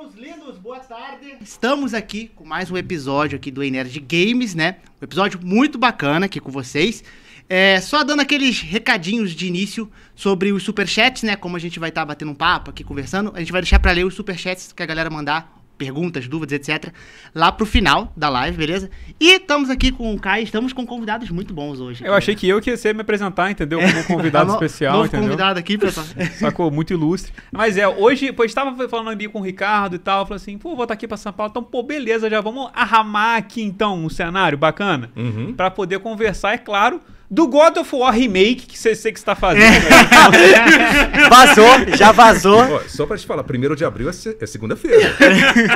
meus lindos, boa tarde. Estamos aqui com mais um episódio aqui do Energy Games, né? Um episódio muito bacana aqui com vocês. É, só dando aqueles recadinhos de início sobre os superchats, né? Como a gente vai estar tá batendo um papo aqui, conversando. A gente vai deixar para ler os superchats que a galera mandar perguntas, dúvidas, etc., lá pro final da live, beleza? E estamos aqui com o Kai, estamos com convidados muito bons hoje. Eu achei que eu que ia ser me apresentar, entendeu? Como convidado é, especial, novo entendeu? convidado aqui, pessoal. Sacou? Muito ilustre. Mas é, hoje, pois estava falando ali com o Ricardo e tal, falou assim, pô, vou estar aqui pra São Paulo, então, pô, beleza, já vamos arramar aqui então um cenário bacana uhum. para poder conversar, é claro do God of War Remake que você, sei que está fazendo. Aí. vazou, já vazou. Ó, só para te falar, primeiro de abril é, é segunda-feira.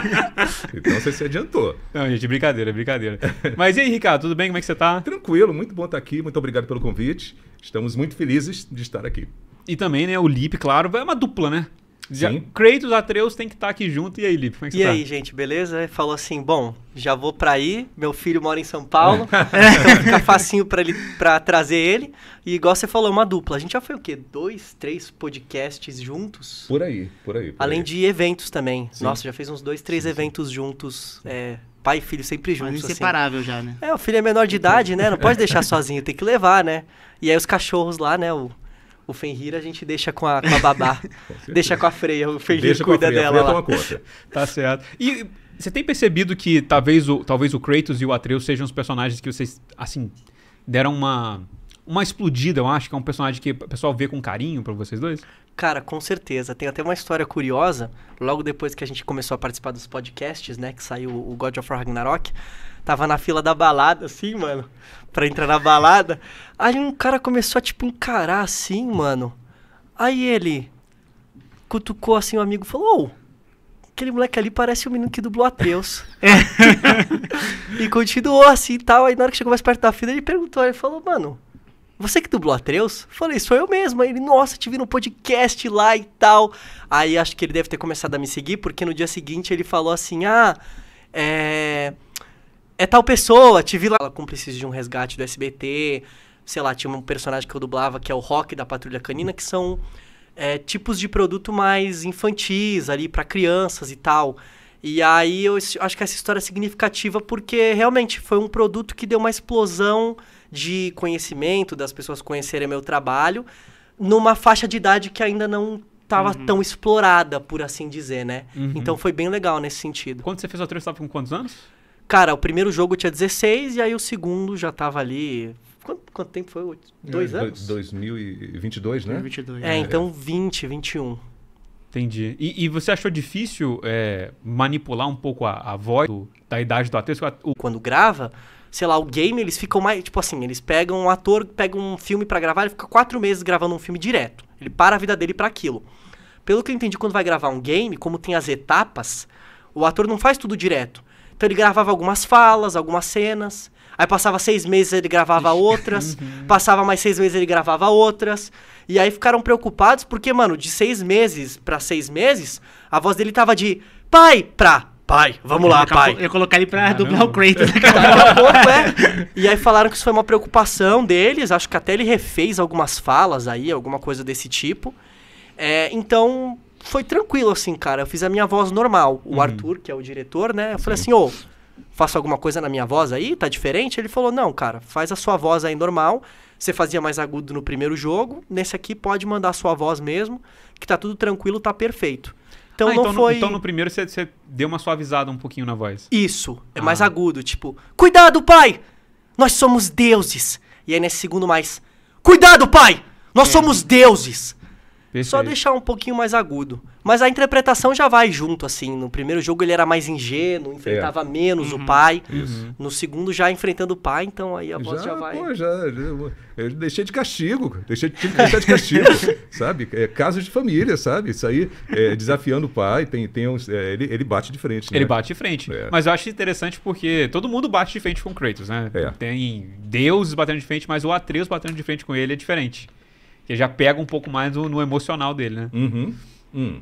então você se adiantou. Não, gente, brincadeira, brincadeira. Mas e aí, Ricardo, tudo bem? Como é que você está? Tranquilo, muito bom estar aqui. Muito obrigado pelo convite. Estamos muito felizes de estar aqui. E também, né, o Lip, claro, é uma dupla, né? Já, Sim. Kratos, Atreus tem que estar tá aqui junto. E aí, Lipe, como é que E tá? aí, gente, beleza? Falou assim: bom, já vou pra aí, meu filho mora em São Paulo, então fica facinho pra, ele, pra trazer ele. E igual você falou, uma dupla. A gente já foi o quê? Dois, três podcasts juntos? Por aí, por aí. Por Além aí. de eventos também. Sim. Nossa, já fez uns dois, três Sim. eventos juntos. É, pai e filho sempre juntos. Mas assim. inseparável assim. já, né? É, o filho é menor de idade, né? Não pode deixar sozinho, tem que levar, né? E aí os cachorros lá, né? O o Fenrir a gente deixa com a, com a babá. deixa com a Freia. O Fenrir deixa cuida freia, dela. Freia lá. Conta. tá certo. E você tem percebido que talvez o, talvez o Kratos e o Atreus sejam os personagens que vocês, assim, deram uma. Uma explodida, eu acho, que é um personagem que o pessoal vê com carinho para vocês dois? Cara, com certeza. Tem até uma história curiosa. Logo depois que a gente começou a participar dos podcasts, né? Que saiu o God of War Ragnarok. Tava na fila da balada, assim, mano. Pra entrar na balada. Aí um cara começou a, tipo, encarar assim, mano. Aí ele cutucou assim o um amigo e falou: Ô, aquele moleque ali parece o menino que dublou Atreus. e continuou assim e tal. Aí na hora que chegou mais perto da fila, ele perguntou: ele falou, mano, você que dublou Atreus? Falei, sou eu mesmo. Aí ele, nossa, te vi no podcast lá e tal. Aí acho que ele deve ter começado a me seguir, porque no dia seguinte ele falou assim: ah, é é tal pessoa, te vi lá. Ela de um resgate do SBT, sei lá, tinha um personagem que eu dublava que é o Rock da Patrulha Canina, que são é, tipos de produto mais infantis ali, para crianças e tal. E aí eu acho que essa história é significativa porque realmente foi um produto que deu uma explosão de conhecimento, das pessoas conhecerem meu trabalho, numa faixa de idade que ainda não estava uhum. tão explorada, por assim dizer, né? Uhum. Então foi bem legal nesse sentido. Quando você fez o ator, você estava com quantos anos? Cara, o primeiro jogo tinha 16 e aí o segundo já tava ali. Quanto, quanto tempo foi? Dois é, anos? 2022, né? 2022. É, é, então 20, 21. Entendi. E, e, você achou difícil é, manipular um pouco a, a voz do, da idade do ator? O... Quando grava, sei lá, o game, eles ficam mais. Tipo assim, eles pegam um ator, pegam um filme para gravar, ele fica quatro meses gravando um filme direto. Ele para a vida dele para aquilo. Pelo que eu entendi, quando vai gravar um game, como tem as etapas, o ator não faz tudo direto. Então ele gravava algumas falas, algumas cenas. Aí passava seis meses ele gravava outras. Uhum. passava mais seis meses ele gravava outras. E aí ficaram preocupados porque, mano, de seis meses para seis meses, a voz dele tava de pai pra pai, vamos eu lá, colocar, pai. Eu colocar ele pra dublar o Kratos. pouco, né, é. E aí falaram que isso foi uma preocupação deles. Acho que até ele refez algumas falas aí, alguma coisa desse tipo. É, então, foi tranquilo, assim, cara. Eu fiz a minha voz normal. O uhum. Arthur, que é o diretor, né? Eu Sim. falei assim, ô, faço alguma coisa na minha voz aí? Tá diferente? Ele falou, não, cara, faz a sua voz aí normal. Você fazia mais agudo no primeiro jogo. Nesse aqui, pode mandar a sua voz mesmo, que tá tudo tranquilo, tá perfeito. Então ah, não então foi. No, então no primeiro você, você deu uma suavizada um pouquinho na voz. Isso, é ah. mais agudo, tipo, cuidado, pai! Nós somos deuses! E aí nesse segundo mais, cuidado, pai! Nós é. somos deuses! Perfeito. Só deixar um pouquinho mais agudo. Mas a interpretação já vai junto, assim. No primeiro jogo ele era mais ingênuo, enfrentava é. menos uhum. o pai. No segundo já enfrentando o pai, então aí a voz já, já vai. Pô, já, já, eu deixei de castigo, deixei de, Deixei deixar de castigo, sabe? É, casos de família, sabe? Isso aí, é, desafiando o pai, tem, tem uns, é, ele, ele bate de frente. Né? Ele bate de frente. É. Mas eu acho interessante porque todo mundo bate de frente com o Kratos, né? É. Tem deuses batendo de frente, mas o Atreus batendo de frente com ele é diferente. Que já pega um pouco mais no, no emocional dele, né? Uhum. Hum.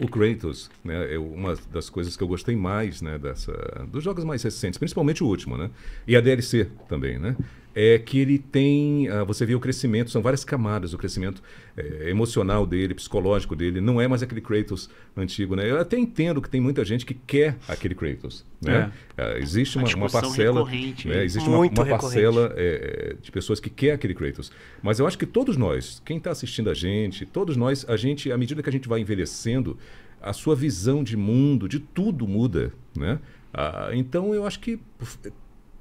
O Kratos, né, é uma das coisas que eu gostei mais, né, dessa, dos jogos mais recentes, principalmente o último, né? E a DLC também, né? é que ele tem. Ah, você vê o crescimento, são várias camadas, o crescimento é, emocional dele, psicológico dele. Não é mais aquele Kratos antigo, né? Eu até entendo que tem muita gente que quer aquele Kratos. Né? É. Ah, existe uma, uma parcela. Né? Existe uma, uma parcela é, de pessoas que quer aquele Kratos. Mas eu acho que todos nós, quem está assistindo a gente, todos nós, a gente, à medida que a gente vai envelhecendo, a sua visão de mundo, de tudo muda. Né? Ah, então eu acho que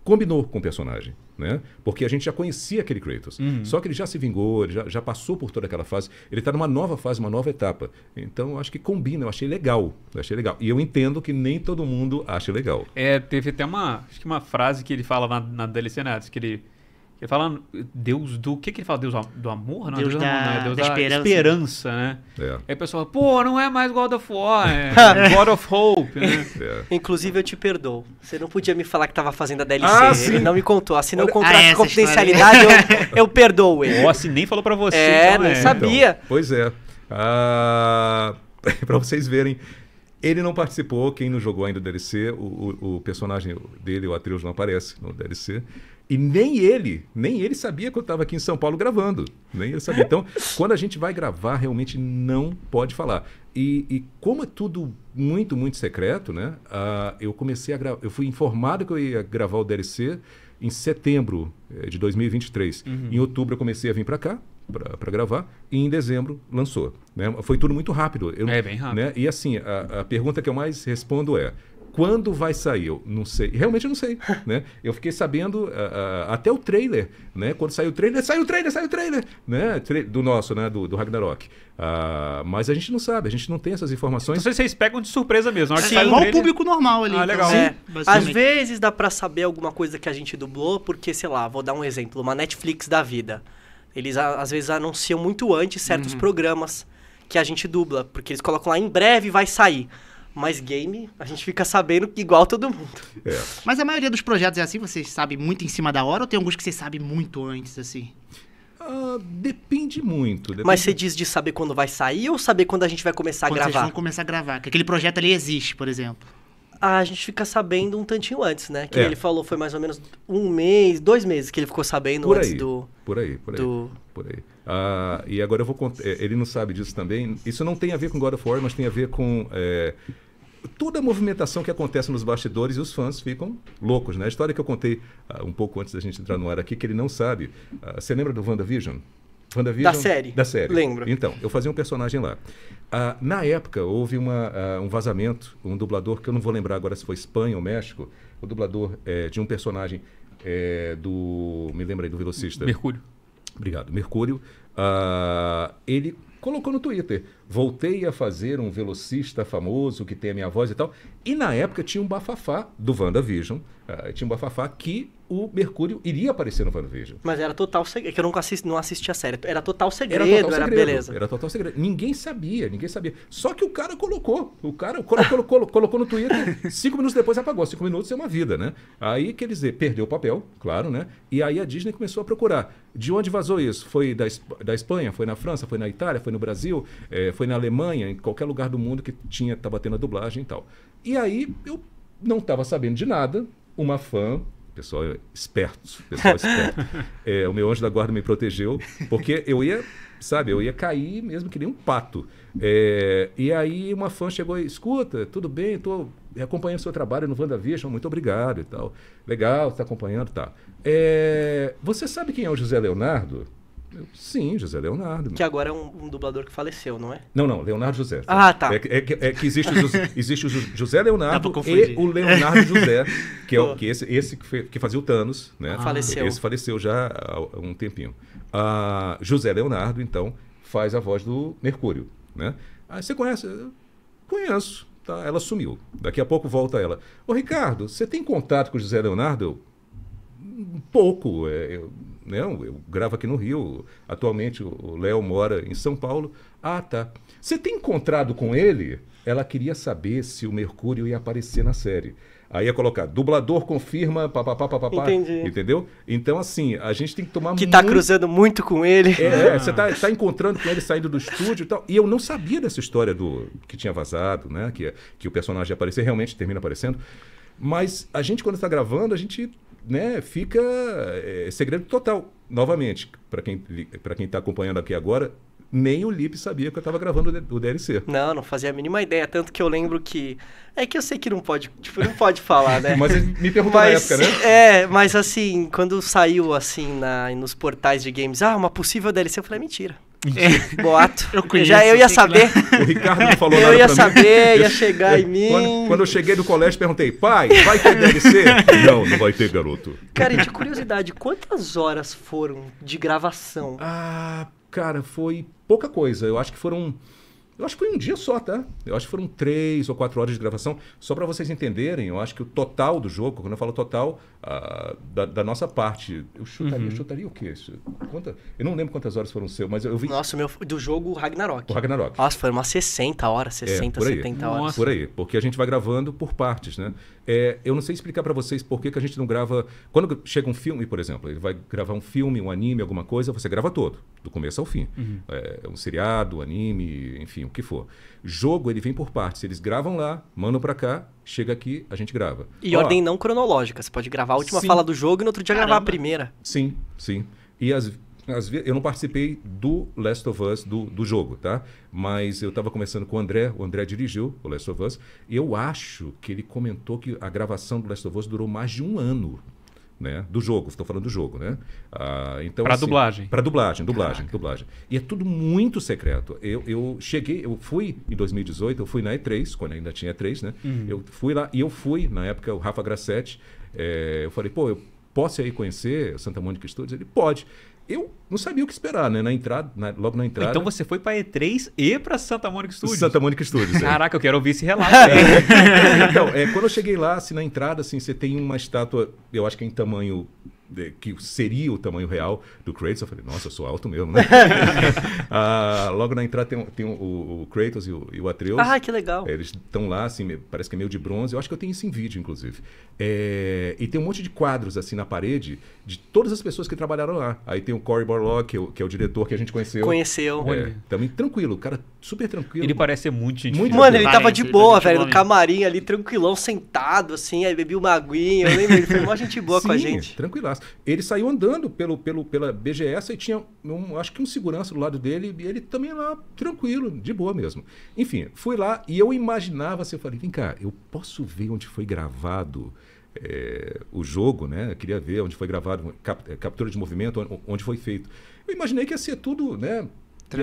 combinou com o personagem né? Porque a gente já conhecia aquele Kratos. Uhum. Só que ele já se vingou, ele já, já passou por toda aquela fase. Ele está numa nova fase, uma nova etapa. Então, acho que combina, eu achei legal. Eu achei legal. E eu entendo que nem todo mundo acha legal. É, teve até uma, acho que uma frase que ele fala na, na DLC, né? Diz que ele ele fala Deus do. O que, que ele fala? Deus do amor? Não, Deus, Deus da, não, é Deus da, da esperança. esperança. né? É. Aí o pessoal fala, pô, não é mais God of War, é, é God of Hope, né? É. Inclusive, eu te perdoo. Você não podia me falar que tava fazendo a DLC. Ah, ele não me contou. Assinou o contrato ah, de confidencialidade, eu, eu, perdoo ele. Nossa, e nem falou pra você. É, então, não né? sabia. Então, pois é. Ah, pra vocês verem. Ele não participou, quem não jogou ainda o DLC, o, o, o personagem dele, o Atreus, não aparece no DLC. E nem ele, nem ele sabia que eu estava aqui em São Paulo gravando. Nem ele sabia. Então, quando a gente vai gravar, realmente não pode falar. E, e como é tudo muito, muito secreto, né? Uh, eu comecei a gravar. Eu fui informado que eu ia gravar o DLC em setembro eh, de 2023. Uhum. Em outubro eu comecei a vir para cá para gravar e em dezembro lançou. Né? Foi tudo muito rápido. Eu, é bem rápido. Né? E assim, a, a pergunta que eu mais respondo é: quando vai sair? Eu não sei. Realmente eu não sei. né? Eu fiquei sabendo uh, uh, até o trailer, né? Quando saiu o trailer, saiu o trailer, saiu o trailer, né? do nosso, né? Do, do Ragnarok. Uh, mas a gente não sabe, a gente não tem essas informações. Então, vocês pegam de surpresa mesmo. Sim, é igual o público normal ali. Ah, então, legal. Então, é, às vezes dá para saber alguma coisa que a gente dublou, porque, sei lá, vou dar um exemplo, uma Netflix da vida. Eles às vezes anunciam muito antes certos uhum. programas que a gente dubla, porque eles colocam lá em breve vai sair. Mas game, a gente fica sabendo igual todo mundo. É. Mas a maioria dos projetos é assim? Você sabe muito em cima da hora ou tem alguns que você sabe muito antes, assim? Uh, depende muito. Depende. Mas você diz de saber quando vai sair ou saber quando a gente vai começar quando a gravar? vai começar a gravar, que aquele projeto ali existe, por exemplo. Ah, a gente fica sabendo um tantinho antes, né? Que é. ele falou foi mais ou menos um mês, dois meses que ele ficou sabendo por antes aí, do. Por aí, por aí. Do... Por aí. Ah, e agora eu vou contar. Eh, ele não sabe disso também. Isso não tem a ver com God of War, mas tem a ver com. É, toda a movimentação que acontece nos bastidores e os fãs ficam loucos, né? A história que eu contei uh, um pouco antes da gente entrar no ar aqui, que ele não sabe. Uh, você lembra do WandaVision? WandaVision? Da série. Da série. Lembro. Então, eu fazia um personagem lá. Uh, na época, houve uma, um vazamento, um dublador, que eu não vou lembrar agora se foi Espanha ou México, o dublador eh, de um personagem do... me lembra aí, do Velocista. Mercúrio. Obrigado, Mercúrio. Uh, ele colocou no Twitter. Voltei a fazer um velocista famoso que tem a minha voz e tal. E na época tinha um bafafá do WandaVision. Uh, tinha um bafafá que o Mercúrio iria aparecer no Vano Veja. Mas era total segredo. É que eu nunca assisti, não assisti a série. Era total segredo, era, total segredo, era beleza. Era total segredo. Ninguém sabia, ninguém sabia. Só que o cara colocou. O cara colocou, colocou, colocou no Twitter, cinco minutos depois apagou. Cinco minutos é uma vida, né? Aí, quer dizer, perdeu o papel, claro, né? E aí a Disney começou a procurar. De onde vazou isso? Foi da, da Espanha, foi na França, foi na Itália, foi no Brasil, é, foi na Alemanha, em qualquer lugar do mundo que tinha, estava tendo a dublagem e tal. E aí eu não estava sabendo de nada. Uma fã Pessoal esperto, pessoal esperto. é, o meu anjo da guarda me protegeu, porque eu ia, sabe, eu ia cair mesmo que nem um pato. É, e aí uma fã chegou e, escuta, tudo bem, estou acompanhando o seu trabalho no WandaVision, muito obrigado e tal. Legal, está acompanhando, tá. É, você sabe quem é o José Leonardo? Eu, sim, José Leonardo. Que agora é um, um, dublador que faleceu, não é? Não, não, Leonardo José. Tá? Ah, tá. É, é, é que existe, o, existe o José Leonardo e o Leonardo José, que é o, que esse, esse que, que fazia o Thanos, né? Ah. Faleceu. Esse faleceu já há um tempinho. Ah, José Leonardo, então, faz a voz do Mercúrio, né? Ah, você conhece? Conheço. Tá? Ela sumiu. Daqui a pouco volta ela. Ô, Ricardo, você tem contato com o José Leonardo? Hum, pouco. É, eu, não, né? eu gravo aqui no Rio. Atualmente o Léo mora em São Paulo. Ah, tá. Você tem encontrado com ele? Ela queria saber se o Mercúrio ia aparecer na série. Aí ia colocar, dublador confirma, papapá, papapá. Entendi. Entendeu? Então, assim, a gente tem que tomar Que tá muito... tá cruzando muito com ele. É, ah. você tá, ah. tá, encontrando com ele saindo do estúdio e tal. E eu não sabia dessa história do que tinha vazado, né? Que, que o personagem ia aparecer, realmente termina aparecendo. Mas a gente, quando está gravando, a gente né, fica é, segredo total. Novamente, para quem para quem está acompanhando aqui agora, nem o Lipe sabia que eu estava gravando o DLC. Não, não fazia a mínima ideia. Tanto que eu lembro que. É que eu sei que não pode, tipo, não pode falar, né? mas me perguntou na época, né? É, mas assim, quando saiu assim na, nos portais de games, ah, uma possível DLC, eu falei, é mentira. É, boato. Eu conheço. Já eu ia saber. O Ricardo não falou eu nada. Eu ia saber, mim. ia chegar eu, em mim. Quando, quando, eu cheguei do colégio, perguntei, pai, vai ter DLC? não, não vai ter, garoto. Cara, e de curiosidade, quantas horas foram de gravação? Ah, cara, foi pouca coisa. Eu acho que foram eu acho que foi um dia só, tá? Eu acho que foram três ou quatro horas de gravação. Só para vocês entenderem, eu acho que o total do jogo, quando eu falo total, uh, da, da, nossa parte, eu chutaria, uhum. chutaria o quê? Quanta? Eu não lembro quantas horas foram seu, mas eu vi. Nossa, meu, do jogo Ragnarok. O Ragnarok. Nossa, foi umas 60 horas, 60, é, 70 horas. Nossa. Por aí, porque a gente vai gravando por partes, né? É, eu não sei explicar para vocês por que, que a gente não grava. Quando chega um filme, por exemplo, ele vai gravar um filme, um anime, alguma coisa, você grava todo, do começo ao fim. Uhum. É, um seriado, um anime, enfim, o que for. Jogo, ele vem por partes. Eles gravam lá, mandam para cá, chega aqui, a gente grava. E Ó, ordem não cronológica. Você pode gravar a última sim. fala do jogo e no outro dia Caramba. gravar a primeira. Sim, sim. E as, às vezes, eu não participei do Last of Us, do, do jogo, tá? Mas eu estava conversando com o André, o André dirigiu o Last of Us, eu acho que ele comentou que a gravação do Last of Us durou mais de um ano. Né? Do jogo, estou falando do jogo, né? Ah, então, para assim, dublagem. Para dublagem, dublagem, Caraca. dublagem. E é tudo muito secreto. Eu, eu cheguei, eu fui em 2018, eu fui na E3, quando ainda tinha E3, né? Uhum. Eu fui lá e eu fui, na época, o Rafa Grassetti, é, eu falei, pô, eu posso aí conhecer Santa Mônica Studios? Ele pode eu não sabia o que esperar, né? Na entrada, na, logo na entrada. Então você foi para E3 e para Santa Mônica Studios. Santa Mônica Studios. É. Caraca, eu quero ouvir esse relato. é. Então, é, quando eu cheguei lá, assim, na entrada, assim, você tem uma estátua, eu acho que é em tamanho de, que seria o tamanho real do Kratos. Eu falei, nossa, eu sou alto mesmo, né? ah, logo na entrada tem, tem o, o, Kratos e o, e o Atreus. Ah, que legal. Eles estão lá, assim, parece que é meio de bronze. Eu acho que eu tenho isso em vídeo, inclusive. É, e tem um monte de quadros, assim, na parede de todas as pessoas que trabalharam lá. Aí tem o Cory Barlog, que, é que, é o diretor que a gente conheceu. Conheceu. É, também tranquilo, o cara super tranquilo. Ele parece ser muito gente. Muito mano, ele tava de boa, velho, no camarim ali, tranquilão, sentado, assim, aí bebia uma aguinha. Eu lembro, ele foi uma gente boa Sim, com a gente. tranquilaço. Ele saiu andando pelo, pelo, pela BGS e tinha, um, acho que um segurança do lado dele, e ele também lá, tranquilo, de boa mesmo. Enfim, fui lá e eu imaginava, assim, eu falei, vem cá, eu posso ver onde foi gravado é, o jogo, né? Eu queria ver onde foi gravado, cap, eh, captura de movimento, onde foi feito. Eu imaginei que ia ser tudo, né?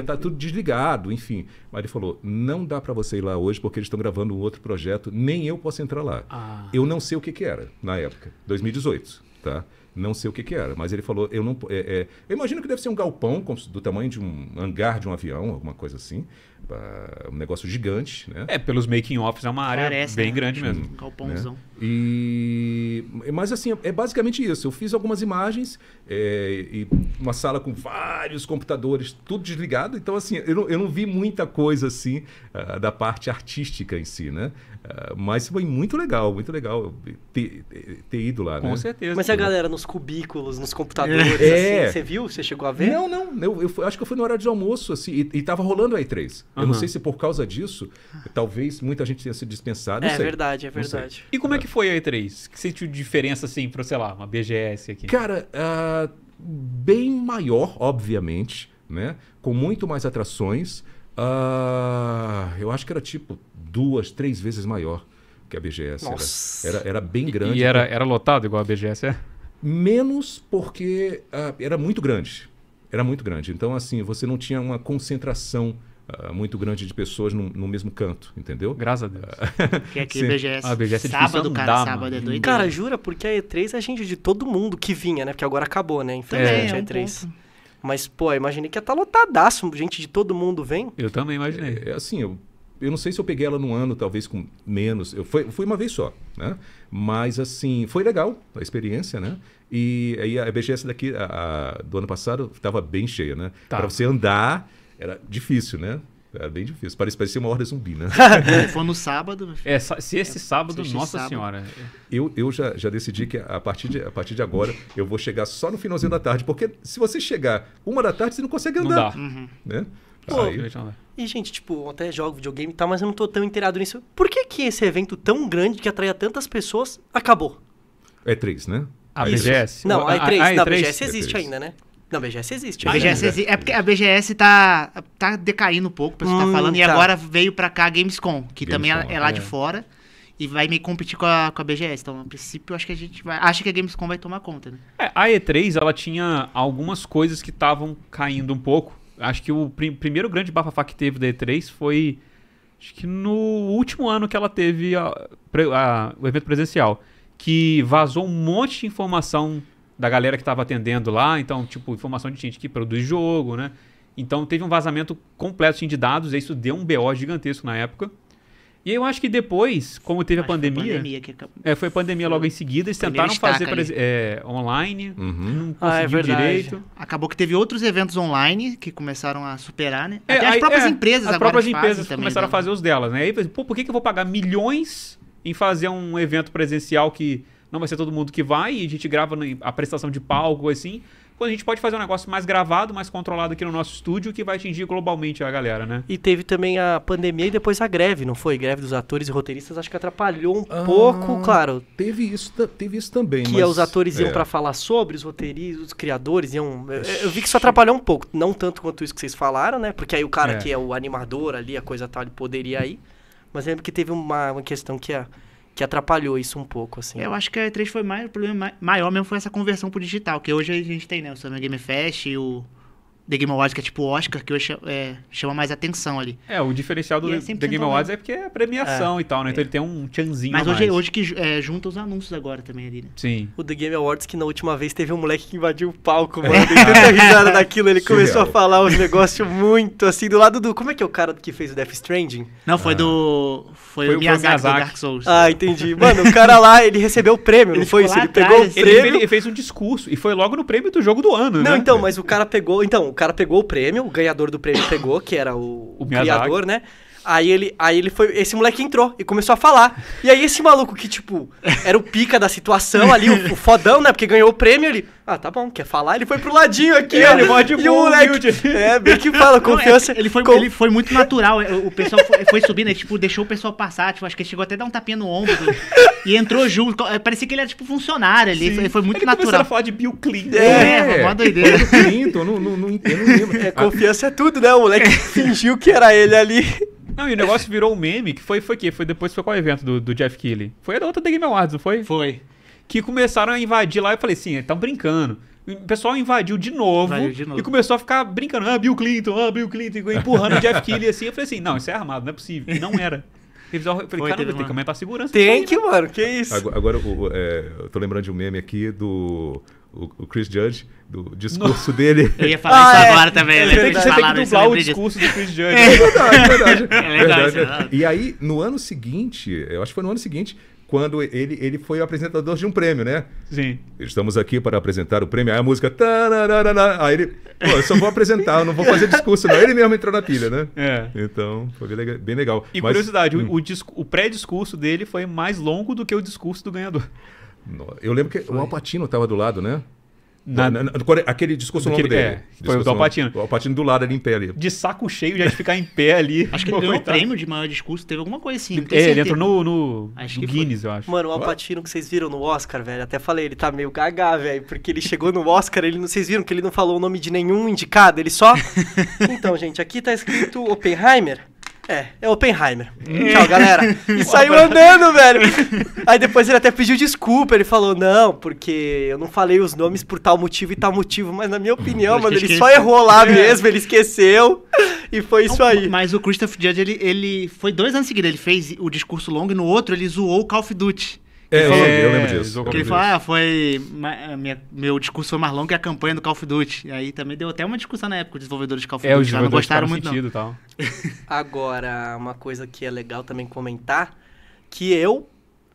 tá tudo desligado, enfim. Mas ele falou: não dá para você ir lá hoje porque eles estão gravando um outro projeto, nem eu posso entrar lá. Ah. Eu não sei o que, que era na época, 2018, tá? Não sei o que, que era, mas ele falou, eu não. É, é, eu imagino que deve ser um galpão com, do tamanho de um hangar de um avião, alguma coisa assim. Uh, um negócio gigante, né? É, pelos making-offs é uma área Parece, bem né? grande mesmo. Um né? galpãozão. Né? E... Mas assim, é basicamente isso. Eu fiz algumas imagens é, e uma sala com vários computadores, tudo desligado. Então, assim, eu não, eu não vi muita coisa assim uh, da parte artística em si, né? Ah, mas foi muito legal, muito legal ter, ter ido lá, Com né? certeza. Mas a galera nos cubículos, nos computadores, é. assim, é. você viu? Você chegou a ver? Não, não. Eu, eu, acho que eu fui no horário de almoço, assim, e, e tava rolando a E3. Uhum. Eu não sei se por causa disso, talvez muita gente tenha sido dispensada. É sei. verdade, é verdade. E como é que foi a E3? Que sentiu diferença, assim, pra, sei lá, uma BGS aqui? Cara, uh, bem maior, obviamente, né? Com muito mais atrações. Uh, eu acho que era tipo duas, três vezes maior que a BGS. Era, era, era, bem grande. E, era, né? era lotado igual a BGS, é? Menos porque uh, era muito grande. Era muito grande. Então, assim, você não tinha uma concentração Uh, muito grande de pessoas no, mesmo canto, entendeu? Graças a Deus. Ah, porque aqui a BGS, a BGS é sábado, cara, dá, sábado é doido. Cara, jura? Porque a E3 é gente de todo mundo que vinha, né? Porque agora acabou, né? Infelizmente, é, a é E3. um Mas, pô, imaginei que ia estar tá lotadaço, gente de todo mundo vem. Eu também imaginei. É, é assim, eu eu não sei se eu peguei ela num ano, talvez com menos. Eu fui, fui uma vez só, né? Mas assim, foi legal a experiência, né? E aí a BGS daqui a, a, do ano passado estava bem cheia, né? Tá. Para você andar era difícil, né? Era bem difícil. Parecia, parecia uma horda zumbi, né? foi no sábado. É, se esse sábado, se nossa sábado. senhora. Eu, eu já, já decidi que a partir, de, a partir de agora eu vou chegar só no finalzinho da tarde. Porque se você chegar uma da tarde, você não consegue andar. Não dá. Uhum. Né? Pô, Aí, e, gente, tipo, eu até jogo videogame e tal, mas eu não tô tão inteirado nisso. Por que que esse evento tão grande que atraía tantas pessoas acabou? É 3, né? A BGS? Não, a E3. A, a, a, BGS existe E3. ainda, né? Não, a BGS existe. A BGS existe. É porque a BGS tá, tá decaindo um pouco, o pessoal tá hum, tá falando. Tá. E agora veio pra cá a Gamescom, que Gamescom, também é, é lá é. de fora. E vai meio competir com a, com a BGS. Então, a princípio, acho que a gente vai. Acho que a Gamescom vai tomar conta, né? É, a E3, ela tinha algumas coisas que estavam caindo um pouco. Acho que o prim primeiro grande bafafá que teve da E3 foi. Acho que no último ano que ela teve a, a, o evento presencial. Que vazou um monte de informação da galera que estava atendendo lá. Então, tipo, informação de gente que produz jogo, né? Então, teve um vazamento completo assim, de dados. E isso deu um BO gigantesco na época. E eu acho que depois, como teve acho a pandemia. Foi, pandemia que... é, foi a pandemia logo em seguida, eles tentaram fazer é, online, uhum. não conseguiu ah, é direito. Acabou que teve outros eventos online que começaram a superar, né? É, Até aí, as próprias é, empresas As próprias empresas começaram a né? fazer os delas, né? Aí, pô, por que, que eu vou pagar milhões em fazer um evento presencial que não vai ser todo mundo que vai e a gente grava a prestação de palco, assim? quando a gente pode fazer um negócio mais gravado, mais controlado aqui no nosso estúdio, que vai atingir globalmente a galera, né? E teve também a pandemia e depois a greve, não foi? Greve dos atores e roteiristas, acho que atrapalhou um ah, pouco, claro. Teve isso, teve isso também. Que mas... os atores é. iam para falar sobre, os roteiristas, os criadores iam. Eu, eu, vi que isso atrapalhou um pouco, não tanto quanto isso que vocês falaram, né? Porque aí o cara é. que é o animador ali, a coisa tal, ele poderia ir. Mas lembro que teve uma, uma questão que a. É que atrapalhou isso um pouco, assim. Eu acho que a E3 foi mais, o problema maior mesmo foi essa conversão pro digital, que hoje a gente tem, né, o Summer Game Fest e o The Game Awards, que é tipo Oscar, que hoje é, chama mais atenção ali. É, o diferencial do é The Game Awards é porque é premiação é, e tal, né? Então ele tem um chanzinho Mas hoje, hoje que é, junta os anúncios agora também ali, né? Sim. O The Game Awards, que na última vez teve um moleque que invadiu o palco, mano. Tem tanta risada daquilo, ele Surreal. começou a falar um negócio muito assim, do lado do... Como é que é o cara que fez o Death Stranding? Não, foi ah. do... Foi, foi o Miyazaki, Miyazaki. Dark Souls. Ah, entendi. Mano, o cara lá, ele recebeu o prêmio, ele não foi isso? Ele atrás, pegou o assim. prêmio... Ele fez um discurso e foi logo no prêmio do jogo do ano, não, né? Não, então, mas o cara pegou... Então, cara pegou o prêmio, o ganhador do prêmio pegou, que era o, o criador, né? Aí ele, aí ele foi. Esse moleque entrou e começou a falar. E aí esse maluco que, tipo, era o pica da situação ali, o, o fodão, né? Porque ganhou o prêmio, ele. Ah, tá bom, quer falar? Ele foi pro ladinho aqui, é, ó. Ele pode o moleque. É, bem que fala, confiança. Não, é, ele, foi, com... ele foi muito natural. É, o pessoal foi, foi subindo, ele, tipo, deixou o pessoal passar. Tipo, acho que ele chegou até a dar um tapinha no ombro e entrou junto. É, parecia que ele era, tipo, funcionário ali. Ele, ele foi muito ele natural. a falar de Bill Clinton. É, é uma doideira. Clinton, não, não, não entendo mesmo. É, ah, confiança é tudo, né? O moleque fingiu que era ele ali. Não, e o negócio virou um meme, que foi o quê? que? Foi depois foi qual evento do, do Jeff Keighley? Foi a outra The Game Awards, não foi? Foi que começaram a invadir lá. Eu falei assim, estão brincando. O pessoal invadiu de, novo, invadiu de novo, e começou a ficar brincando. Ah, Bill Clinton, ah, Bill Clinton, empurrando o Jeff Kelly assim. Eu falei assim, não, isso é armado, não é possível. E não era. Eu falei, Foi, tem que aumentar a segurança. Tem que, mano, que isso. Agora, agora eu, é, eu tô lembrando de um meme aqui do o, Chris Judge, do discurso no... dele. Eu ia falar ah, isso é. agora também. Você tem, você tem que dublar o discurso disso. do Chris Judge. É, verdade, é verdade. É legal, é é verdade. E aí, no ano seguinte, eu acho que foi no ano seguinte, quando ele, ele foi apresentador de um prêmio, né? Sim. Estamos aqui para apresentar o prêmio. Aí a música. Tararara, aí ele. Pô, eu só vou apresentar, eu não vou fazer discurso, não. Ele mesmo entrou na pilha, né? É. Então, foi bem legal. E Mas, curiosidade, hum. o, o, o pré-discurso dele foi mais longo do que o discurso do ganhador. Eu lembro que foi. o Alpatino estava do lado, né? Na, na, na, é, aquele discurso longo é dele. É, foi o do Alpatino. É o Alpatino do lado ali em pé ali. De saco cheio já de ficar em pé ali. Acho que ele ganhou um prêmio de maior discurso, teve alguma coisa assim. É, certeza. ele entrou no, no, no Guinness, foi. eu acho. Mano, o Alpatino que vocês viram no Oscar, velho, até falei, ele tá meio gagá, velho, porque ele chegou no Oscar, ele não, vocês viram que ele não falou o nome de nenhum indicado, ele só... então, gente, aqui tá escrito Oppenheimer. É, é Oppenheimer. Hum. Tchau, galera. E saiu andando, velho. Aí depois ele até pediu desculpa, ele falou, não, porque eu não falei os nomes por tal motivo e tal motivo, mas na minha opinião, mano, ele só errou lá é. mesmo, ele esqueceu. E foi isso aí. Mas o Christopher Judge, ele, ele foi dois anos seguidos, ele fez o discurso longo e no outro ele zoou o Call of Duty. É, falou, é, eu lembro disso. Ele, ele falou, ah, foi. Minha, meu discurso foi mais longo que a campanha do Call of Duty. E aí também deu até uma discussão na época, os desenvolvedores de Call of Duty. É, os não gostaram muito. Sentido, não. Tal. Agora, uma coisa que é legal também comentar, que eu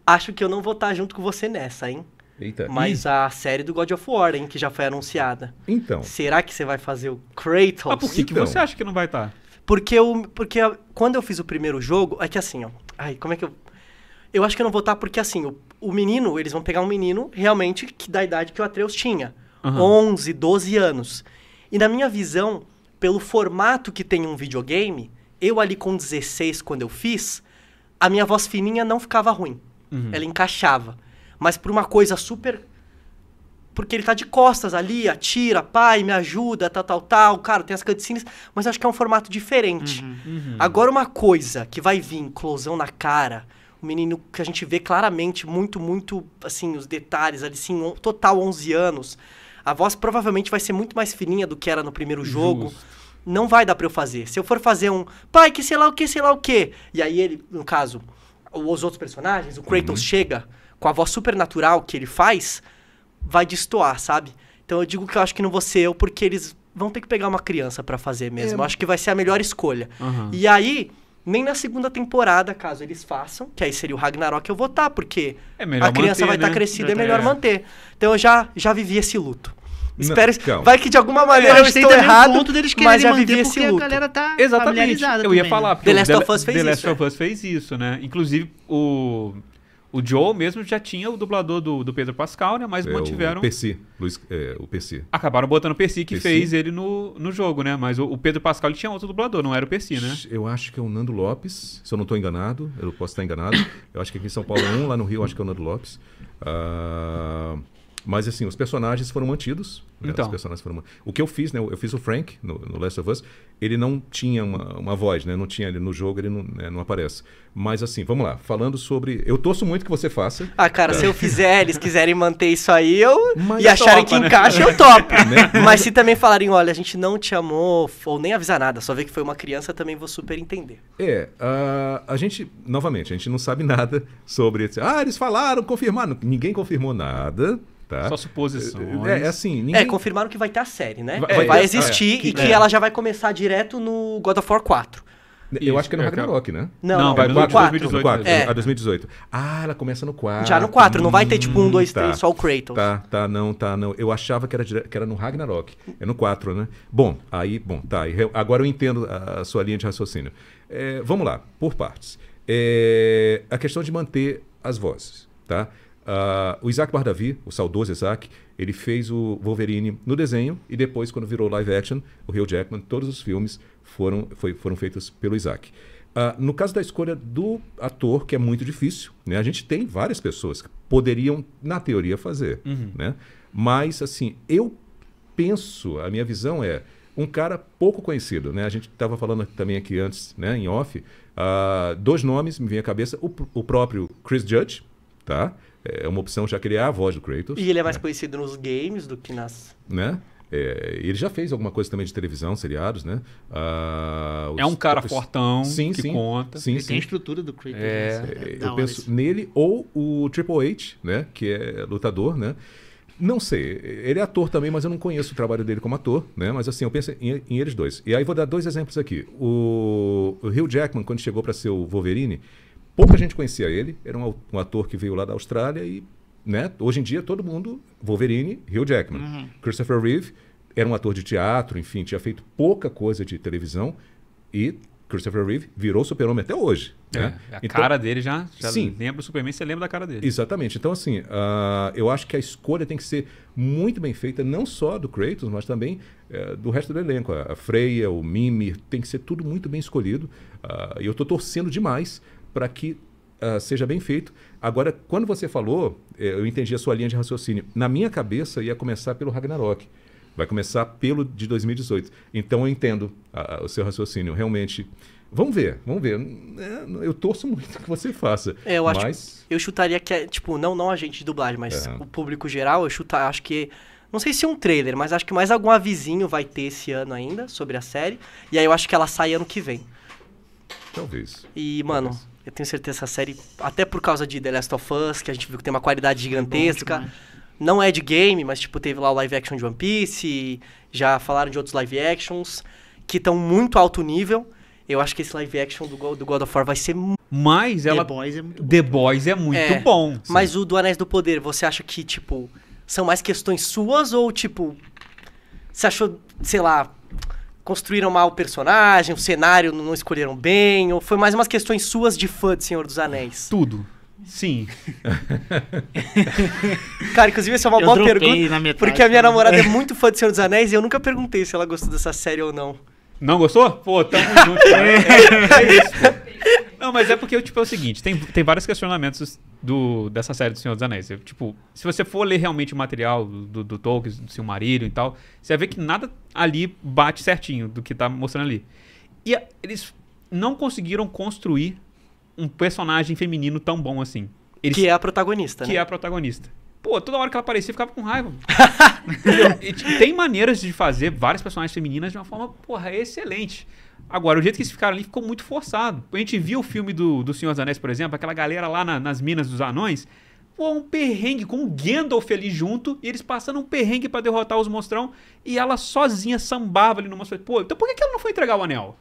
acho que eu não vou estar junto com você nessa, hein? Eita. Mas Ih. a série do God of War, hein, que já foi anunciada. Então. Será que você vai fazer o Kratos? Ah, por que, então. que você então. acha que não vai estar? Porque, eu, porque quando eu fiz o primeiro jogo, é que assim, ó. Ai, como é que eu. Eu acho que eu não vou estar porque assim, o o menino, eles vão pegar um menino realmente que da idade que o Atreus tinha. Uhum. 11, 12 anos. E na minha visão, pelo formato que tem um videogame, eu ali com 16, quando eu fiz, a minha voz fininha não ficava ruim. Uhum. Ela encaixava. Mas por uma coisa super. Porque ele tá de costas ali, atira, pai, me ajuda, tal, tal, tal. Cara, tem as cutscenes, mas acho que é um formato diferente. Uhum. uhum. Agora, uma coisa que vai vir, closão na cara, um menino que a gente vê claramente muito, muito, assim, os detalhes ali, sim, um, total 11 anos. A voz provavelmente vai ser muito mais fininha do que era no primeiro jogo. Justo. Não vai dar para eu fazer. Se eu for fazer um, pai, que sei lá o que, sei lá o que. E aí ele, no caso, os outros personagens, o Kratos uhum. chega com a voz supernatural que ele faz, vai destoar, sabe? Então eu digo que eu acho que não vou ser eu, porque eles vão ter que pegar uma criança para fazer mesmo. É. Eu acho que vai ser a melhor escolha. Uhum. E aí, nem na segunda temporada, caso eles façam, que aí seria o Ragnarok eu vou estar, tá, porque é a criança tá manter, vai estar né? crescida, é melhor tá, é. manter. Então eu já, já vivi esse luto. Espero vai que de alguma é, maneira eu, eu estou errado, ponto deles mas já vivi esse luto. A galera tá Exatamente. Eu ia também, falar, né? The Last of Us fez The isso. The Last é. of Us fez isso, né? Inclusive o o Joe mesmo já tinha o dublador do, do Pedro Pascal, né? Mas é, mantiveram. O PC. Luiz, é, o PC. Acabaram botando o PC que fez ele no, no jogo, né? Mas o, o Pedro Pascal ele tinha outro dublador, não era o PC, né? Eu acho que é o Nando Lopes, se eu não estou enganado, eu posso estar enganado. Eu acho que aqui em São Paulo é um, lá no Rio acho que é o Nando Lopes. Ah. Uh... Mas assim, os personagens foram mantidos. Então. Né? Os então. personagens foram O que eu fiz, né? Eu fiz o Frank no, no Last of Us. Ele não tinha uma, uma voz, né? Não tinha ele no jogo, ele não, né? não aparece. Mas assim, vamos lá. Falando sobre. Eu torço muito que você faça. Ah, cara, tá? se eu fizer, eles quiserem manter isso aí, eu. Mas e é acharem topa, que né? encaixa, eu topo. Né? Mas se também falarem, olha, a gente não te amou, ou nem avisar nada, só ver que foi uma criança, também vou super entender. É. a gente, novamente, a gente não sabe nada sobre. Ah, eles falaram, confirmaram. Ninguém confirmou nada tá? Só suposições. É, é assim, ninguém... É, confirmaram que vai ter a série, né? Vai, é, vai é, existir que, e que é. ela já vai começar direto no God of War 4. Eu acho que é no Ragnarok, né? Não, não vai no 4. 2018. 4, é. A 2018. Ah, ela começa no 4. Já no 4, hum, não vai ter tipo 1, 2, 3, só o Kratos. Tá, tá, não, tá, não. Eu achava que era, que era no Ragnarok. É no 4, né? Bom, aí, bom, tá. Agora eu entendo a, sua linha de raciocínio. É, vamos lá, por partes. É, a questão de manter as vozes, tá? Uh, o Isaac Bardavi, o saudoso Isaac, ele fez o Wolverine no desenho e depois, quando virou live action, o Hugh Jackman, todos os filmes foram, foi, foram feitos pelo Isaac. Uh, no caso da escolha do ator, que é muito difícil, né? a gente tem várias pessoas que poderiam, na teoria, fazer. Uhum. Né? Mas, assim, eu penso, a minha visão é um cara pouco conhecido. Né? A gente estava falando também aqui antes, né, em off, uh, dois nomes me vêm à cabeça: o, o próprio Chris Judge, tá? é uma opção já que ele é a voz do Kratos. E ele é mais né? conhecido nos games do que nas. Né? É, ele já fez alguma coisa também de televisão, seriados, né? Ah, é um cara fortão sim, que sim, conta. Sim, ele sim. tem estrutura do Kratos. É, né? é, é, eu penso isso. nele ou o Triple H, né? Que é lutador, né? Não sei, ele é ator também, mas eu não conheço o trabalho dele como ator, né? Mas assim, eu penso em, em eles dois. E aí vou dar dois exemplos aqui. O, o Hugh Jackman, quando chegou para ser o Wolverine, Pouca gente conhecia ele, era um, um ator que veio lá da Austrália e, né, hoje em dia todo mundo, Wolverine, Hugh Jackman. Uhum. Christopher Reeve era um ator de teatro, enfim, tinha feito pouca coisa de televisão e Christopher Reeve virou super-homem até hoje. É, né? A então, cara dele já, já sim. lembra o Superman, você lembra da cara dele. Exatamente. Então, assim, uh, eu acho que a escolha tem que ser muito bem feita, não só do Kratos, mas também uh, do resto do elenco. A Freya, o Mimir, tem que ser tudo muito bem escolhido. Uh, e eu estou torcendo demais para que uh, seja bem feito. Agora, quando você falou, eh, eu entendi a sua linha de raciocínio. Na minha cabeça, ia começar pelo Ragnarok. Vai começar pelo de 2018. Então, eu entendo a, ah, a, ah, o seu raciocínio. Realmente, Vamos ver, vamos ver. É, eu torço muito que você faça. É, eu acho. Mas... Eu chutaria que, é, tipo, não, não a gente de dublagem, mas é. o público geral, eu chutar, acho que. Não sei se é um trailer, mas acho que mais algum avisinho vai ter esse ano ainda sobre a série. E aí eu acho que ela sai ano que vem. Talvez. E, mano, Talvez. Eu tenho certeza que essa série, até por causa de The Last of Us, que a gente viu que tem uma qualidade gigantesca. não é de game, mas tipo, teve lá o live action de One Piece, já falaram de outros live actions que estão muito alto nível. Eu acho que esse live action do, do God of War vai ser Mas ela The Boys é muito bom. The Boys é muito é, bom. Sim. Mas o do Anéis do Poder, você acha que tipo são mais questões suas ou tipo você achou, sei lá, construíram mal o personagem, o cenário não escolheram bem, ou foi mais umas questões suas de fã de Senhor dos Anéis? Tudo. Sim. Cara, inclusive essa é uma eu boa pergunta. Metade, porque a minha né? namorada é muito fã de Senhor dos Anéis e eu nunca perguntei se ela gostou dessa série ou não. Não gostou? Pô, tamo junto. É, é, é isso. Não, mas é porque, tipo, é o seguinte: tem, tem vários questionamentos do, dessa série do Senhor dos Anéis. Tipo, se você for ler realmente o material do, do Tolkien, do Silmarillion e tal, você vai ver que nada ali bate certinho do que tá mostrando ali. E a, eles não conseguiram construir um personagem feminino tão bom assim. Eles, que é a protagonista, Que né? é a protagonista. Pô, toda hora que ela aparecia, eu ficava com raiva. e, tipo, tem maneiras de fazer várias personagens femininas de uma forma, porra, excelente. Agora, o jeito que eles ficaram ali ficou muito forçado. A gente viu o filme do, do Senhor dos Anéis, por exemplo, aquela galera lá na, nas Minas dos Anões. Pô, um perrengue com o Gandalf ali junto, e eles passando um perrengue para derrotar os monstrão, e ela sozinha sambava ali no monstro. Pô, então por que, que ela não foi entregar o anel?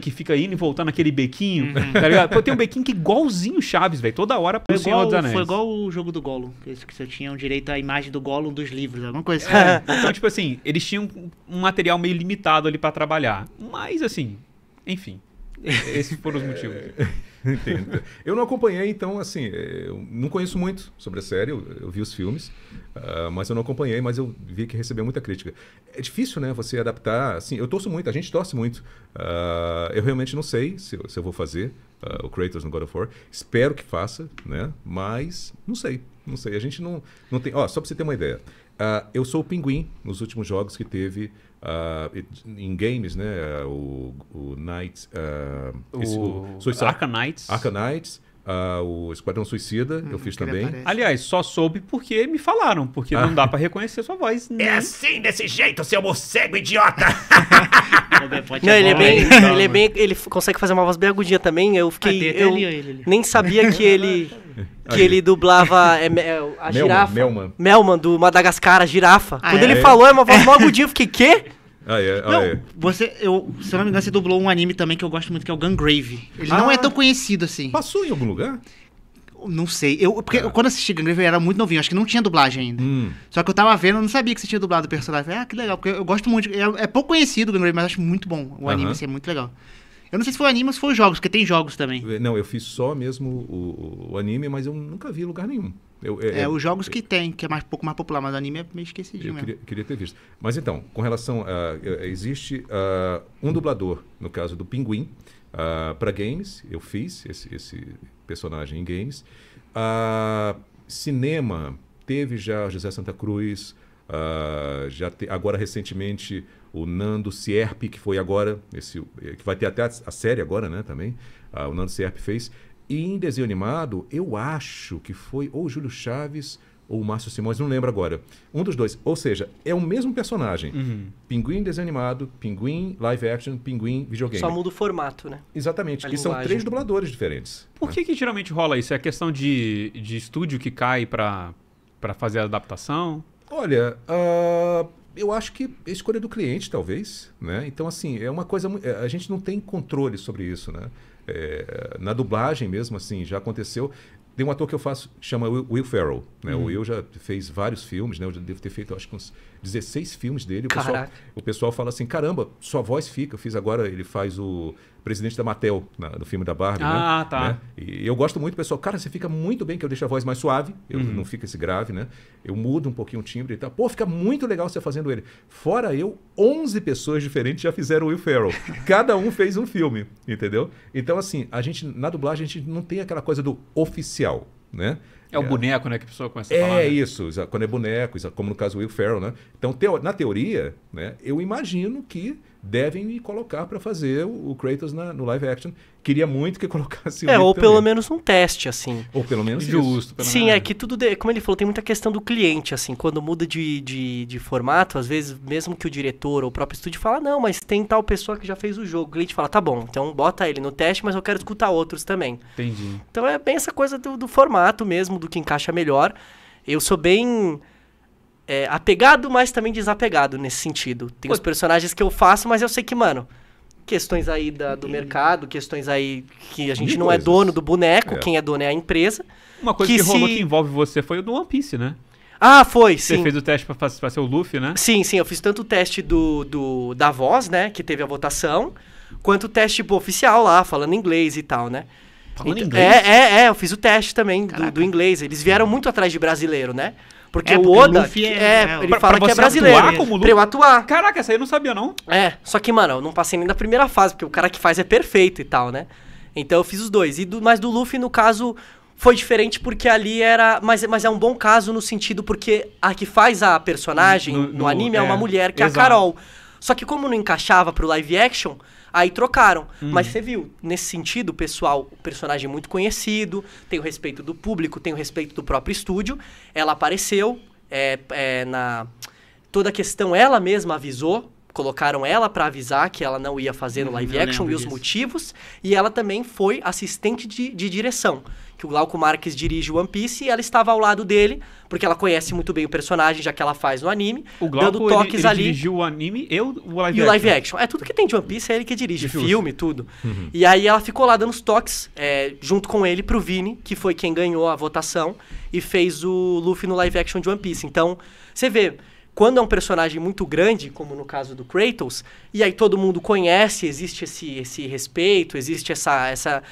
Que fica indo e voltando naquele bequinho, uhum. tá ligado? Pô, tem um bequinho que é igualzinho Chaves, velho. Toda hora dos Anéis. Foi igual o jogo do Gollum, que você tinha um direito à imagem do Gollum dos livros, alguma coisa é, assim. então, tipo assim, eles tinham um material meio limitado ali para trabalhar. Mas, assim, enfim. Esses foram os motivos. Entendo. Eu não acompanhei, então, assim, é, eu não conheço muito sobre a série, eu, eu vi os filmes, uh, mas eu não acompanhei, mas eu vi que recebeu muita crítica. É difícil, né, você adaptar, assim, eu torço muito, a gente torce muito. Uh, eu realmente não sei se, se eu vou fazer uh, o Kratos no God of War, espero que faça, né, mas não sei, não sei, a gente não, não tem... Ó, só pra você ter uma ideia, eu sou o pinguim nos últimos jogos que teve Uh, em games, né? Ah, o, o Knights. Uh, ah, o... Esse, o Suicide, Arca Knights. Arca Knights. Uh, o Esquadrão Suicida, hum, eu fiz também. Aliás, só soube porque me falaram, porque ah. não dá para reconhecer sua voz. Né? É assim, desse jeito, seu morcego idiota! não, é então. ele é bem, ele é bem, ele consegue fazer uma voz bem agudinha também. Eu fiquei, eu nem sabia que ele, que ele dublava é, a girafa, Melman, Melman. do Madagascar, a girafa. Ah, Quando é? ele falou é uma voz mó agudinha, eu fiquei quê? Ah, é? Ah, não, é. você, eu, se eu não me engano, você dublou um anime também que eu gosto muito, que é o Gungrave. Ele ah, não é ah. tão conhecido assim. Passou em algum lugar? Não sei. Eu, porque ah. quando assisti Gungrave eu era muito novinho, acho que não tinha dublagem ainda. Hum. Só que eu tava vendo, eu não sabia que você tinha dublado o personagem. Ah, que legal, porque eu gosto muito. É, é pouco conhecido o Gungrave, mas acho muito bom o uh -huh. anime, assim, é muito legal. Eu não sei se foi anime ou se foi jogos, porque tem jogos também. Não, eu fiz só mesmo o, o anime, mas eu nunca vi lugar nenhum. Eu, é, é, é os jogos eu, é, que tem, que é mais, um pouco mais popular, mas anime é meio esquecidinho eu mesmo. Queria, queria, ter visto. Mas então, com relação a... É, existe a, um dublador, no caso do Pinguim, para games. Eu fiz esse, esse personagem em games. A, cinema, teve já José Santa Cruz, a, já te, agora recentemente o Nando Sierp, que foi agora, esse, eh, que vai ter até a, a série agora, né, também, ah, o Nando Sierp fez. E em desenho animado, eu acho que foi ou Júlio Chaves ou Márcio Simões, não lembro agora. Um dos dois. Ou seja, é o mesmo personagem. Uhum. Pinguim desenho animado, pinguim live action, pinguim videogame. Só muda o formato, né? Exatamente. A que linguagem. são três dubladores diferentes. Por né? que, geralmente rola isso? É questão de, de estúdio que cai para fazer a adaptação? Olha, uh, eu acho que é escolha do cliente, talvez. Né? Então, assim, é uma coisa. É, a gente não tem controle sobre isso. Né? É, na dublagem mesmo, assim, já aconteceu. Tem um ator que eu faço, chama Will, Will Ferrell. Né? O hum. Will já fez vários filmes, né? Eu já devo ter feito, acho que uns 16 filmes dele. O pessoal, o pessoal, fala assim, caramba, sua voz fica. Eu fiz agora, ele faz o presidente da Mattel, na, no filme da Barbie. Ah, né? tá. Né? E eu gosto muito, pessoal. Cara, você fica muito bem que eu deixo a voz mais suave, eu uhum. não fico esse grave, né? Eu mudo um pouquinho o timbre e tal. Pô, fica muito legal você fazendo ele. Fora eu, 11 pessoas diferentes já fizeram Will Ferrell. Cada um fez um filme, entendeu? Então, assim, a gente, na dublagem, a gente não tem aquela coisa do oficial, né? É o é. boneco, né? Que a pessoa começa a é falar. É né? isso, quando é boneco, como no caso do Will Ferrell, né? Então, na teoria, né, eu imagino que devem me colocar para fazer o, Kratos na, no live action. Queria muito que colocasse o É, ou também. pelo menos um teste, assim. Ou pelo menos justo. Pelo Sim, menos. é que tudo, de, como ele falou, tem muita questão do cliente, assim. Quando muda de, de, de, formato, às vezes, mesmo que o diretor ou o próprio estúdio fala, não, mas tem tal pessoa que já fez o jogo. O cliente fala, tá bom, então bota ele no teste, mas eu quero escutar outros também. Entendi. Então é bem essa coisa do, do formato mesmo, do que encaixa melhor. Eu sou bem é, apegado, mas também desapegado nesse sentido. Tem Pô. os personagens que eu faço, mas eu sei que, mano, questões aí da, do e... mercado, questões aí que a gente não é coisas. é dono do boneco, é. quem é dono é a empresa. Uma coisa que, que rolou que envolve você foi o do One Piece, né? Ah, foi, Você sim. Você fez o teste para ser o Luffy, né? Sim, sim. Eu fiz tanto o teste do, do, da voz, né? Que teve a votação, quanto o teste tipo, oficial lá, falando inglês e tal, né? Falando então, inglês? É, é, é. Eu fiz o teste também do, do, inglês. Eles vieram muito atrás de brasileiro, né? Porque, é, porque o Oda, é, é, né, ele pra, fala pra que é brasileiro. Atuar como Luffy? Pra eu atuar. Caraca, essa aí eu não sabia, não. É, só que, mano, eu não passei nem da primeira fase, porque o cara que faz é perfeito e tal, né? Então eu fiz os dois. E do, mas do Luffy, no caso, foi diferente porque ali era. Mas, mas é um bom caso no sentido porque a que faz a personagem no, no, no anime é, é, uma mulher, que exato. é a Carol. Só que como não encaixava pro live action, Aí trocaram. Hum. Mas você viu, nesse sentido, o pessoal, o personagem é muito conhecido, tem o respeito do público, tem o respeito do próprio estúdio. Ela apareceu é, é, na. Toda a questão ela mesma avisou colocaram ela para avisar que ela não ia fazer no hum, live action e os disso. motivos. E ela também foi assistente de, de direção que o Glauco Marques dirige One Piece, e ela estava ao lado dele, porque ela conhece muito bem o personagem, já que ela faz no anime, o Glauco, dando toques ele, ele ali. dirigiu o anime e o live, e o live action. action. É tudo que tem de One Piece, é ele que dirige, Difícil. filme, tudo. Uhum. E aí ela ficou lá dando os toques, é, junto com ele, pro Vini, que foi quem ganhou a votação, e fez o Luffy no live action de One Piece. Então, você vê quando é um personagem muito grande, como no caso do Kratos, e aí todo mundo conhece, existe esse, esse respeito, existe essa, essa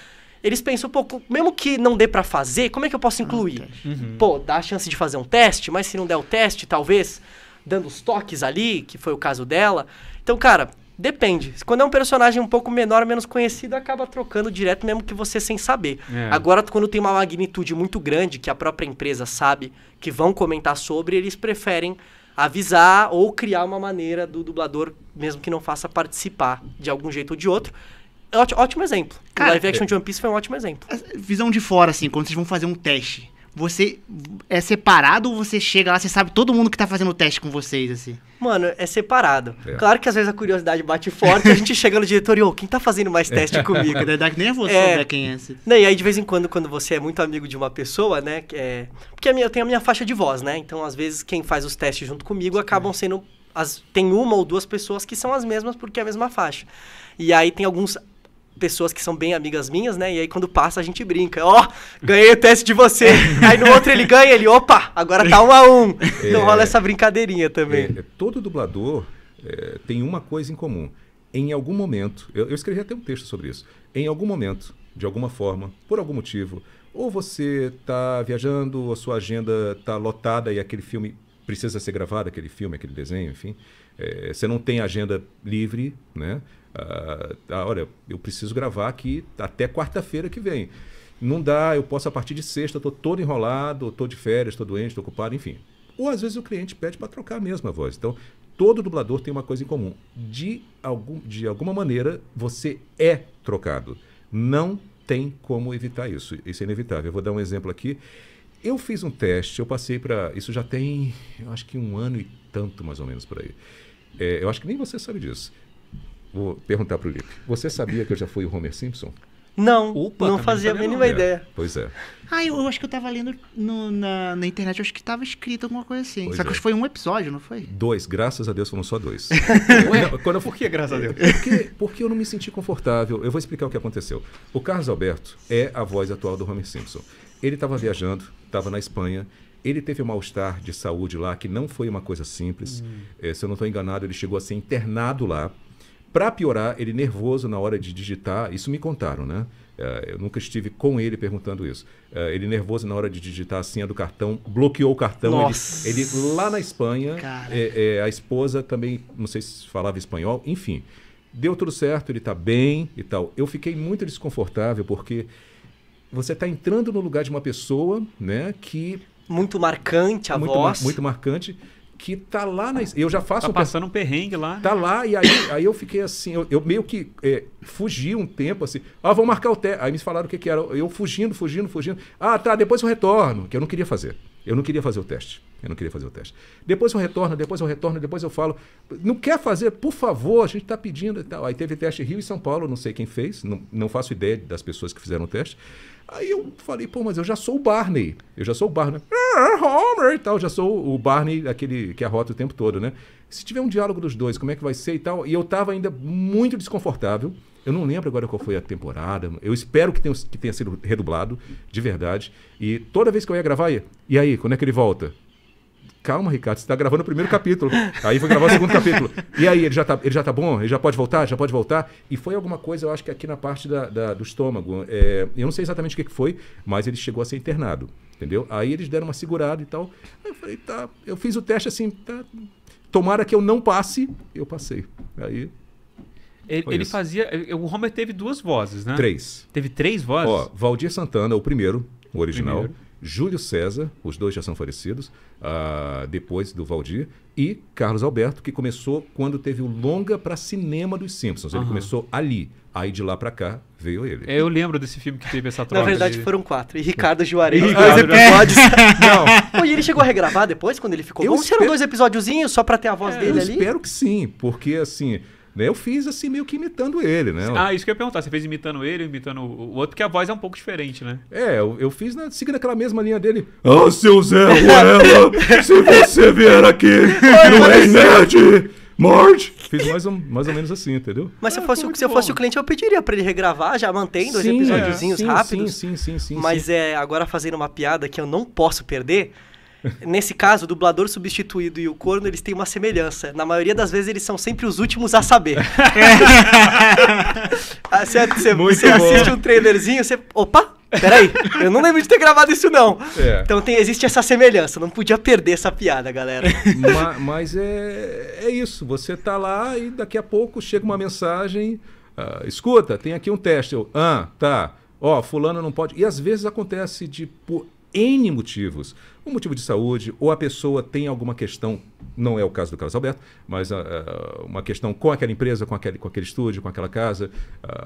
eles pensam, pô, mesmo que não dê para fazer, como é que eu posso ah, incluir? Ah, uhum. Pô, dá a chance de fazer um teste, mas se não der o teste, talvez dando os toques ali, que foi o caso dela. Então, cara, depende. Quando é um personagem um pouco menor, menos conhecido, acaba trocando direto mesmo que você sem saber. É. Agora, quando tem uma magnitude muito grande, que a própria empresa sabe que vão comentar sobre, eles preferem avisar ou criar uma maneira do dublador, mesmo que não faça participar de algum jeito ou de outro. É ótimo exemplo. Cara, o live action é. de One Piece foi um ótimo exemplo. É, visão de fora, assim, quando vocês vão fazer um teste, você é separado ou você chega lá, você sabe todo mundo que tá fazendo o teste com vocês, assim? Mano, é separado. É. Claro que às vezes a curiosidade bate forte, a gente chega no diretor e, ô, oh, quem tá fazendo mais teste comigo? Na verdade, nem é você é, saber quem é esse. Assim. e aí, de vez em quando, quando você é muito amigo de uma pessoa, né, é... porque a minha, eu tenho a minha faixa de voz, né, então às vezes quem faz os testes junto comigo acabam é. sendo... As, tem uma ou duas pessoas que são as mesmas porque é a mesma faixa. E aí tem alguns pessoas que são bem amigas minhas, né? E aí quando passa a gente brinca. Ó, oh, ganhei o teste de você. aí no outro ele ganha, ele, opa, agora tá um a um. É, então rola essa brincadeirinha também. É, é, todo dublador é, tem uma coisa em comum. Em algum momento, eu, eu escrevi até um texto sobre isso. Em algum momento, de alguma forma, por algum motivo, ou você tá viajando, ou a sua agenda tá lotada e aquele filme precisa ser gravado, aquele filme, aquele desenho, enfim. É, você não tem agenda livre, né? Ah, ah, olha, eu preciso gravar aqui até quarta-feira que vem. Não dá, eu posso a partir de sexta, estou todo enrolado, estou de férias, estou doente, estou ocupado, enfim. Ou às vezes o cliente pede para trocar a mesma voz. Então, todo dublador tem uma coisa em comum. De, algum, de alguma maneira, você é trocado. Não tem como evitar isso. Isso é inevitável. Eu vou dar um exemplo aqui. Eu fiz um teste, eu passei para. Isso já tem, eu acho que um ano e tanto, mais ou menos, por aí. É, eu acho que nem você sabe disso. Vou perguntar para o Lipe. Você sabia que eu já fui o Homer Simpson? Não, Opa, não tá fazia a mínima é, ideia. Pois é. Ah, eu, eu acho que eu estava lendo no, na, na internet, acho que estava escrito alguma coisa assim. Pois só é. que foi um episódio, não foi? Dois, graças a Deus foram só dois. Ué, não, quando eu... Por que graças a Deus? É, porque, porque eu não me senti confortável. Eu vou explicar o que aconteceu. O Carlos Alberto é a voz atual do Homer Simpson. Ele estava viajando, estava na Espanha, ele teve um mal-estar de saúde lá, que não foi uma coisa simples. Hum. É, se eu não estou enganado, ele chegou a ser internado lá. Para piorar, ele nervoso na hora de digitar, isso me contaram, né? Eh, eu nunca estive com ele perguntando isso. Eh, ele nervoso na hora de digitar a senha do cartão, bloqueou o cartão. Ele, ele, lá na Espanha, é, é, a esposa também, não sei se falava espanhol, enfim. Deu tudo certo, ele está bem e tal. Eu fiquei muito desconfortável porque você está entrando no lugar de uma pessoa né, que muito marcante a muito voz. Mar, muito marcante que tá lá na. Eu já faço. Tá passando um perrengue lá. Tá né? lá, e aí, aí eu fiquei assim, eu, eu meio que é, fugi um tempo assim. Ah, vou marcar o teste. Aí me falaram o que, que era. Eu fugindo, fugindo, fugindo. Ah, tá, depois eu retorno, que eu não queria fazer. Eu não queria fazer o teste. Eu não queria fazer o teste. Depois eu retorno, depois eu retorno, depois eu falo. Não quer fazer? Por favor, a gente está pedindo e tal. Aí teve teste Rio e São Paulo, não sei quem fez, não, não faço ideia das pessoas que fizeram o teste. Aí eu falei, pô, mas eu já sou o Barney. Eu já sou o Barney. Ah, Homer e tal, já sou o Barney, aquele que arrota o tempo todo, né? Se tiver um diálogo dos dois, como é que vai ser e tal. E eu estava ainda muito desconfortável. Eu não lembro agora qual foi a temporada. Eu espero que tenha, que tenha sido redublado, de verdade. E toda vez que eu ia gravar, ia, e aí, quando é que ele volta? Calma, Ricardo, você está gravando o primeiro capítulo. Aí foi gravar o segundo capítulo. E aí, ele já, tá, ele já tá bom? Ele já pode voltar? Já pode voltar? E foi alguma coisa, eu acho que aqui na parte da, da do estômago. É, eu não sei exatamente o que, que foi, mas ele chegou a ser internado. Entendeu? Aí eles deram uma segurada e tal. Aí eu falei, tá, eu fiz o teste assim, tá, tomara que eu não passe, eu passei. Aí ele, ele fazia. Eh, o Homer teve duas vozes, né? Três. Teve três vozes? Ó, Valdir Santana, o primeiro, o original. Primeiro. Júlio César, os dois já são falecidos, uh, depois do Valdir, e Carlos Alberto, que começou quando teve o longa para cinema dos Simpsons. Ele uhum. começou ali. Aí de lá para cá veio ele. É, eu lembro desse filme que teve essa troca. Na verdade de... foram quatro. E Ricardo Juarez, Ricardo, dois episódios. Não. Pô, e ele chegou a regravar depois, quando ele ficou eu Espero... Serão dois episódiozinhos só para ter a voz é, dele eu ali? Eu espero que sim, porque assim, né? Eu fiz assim, meio que imitando ele, né? Ah, isso que eu ia perguntar. Você fez imitando ele, imitando o outro, que a voz é um pouco diferente, né? É, eu, eu fiz na, seguindo aquela mesma linha dele. Ah, oh, seu Zé Ruela, se você vier aqui no é Nerd, é morde! Fiz mais ou, mais ou menos assim, entendeu? Mas se, eu ah, fosse, se eu fosse o cliente, eu pediria pra ele regravar, já mantém dois episódios rápidos. Sim, sim, sim, sim. Mas É, agora fazendo uma piada que eu não posso perder... Nesse caso, o dublador substituído e o corno, eles têm uma semelhança. Na maioria das vezes, eles são sempre os últimos a saber. você você, você assiste um trailerzinho, você... Opa! Peraí, eu não lembro de ter gravado isso, não. É. Então tem, existe essa semelhança, não podia perder essa piada, galera. Ma, mas, é, é isso, você tá lá e daqui a pouco chega uma mensagem. Uh, escuta, tem aqui um teste. Eu, ah, tá. Ó, fulano não pode. E às vezes acontece de. Por, N motivos. Um motivo de saúde, ou a pessoa tem alguma questão, não é o caso do Carlos Alberto, mas uh, uma questão com aquela empresa, com aquele, com aquele estúdio, com aquela casa.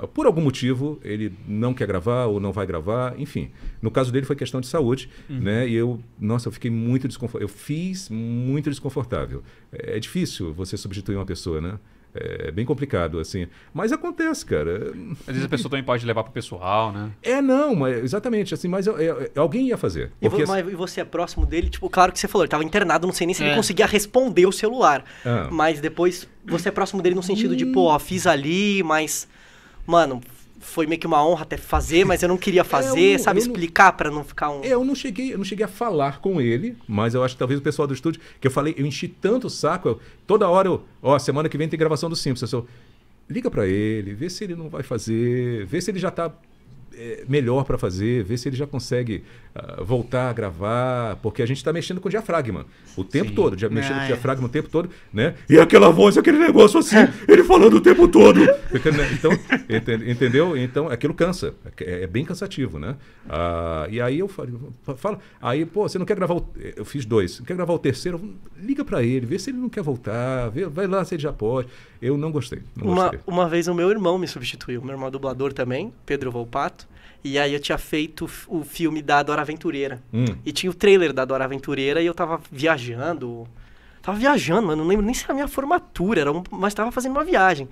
Uh, por algum motivo, ele não quer gravar ou não vai gravar, enfim. No caso dele foi questão de saúde, uhum. né? E eu, nossa, eu fiquei muito desconfortável. Eu fiz muito desconfortável. É, é difícil você substituir uma pessoa, né? É, é bem complicado, assim. Mas acontece, cara. Às vezes a pessoa também pode levar pro pessoal, né? É, não, mas, exatamente, assim, mas alguém ia fazer. Porque... E, mas, e você é próximo dele, tipo, claro que você falou, ele tava internado, não sei nem se é. ele conseguia responder o celular. Ah. Mas depois você é próximo dele no sentido de, pô, ó, fiz ali, mas. Mano, foi meio que uma honra até fazer, mas eu não queria é, fazer, eu, sabe? Eu explicar para não ficar um. Eu não cheguei, eu não cheguei a falar com ele, mas eu acho que talvez o pessoal do estúdio, que eu falei, eu enchi tanto o saco, eu, toda hora eu, ó, semana que vem tem gravação do simples, Eu, liga para ele, vê se ele não vai fazer, vê se ele já tá é, melhor para fazer, vê se ele já consegue ah, voltar a gravar, porque a gente está mexendo com o diafragma o tempo Sim. todo, já mexendo ah, com o diafragma é. o tempo todo, né? E aquela voz, aquele negócio assim, é. ele falando o tempo todo. Né? Então, ent entendeu? Então, aquilo cansa, é, é bem cansativo, né? Ah, e aí eu falo, aí, pô, você não quer gravar, o, eu fiz dois, quer gravar o terceiro? Liga para ele, vê se ele não quer voltar, vê, vai lá se ele já pode. Eu não gostei. Não uma, gostei. uma vez o meu irmão me substituiu, meu irmão é dublador também, Pedro Volpato. E aí eu tinha feito o filme da Dora Aventureira. Hum. E tinha o trailer da Dora Aventureira e eu tava viajando. Tava viajando, mano. Não lembro nem se era minha formatura, era um, mas tava fazendo uma viagem.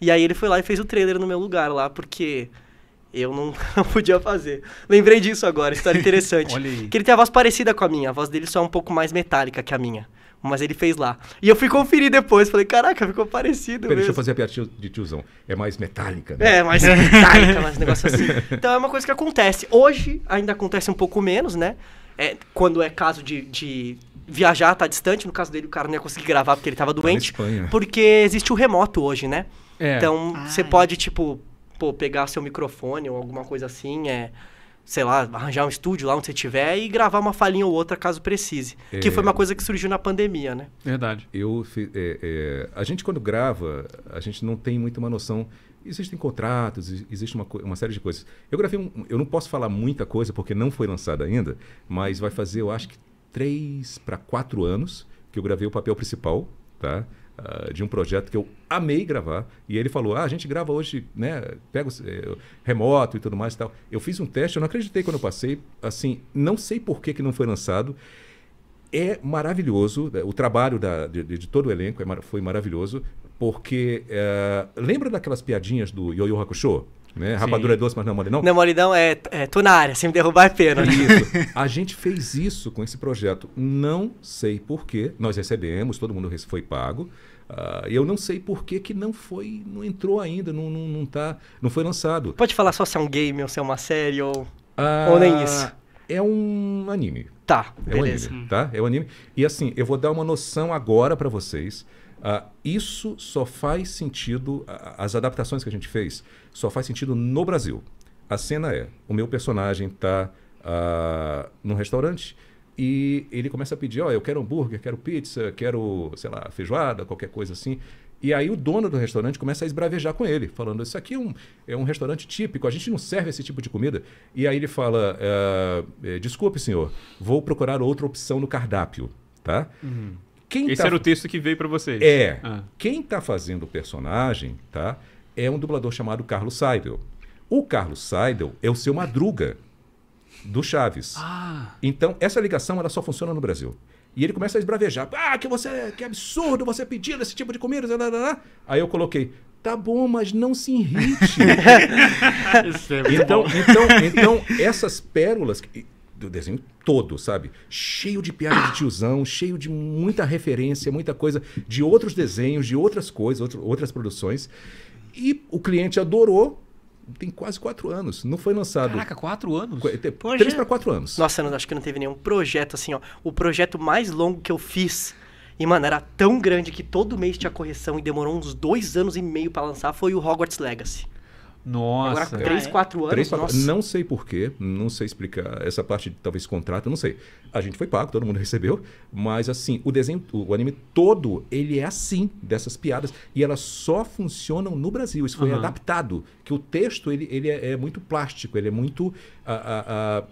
E aí ele foi lá e fez o trailer no meu lugar lá, porque eu não, não podia fazer. Lembrei disso agora, história interessante. que ele tem a voz parecida com a minha, a voz dele só é um pouco mais metálica que a minha mas ele fez lá. E eu fui conferir depois, falei, caraca, ficou parecido Deixa eu fazer a piada de tiozão. É mais metálica, né? É, mais metálica, mais negócio assim. Então é uma coisa que acontece. Hoje ainda acontece um pouco menos, né? É, quando é caso de, de viajar, tá distante, no caso dele o cara não ia conseguir gravar porque ele tava tá doente. porque existe o remoto hoje, né? É. Então você ah, é. pode, tipo, pô, pegar seu microfone ou alguma coisa assim, é sei lá, arranjar um estúdio lá onde você tiver e gravar uma falinha ou outra caso precise. É... Que foi uma é. coisa que surgiu na pandemia, né? Verdade. Eu, é, é, a gente quando grava, a gente não tem muito uma noção. Existem contratos, existe uma, uma série de coisas. Eu gravei um, Eu não posso falar muita coisa porque não foi lançada ainda, mas vai fazer, eu acho que três para quatro anos que eu gravei o papel principal, tá? Ah, de um projeto que eu amei gravar. E ele falou: ah, a gente grava hoje, né? Pega é, remoto e tudo mais e tal. Eu fiz um teste, eu não acreditei quando eu passei. Assim, não sei por que, que não foi lançado. É maravilhoso, eh, o trabalho da, de, de, todo o elenco é, foi maravilhoso, porque eh, lembra daquelas piadinhas do Yoyo Hakusho? Né? Rapadura é doce, mas não é mole não? Não, é mole não, é, é tô na área, sem derrubar é pena. Isso. A gente fez isso com esse projeto. Não sei por que Nós recebemos, todo mundo foi pago. Uh, eu não sei por que, que não foi, não entrou ainda, não, não, não, tá, não foi lançado. Pode falar só se é um game ou se é uma série ou, uh, ou nem isso? É um anime. Tá, é beleza. Um anime, hum. tá? É um anime. E assim, eu vou dar uma noção agora para vocês. Uh, isso só faz sentido, as adaptações que a gente fez, só faz sentido no Brasil. A cena é, o meu personagem está num restaurante, e ele começa a pedir, ó, oh, eu quero hambúrguer, quero pizza, quero, sei lá, feijoada, qualquer coisa assim. E aí o dono do restaurante começa a esbravejar com ele, falando, isso aqui é um, é um restaurante típico, a gente não serve esse tipo de comida. E aí ele fala, ah, desculpe, senhor, vou procurar outra opção no cardápio, tá? Uhum. Quem Esse tá... era o texto que veio para vocês. É. Ah. Quem está fazendo o personagem, tá? É um dublador chamado Carlos Seidel. O Carlos Seidel é o seu Madruga do Chaves. Ah. Então, essa ligação ela só funciona no Brasil. E ele começa a esbravejar. Ah, que você que absurdo você pedir esse tipo de comida. Lá, lá, lá. Aí eu coloquei, tá bom, mas não se irrite. é então, então, então, essas pérolas do desenho todo, sabe? Cheio de piada de tiozão, cheio de muita referência, muita coisa de outros desenhos, de outras coisas, outro, outras produções. E o cliente adorou tem quase quatro anos. Não foi lançado. Caraca, quatro anos? Qu te, três para quatro anos. Nossa, não, acho que não teve nenhum projeto assim, ó. O projeto mais longo que eu fiz. E, mano, era tão grande que todo mês tinha correção e demorou uns dois anos e meio para lançar. Foi o Hogwarts Legacy. Nossa. Agora, é. três, quatro anos. 3, 4, nossa. Não sei porquê, não sei explicar. Essa parte de talvez contrato, não sei. A gente foi pago, todo mundo recebeu. Mas assim, o desenho, o anime todo, ele é assim, dessas piadas. E elas só funcionam no Brasil. Isso foi uhum. adaptado. Que o texto, ele, ele é, é muito plástico, ele é muito. A, ah, a, ah, a ah,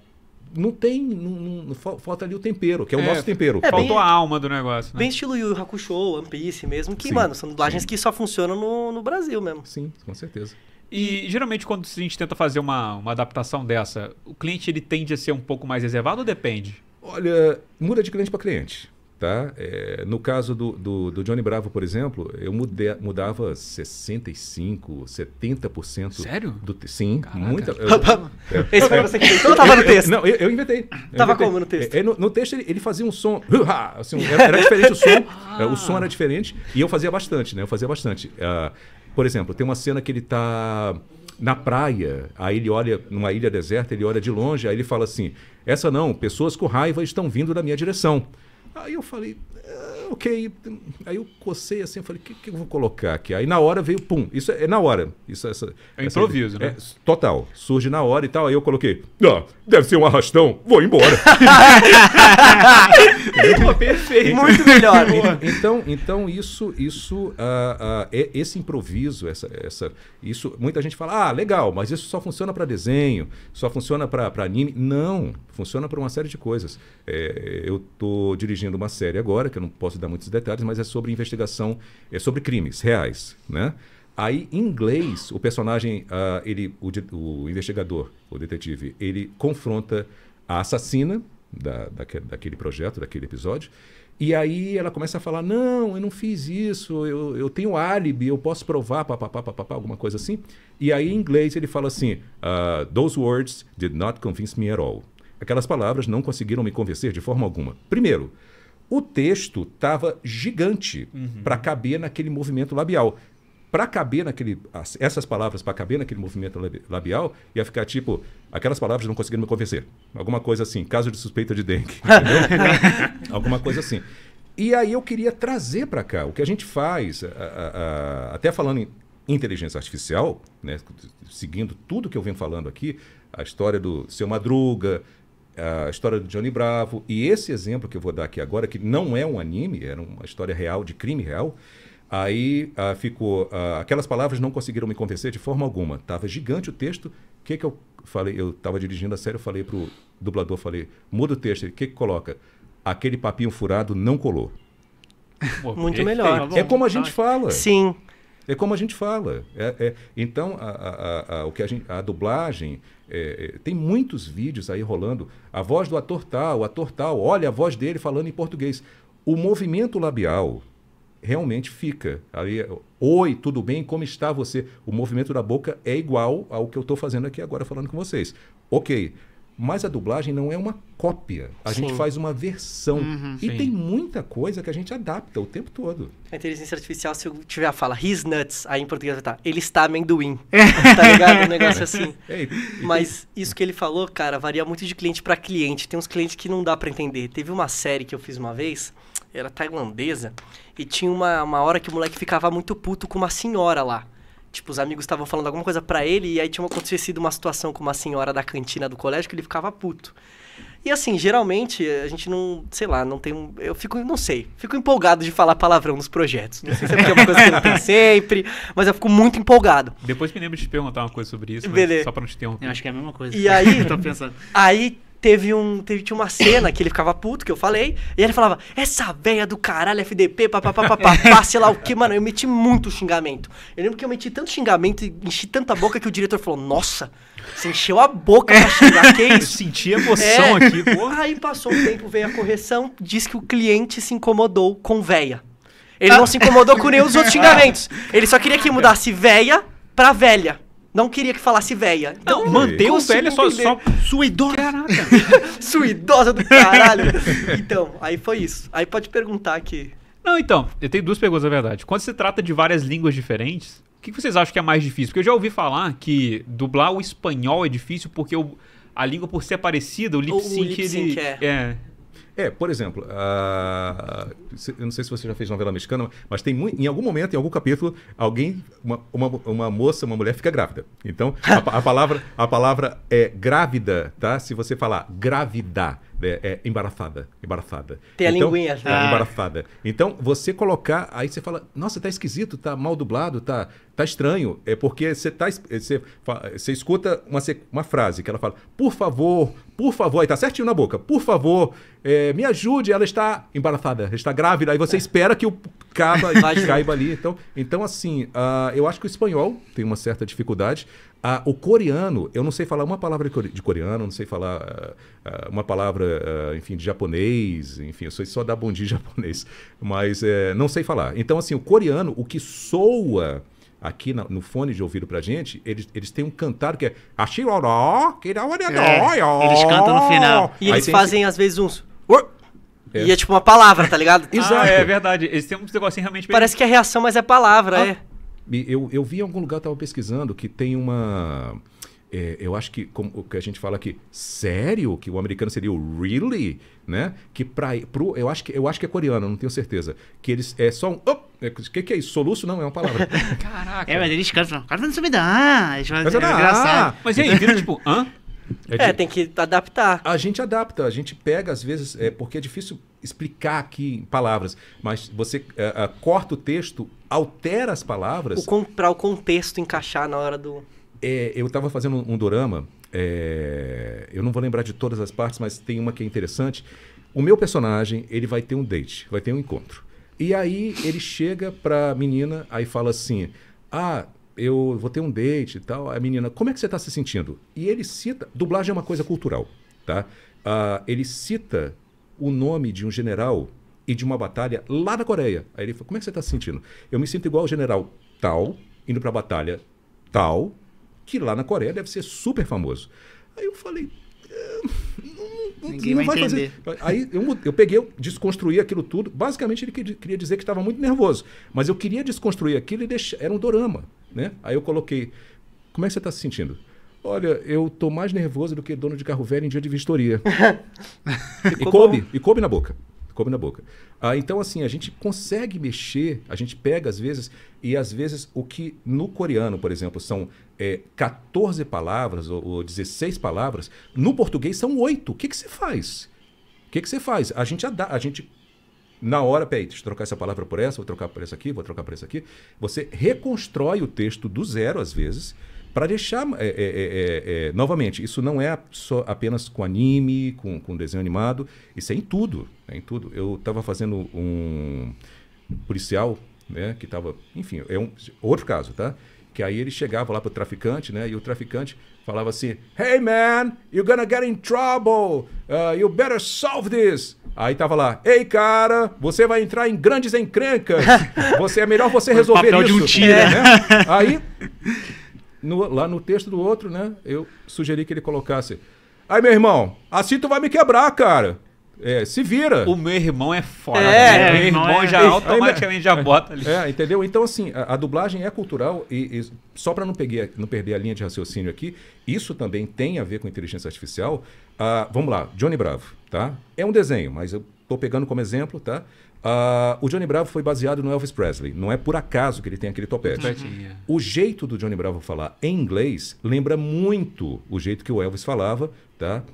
não tem. Não, não, falta ali o tempero, que é o é, nosso tempero. É, Faltou bem, a alma do negócio. Né? Bem estilo Yu Hakusho, One Piece mesmo, que, sim, mano, são dublagens sim. que só funcionam no, no Brasil mesmo. Sim, com certeza. E geralmente quando a gente tenta fazer uma, uma adaptação dessa, o cliente ele tende a ser um pouco mais reservado ou depende? Olha, muda de cliente para cliente. Tá? É, no caso do, do, do, Johnny Bravo, por exemplo, eu mudei, mudava 65, 70%. Sério? Do, sim, Caraca. muita. Eu, eu, Esse foi você que fez. Não estava no texto. Não, eu, eu inventei. Estava como no é, texto? É, no, no, texto ele, ele, fazia um som. Assim, era, era diferente o som. ah. O som era diferente. E eu fazia bastante, né? Eu fazia bastante. Uh, por exemplo, tem uma cena que ele está na praia, aí ele olha numa ilha deserta, ele olha de longe, aí ele fala assim: essa não, pessoas com raiva estão vindo da minha direção. Aí eu falei, ah, ok. Aí eu cocei assim, falei, o que, que eu vou colocar aqui? Aí na hora veio, pum. Isso é, é na hora. Isso, essa, é improviso, né? É, total. Surge na hora e tal. Aí eu coloquei, ah, deve ser um arrastão, vou embora. Pô, perfeito. Muito melhor. então, então isso, isso uh, uh, esse improviso, essa, essa, isso, muita gente fala, ah, legal, mas isso só funciona para desenho, só funciona para anime. Não, funciona para uma série de coisas. É, eu tô dirigindo uma série agora, que eu não posso posso dar muitos detalhes, mas é sobre investigação, é sobre crimes reais, né? Aí, em inglês, o personagem, uh, ele, o, o, investigador, o detetive, ele confronta a assassina da, daquele, daquele projeto, daquele episódio, e aí ela começa a falar: não, eu não fiz isso, eu, eu tenho álibi, eu posso provar, papapá, papapá, alguma coisa assim. E aí, em inglês, ele fala assim: uh, those words did not convince me at all. Aquelas palavras não conseguiram me convencer de forma alguma. Primeiro, o texto estava gigante uhum. para caber naquele movimento labial. Para caber naquele. Essas palavras, para caber naquele movimento labial, ia ficar tipo. Aquelas palavras não conseguiram me convencer. Alguma coisa assim. Caso de suspeita de dengue. Alguma coisa assim. E aí eu queria trazer para cá o que a gente faz, a, a, a, até falando em inteligência artificial, né, seguindo tudo que eu venho falando aqui, a história do seu Madruga, a história do Johnny Bravo e esse exemplo que eu vou dar aqui agora, que não é um anime, era uma história real, de crime real, aí ah, ficou. Ah, aquelas palavras não conseguiram me convencer de forma alguma. Estava gigante o texto. O que, que eu falei? Eu estava dirigindo a série, eu falei para o dublador, falei, muda o texto. O que, que coloca? Aquele papinho furado não colou. Muito melhor. Tá é como a gente tá. fala. Sim. É como a gente fala. É, é, então, a, a, a, o que a, gente, a dublagem. É, é, tem muitos vídeos aí rolando. A voz do ator tal, o ator tal, olha a voz dele falando em português. O movimento labial realmente fica. Aí, Oi, tudo bem? Como está você? O movimento da boca é igual ao que eu estou fazendo aqui agora falando com vocês. Ok. Mas a dublagem não é uma cópia. A Sim. gente faz uma versão. Uhum, e sim. tem muita coisa que a gente adapta o tempo todo. A inteligência artificial, se eu tiver a fala his nuts, aí em português vai estar, ele está amendoim. É. tá ligado? Um negócio assim. É, Mas isso que ele falou, cara, varia muito de cliente para cliente. Tem uns clientes que não dá para entender. Teve uma série que eu fiz uma vez, era tailandesa, e tinha uma, uma hora que o moleque ficava muito puto com uma senhora lá. Tipo, os amigos estavam falando alguma coisa para ele e aí tinha acontecido uma situação com uma senhora da cantina do colégio que ele ficava puto. E assim, geralmente a gente não, sei lá, não tem um, Eu fico, não sei, fico empolgado de falar palavrão nos projetos. Não sei se é porque é uma coisa que não tem sempre, mas eu fico muito empolgado. Depois me lembro de te perguntar uma coisa sobre isso, só pra não te um. Eu acho que é a mesma coisa. E aí, aí teve um. Teve, tinha uma cena que ele ficava puto, que eu falei, e ele falava, essa véia do caralho, FDP, papapá, sei lá o que, mano. Eu meti muito xingamento. Eu lembro que eu meti tanto xingamento e enchi tanta boca que o diretor falou, nossa, você encheu a boca pra xingar, que isso? Eu senti emoção é. aqui, pô. Aí passou um tempo, veio a correção, diz que o cliente se incomodou com véia. Ele ah. não se incomodou com nenhum dos outros xingamentos. Ele só queria que mudasse véia pra velha não queria que falasse véia. Então, manter o velho só, só sua idosa. Caraca. sua idosa do caralho. Então, aí foi isso. Aí pode perguntar aqui. Não, então, eu tenho duas perguntas, na verdade. Quando se trata de várias línguas diferentes, o que vocês acham que é mais difícil? Porque eu já ouvi falar que dublar o espanhol é difícil porque o, a língua, por ser parecida, o lip sync, o lip -sync ele. É. é é, por exemplo, a... Ah, eu não sei se você já fez novela mexicana, mas tem muito... em algum momento, em algum capítulo, alguém, uma, uma, uma moça, uma mulher fica grávida. Então, a, a, palavra, a palavra é grávida, tá? Se você falar gravidar é, é embaraçada, embaraçada. Tem a então, linguinha já. É, ah. embaraçada. Então, você colocar, aí você fala, nossa, tá esquisito, tá mal dublado, tá, tá estranho. É porque você tá, você, você escuta uma, uma frase que ela fala, por favor, por favor, aí tá certinho na boca, por favor, é, me ajude, ela está embaraçada, está grávida. Aí você é. espera que o caba, caiba ali. Então, então assim, uh, eu acho que o espanhol tem uma certa dificuldade. Uh, o coreano, eu não sei falar uma palavra de coreano, não sei falar uh, uma palavra, enfim, de japonês, enfim, eu sei só dar bom dia japonês, mas eh, não sei falar. Então, assim, o coreano, o que soa aqui na, no fone de ouvido pra gente, eles, eles têm um cantar que é. é eles cantam no final. E eles fazem, às vezes, uns. É. E é tipo uma palavra, tá ligado? Exato. Ah, é verdade. Eles têm um negocinho realmente. Parece que é reação, mas é palavra, ah, é. Eu, eu vi em algum lugar, eu tava pesquisando, que tem uma. É, eu acho que como, o que a gente fala aqui, sério? Que o americano seria o really? Né? Que pra, pro, eu, acho que, eu acho que é coreano, não tenho certeza. Que eles é só um. O é, que, que é isso? Soluço não, é uma palavra. Caraca. É, mas eles cantam. Cara, não se me dá. É, é engraçado. Ah! Mas e aí, vira tipo, hã? É, é, de... tem que adaptar. A gente adapta, a gente pega, às vezes, é, porque é difícil explicar aqui em palavras, mas você é, é, corta o texto, altera as palavras. Para o contexto encaixar na hora do. É, eu estava fazendo um, um dorama, é, eu não vou lembrar de todas as partes, mas tem uma que é interessante. O meu personagem, ele vai ter um date, vai ter um encontro. E aí ele chega para a menina, aí fala assim: Ah, eu vou ter um date e tal. A menina, como é que você está se sentindo? E ele cita. Dublagem é uma coisa cultural, tá? Uh, ele cita o nome de um general e de uma batalha lá na Coreia. Aí ele fala Como é que você está se sentindo? Eu me sinto igual ao general tal, indo para a batalha tal, que lá na Coreia deve ser super famoso. Aí eu falei. Ah, Ninguém não vai, vai fazer. Aí eu, eu peguei, eu desconstruí aquilo tudo. Basicamente ele queria dizer que estava muito nervoso. Mas eu queria desconstruir aquilo e deixar. Era um dorama. Né? Aí eu coloquei. Como é que você está se sentindo? Olha, eu tô mais nervoso do que dono de carro velho em dia de vistoria. e coube, e coube na boca come na boca. Ah, então, assim, a gente consegue mexer, a gente pega às vezes, e às vezes o que no coreano, por exemplo, são é, 14 palavras ou, ou 16 palavras, no português são 8. O que, que você faz? O que, que você faz? A gente, a gente na hora, peraí, deixa eu trocar essa palavra por essa, vou trocar por essa aqui, vou trocar por essa aqui. Você reconstrói o texto do zero, às vezes, para deixar é é, é, é, é, novamente isso não é só apenas com anime com, com desenho animado isso é em tudo é em tudo eu estava fazendo um policial né que estava enfim é um outro caso tá que aí ele chegava lá pro traficante né e o traficante falava assim hey man you're gonna get in trouble uh, you better solve this Aí tava lá, ei cara, você vai entrar em grandes encrencas. Você é melhor você resolver o papel isso. De um tira. É, né? né? Aí no, lá no texto do outro, né? Eu sugeri que ele colocasse. Aí, meu irmão, assim tu vai me quebrar, cara. É, se vira. O meu irmão é foda. É, né? É, meu irmão, é... já automaticamente já bota ali. É, entendeu? Então, assim, a, a dublagem é cultural e, e só para não, não perder a linha de raciocínio aqui, isso também tem a ver com inteligência artificial. Ah, vamos lá, Johnny Bravo, tá? É um desenho, mas eu tô pegando como exemplo, tá? Uh, o Johnny Bravo foi baseado no Elvis Presley. Não é por acaso que ele tem aquele topete. Uhum. O jeito do Johnny Bravo falar em inglês lembra muito o jeito que o Elvis falava, tá?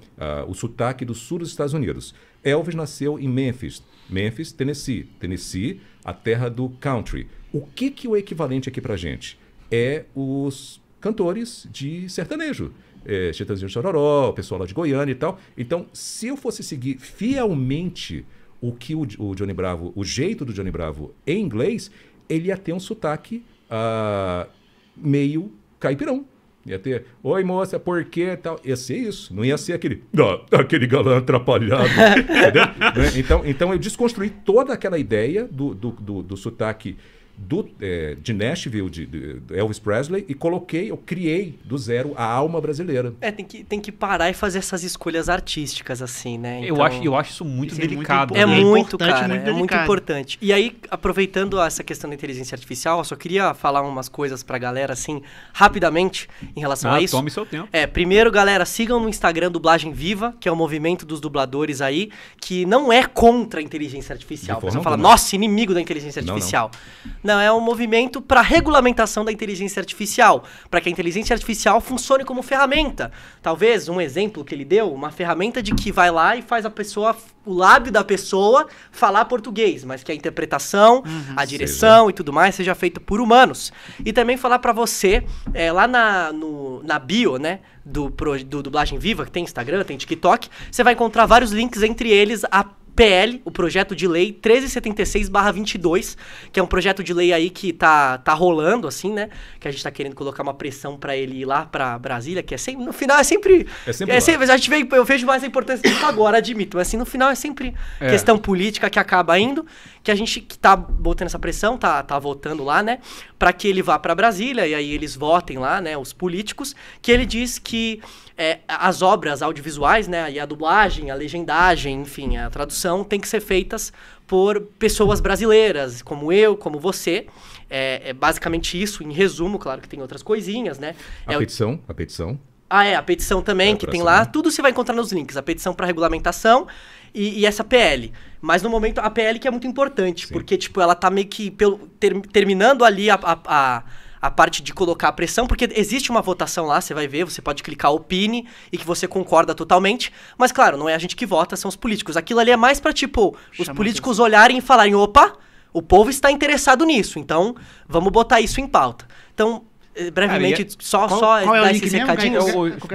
Uh, o sotaque do sul dos Estados Unidos. Elvis nasceu em Memphis, Memphis, Tennessee. Tennessee, a terra do country. O que, que o equivalente aqui pra gente? É os cantores de sertanejo é, Chitãozinho Chororó, o pessoal lá de Goiânia e tal. Então, se eu fosse seguir fielmente o que o, o, Johnny Bravo, o jeito do Johnny Bravo em inglês, ele ia ter um sotaque uh, meio caipirão. Ia ter, oi moça, por quê? Tal. Ia ser isso. Não ia ser aquele, ah, aquele galã atrapalhado. né? então, então eu desconstruí toda aquela ideia do, do, do, do sotaque do, é, de Nashville, de, de, Elvis Presley, e coloquei, eu criei do zero a alma brasileira. É, tem que, tem que parar e fazer essas escolhas artísticas, assim, né? Então, eu, acho, então, eu acho isso muito isso é delicado. É muito, é muito cara, muito é muito importante. E aí, aproveitando essa questão da inteligência artificial, eu só queria falar umas coisas pra galera, assim, rapidamente, em relação ah, a isso. tome seu tempo. É, primeiro, galera, sigam no Instagram Dublagem Viva, que é o movimento dos dubladores aí, que não é contra a inteligência artificial. Você fala, nossa, inimigo da inteligência artificial. Não, não. Não, é um movimento para regulamentação da inteligência artificial, para que a inteligência artificial funcione como ferramenta. Talvez um exemplo que ele deu, uma ferramenta de que vai lá e faz a pessoa, o lábio da pessoa falar português, mas que a interpretação, uhum, a direção seja. e tudo mais seja feito por humanos. E também falar para você, é, lá na, no, na bio, né? Do, pro, do Dublagem Viva, que tem Instagram, tem TikTok, você vai encontrar vários links, entre eles a PL, o projeto de lei 1376/22, que é um projeto de lei aí que tá, tá rolando assim, né? Que a gente tá querendo colocar uma pressão para ele ir lá para Brasília, que é sempre no final é sempre é sempre, é sempre a gente vê, eu vejo mais a importância disso agora, admito, mas assim, no final é sempre é. questão política que acaba indo, que a gente que tá botando essa pressão, tá tá votando lá, né, para que ele vá para Brasília e aí eles votem lá, né, os políticos, que ele diz que é, as obras audiovisuais, né, e a dublagem, a legendagem, enfim, a tradução, tem que ser feitas por pessoas brasileiras, como eu, como você. É, é basicamente isso, em resumo, claro que tem outras coisinhas, né? A é petição, a petição. Ah, é, a petição também, é, que tem lá. Tudo você vai encontrar nos links. A petição para regulamentação e, e, essa PL. Mas no momento, a PL que é muito importante, Sim. porque, tipo, ela tá meio que pelo, ter, terminando ali a, a, a a parte de colocar a pressão, porque existe uma votação lá, você vai ver, você pode clicar opine e que você concorda totalmente, mas claro, não é a gente que vota, são os políticos. Aquilo ali é mais para tipo, os Chama políticos olharem e falarem, opa, o povo está interessado nisso, então vamos botar isso em pauta. Então, eh, brevemente, Cara, é só, qual, só qual é dar esses recadinhos.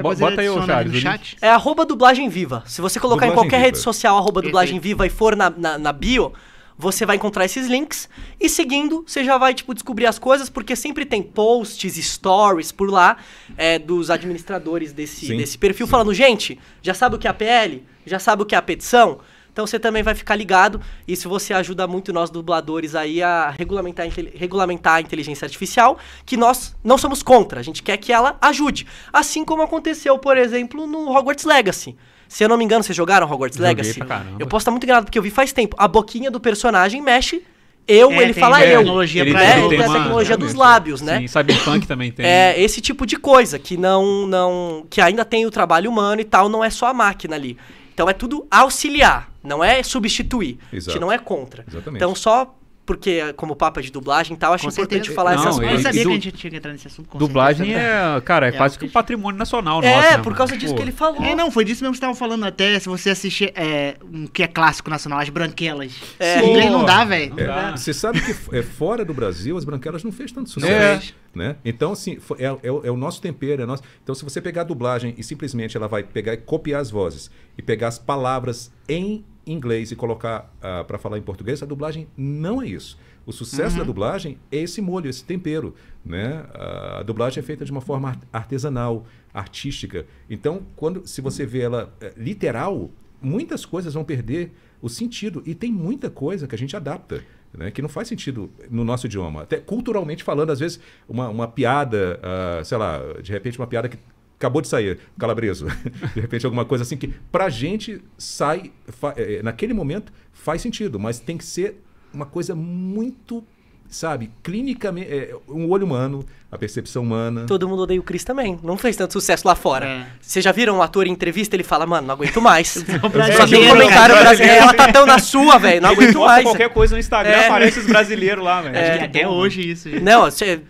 bota aí, o Charles. Chat. É arroba dublagem viva. Se você colocar dublagem em qualquer viva. rede social arroba dublagem viva e for na, na, na bio, você vai encontrar esses links e seguindo você já vai tipo descobrir as coisas porque sempre tem posts, stories por lá é, dos administradores desse, sim, desse perfil sim. falando gente já sabe o que é a PL, já sabe o que é a petição. Então você também vai ficar ligado. Isso você ajuda muito nós dubladores aí a regulamentar, regulamentar a inteligência artificial, que nós não somos contra. A gente quer que ela ajude. Assim como aconteceu, por exemplo, no Hogwarts Legacy. Se eu não me engano, vocês jogaram Hogwarts Joguei Legacy? Eu posso estar muito enganado, porque eu vi faz tempo. A boquinha do personagem mexe eu, é, ele fala eu. Tecnologia ele, né? ele tem a tecnologia dos lábios, né? Sim, Cyberpunk também tem. É, esse tipo de coisa que não não que ainda tem o trabalho humano e tal, não é só a máquina ali. Então é tudo auxiliar, não é substituir, Exato. gente não é contra. Exatamente. Então só porque ah, como papa é de dublagem e tal, acho com importante certeza. falar não, essas coisas. Eu sabia que a gente tinha que entrar nesse assunto. Com dublagem certeza. é, cara, é, é quase que um patrimônio nacional é, nosso. É, né, por causa mano? disso Pô. que ele falou. É, não, foi disso mesmo que você tava falando até, se você assistir é, um que é clássico nacional, as branquelas. É. Ninguém não dá, velho. É, você sabe que é, fora do Brasil, as branquelas não fez tanto sucesso. Né? Então, assim, é, o nosso tempero, é nosso... Então, se você pegar a dublagem e simplesmente ela vai pegar e copiar as vozes e pegar as palavras em inglês e colocar uh, ah, para falar em português, a dublagem não é isso. O sucesso uhum. da dublagem é esse molho, esse tempero. Né? Uh, a dublagem é feita de uma forma artesanal, artística. Então, quando se você vê ela uh, literal, muitas coisas vão perder o sentido. E tem muita coisa que a gente adapta. Né, que não faz sentido no nosso idioma. Até culturalmente falando, às vezes, uma, uma piada, uh, sei lá, de repente, uma piada que acabou de sair, Calabreso. De repente, alguma coisa assim que, pra gente, sai. Fa, é, naquele momento, faz sentido, mas tem que ser uma coisa muito sabe? Clinicamente, é, um olho humano, a percepção humana. Todo mundo odeia o Chris também. Não fez tanto sucesso lá fora. É. Vocês é. já viram um ator em entrevista? Ele fala, mano, não aguento mais. Só tem um comentário brasileiro. Ela tá tão na sua, velho. Não aguento mais. qualquer coisa no Instagram, é. aparece os brasileiros lá, velho. É. até hoje isso. Gente. Não,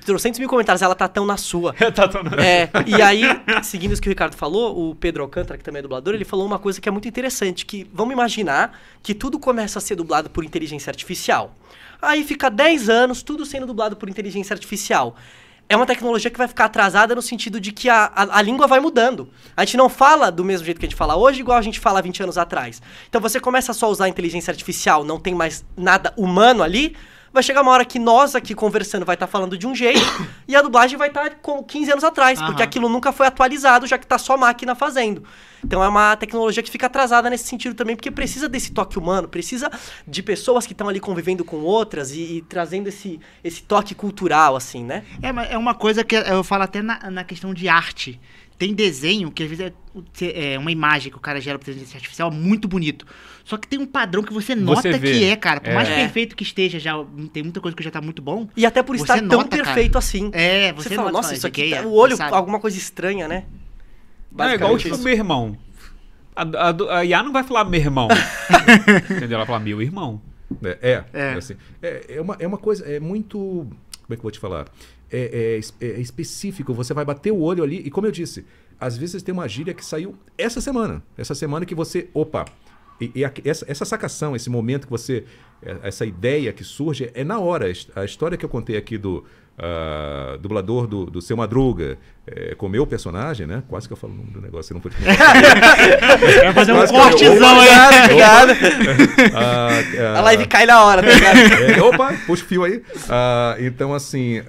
trocentos mil comentários. Ela tá tão na sua. tá tão na E aí, seguindo o que o Ricardo falou, o Pedro Alcântara, que também é dublador, ele falou uma coisa que é muito interessante, que vamos imaginar que tudo começa a ser dublado por inteligência artificial. Aí fica 10 anos, tudo sendo dublado por inteligência artificial. É uma tecnologia que vai ficar atrasada no sentido de que a, a, a, língua vai mudando. A gente não fala do mesmo jeito que a gente fala hoje, igual a gente fala 20 anos atrás. Então você começa só a usar inteligência artificial, não tem mais nada humano ali vai chegar uma hora que nós aqui conversando vai estar tá falando de um jeito e a dublagem vai estar tá com 15 anos atrás, porque aquilo nunca foi atualizado, já que tá só máquina fazendo. Então é uma tecnologia que fica atrasada nesse sentido também, porque precisa desse toque humano, precisa de pessoas que estão ali convivendo com outras e, e, trazendo esse, esse toque cultural, assim, né? É, é uma coisa que eu falo até na, na questão de arte. Tem desenho que às vezes é, é uma imagem que o cara gera para inteligência artificial muito bonito. Só que tem um padrão que você nota você que é, cara. Por é. mais perfeito que esteja, já tem muita coisa que já tá muito bom. E até por estar nota, tão perfeito cara. assim. É, você, você fala, nossa, isso aqui tá, é o olho, sabe? alguma coisa estranha, né? Não, é igual tipo isso. meu irmão. A, a, a não vai falar meu irmão. Entendeu? Ela fala meu irmão. É, é, é, é. Assim, é, é, uma, é uma coisa, é muito. Como é que eu vou te falar? É, é, é, específico, você vai bater o olho ali, e como eu disse, às vezes tem uma gíria que saiu essa semana. Essa semana que você. Opa! E, e a, essa, essa, sacação, esse momento que você. É, essa ideia que surge é na hora. A história que eu contei aqui do uh, dublador do, do seu Madruga é, comeu o personagem, né? Quase que eu falo o nome do negócio, eu não podia. Vai fazer um cortezão aí, obrigado. Uh, a live cai na hora, tá ligado? É, opa, puxa o fio aí. então, assim,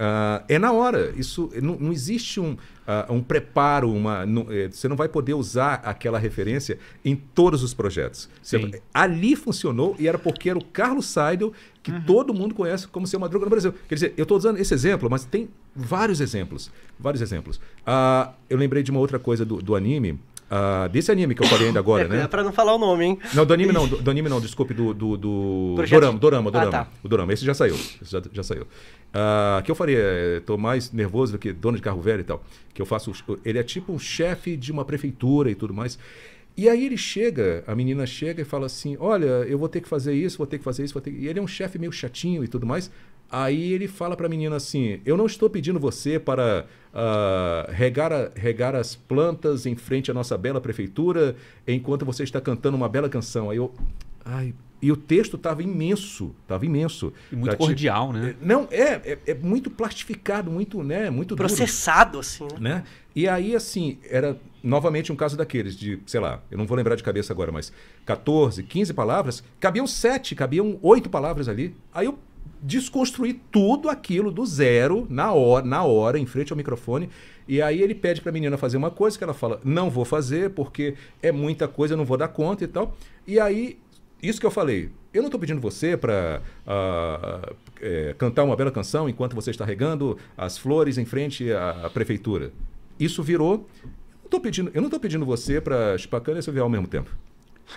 é na hora. Isso não, não existe um uh, um preparo, uma, eh, você não vai poder usar aquela referência em todos os projetos. Você, ali funcionou e era porque era o Carlos Seidel que uhum. todo mundo conhece como ser uma droga no Brasil. Quer dizer, eu estou usando esse exemplo, mas tem vários exemplos. Vários exemplos. Uh, eu lembrei de uma outra coisa do, do anime Uh, desse anime que eu falei ainda agora, é, né? É pra não falar o nome, hein? Não, do anime não, do, do anime não, desculpe, do. do, do... Projeto... Dorama, Dorama, Dorama. Ah, tá. O Dorama, esse já saiu. Esse já, já saiu. Uh, que eu faria, é, tô mais nervoso do que dono de carro velho e tal. Que eu faço. Ele é tipo um chefe de uma prefeitura e tudo mais. E aí ele chega, a menina chega e fala assim: Olha, eu vou ter que fazer isso, vou ter que fazer isso, vou ter que... E ele é um chefe meio chatinho e tudo mais. Aí ele fala para a menina assim: Eu não estou pedindo você para uh, regar, a, regar as plantas em frente à nossa bela prefeitura enquanto você está cantando uma bela canção. Aí eu. Ai, e o texto estava imenso, estava imenso. E muito cordial, né? É, não, é, é, é, muito plastificado, muito, né? Muito Processado, duro, assim. Né? né? E aí, assim, era novamente um caso daqueles de, sei lá, eu não vou lembrar de cabeça agora, mas 14, 15 palavras, cabiam sete, cabiam oito palavras ali. Aí eu desconstruir tudo aquilo do zero na hora, na hora, em frente ao microfone. E aí ele pede para a menina fazer uma coisa que ela fala: "Não vou fazer porque é muita coisa, eu não vou dar conta" e tal. E aí isso que eu falei, eu não estou pedindo você para uh, ah, é, cantar uma bela canção enquanto você está regando as flores em frente à, à prefeitura. Isso virou. Eu não estou pedindo você para chupacana e se ao mesmo tempo.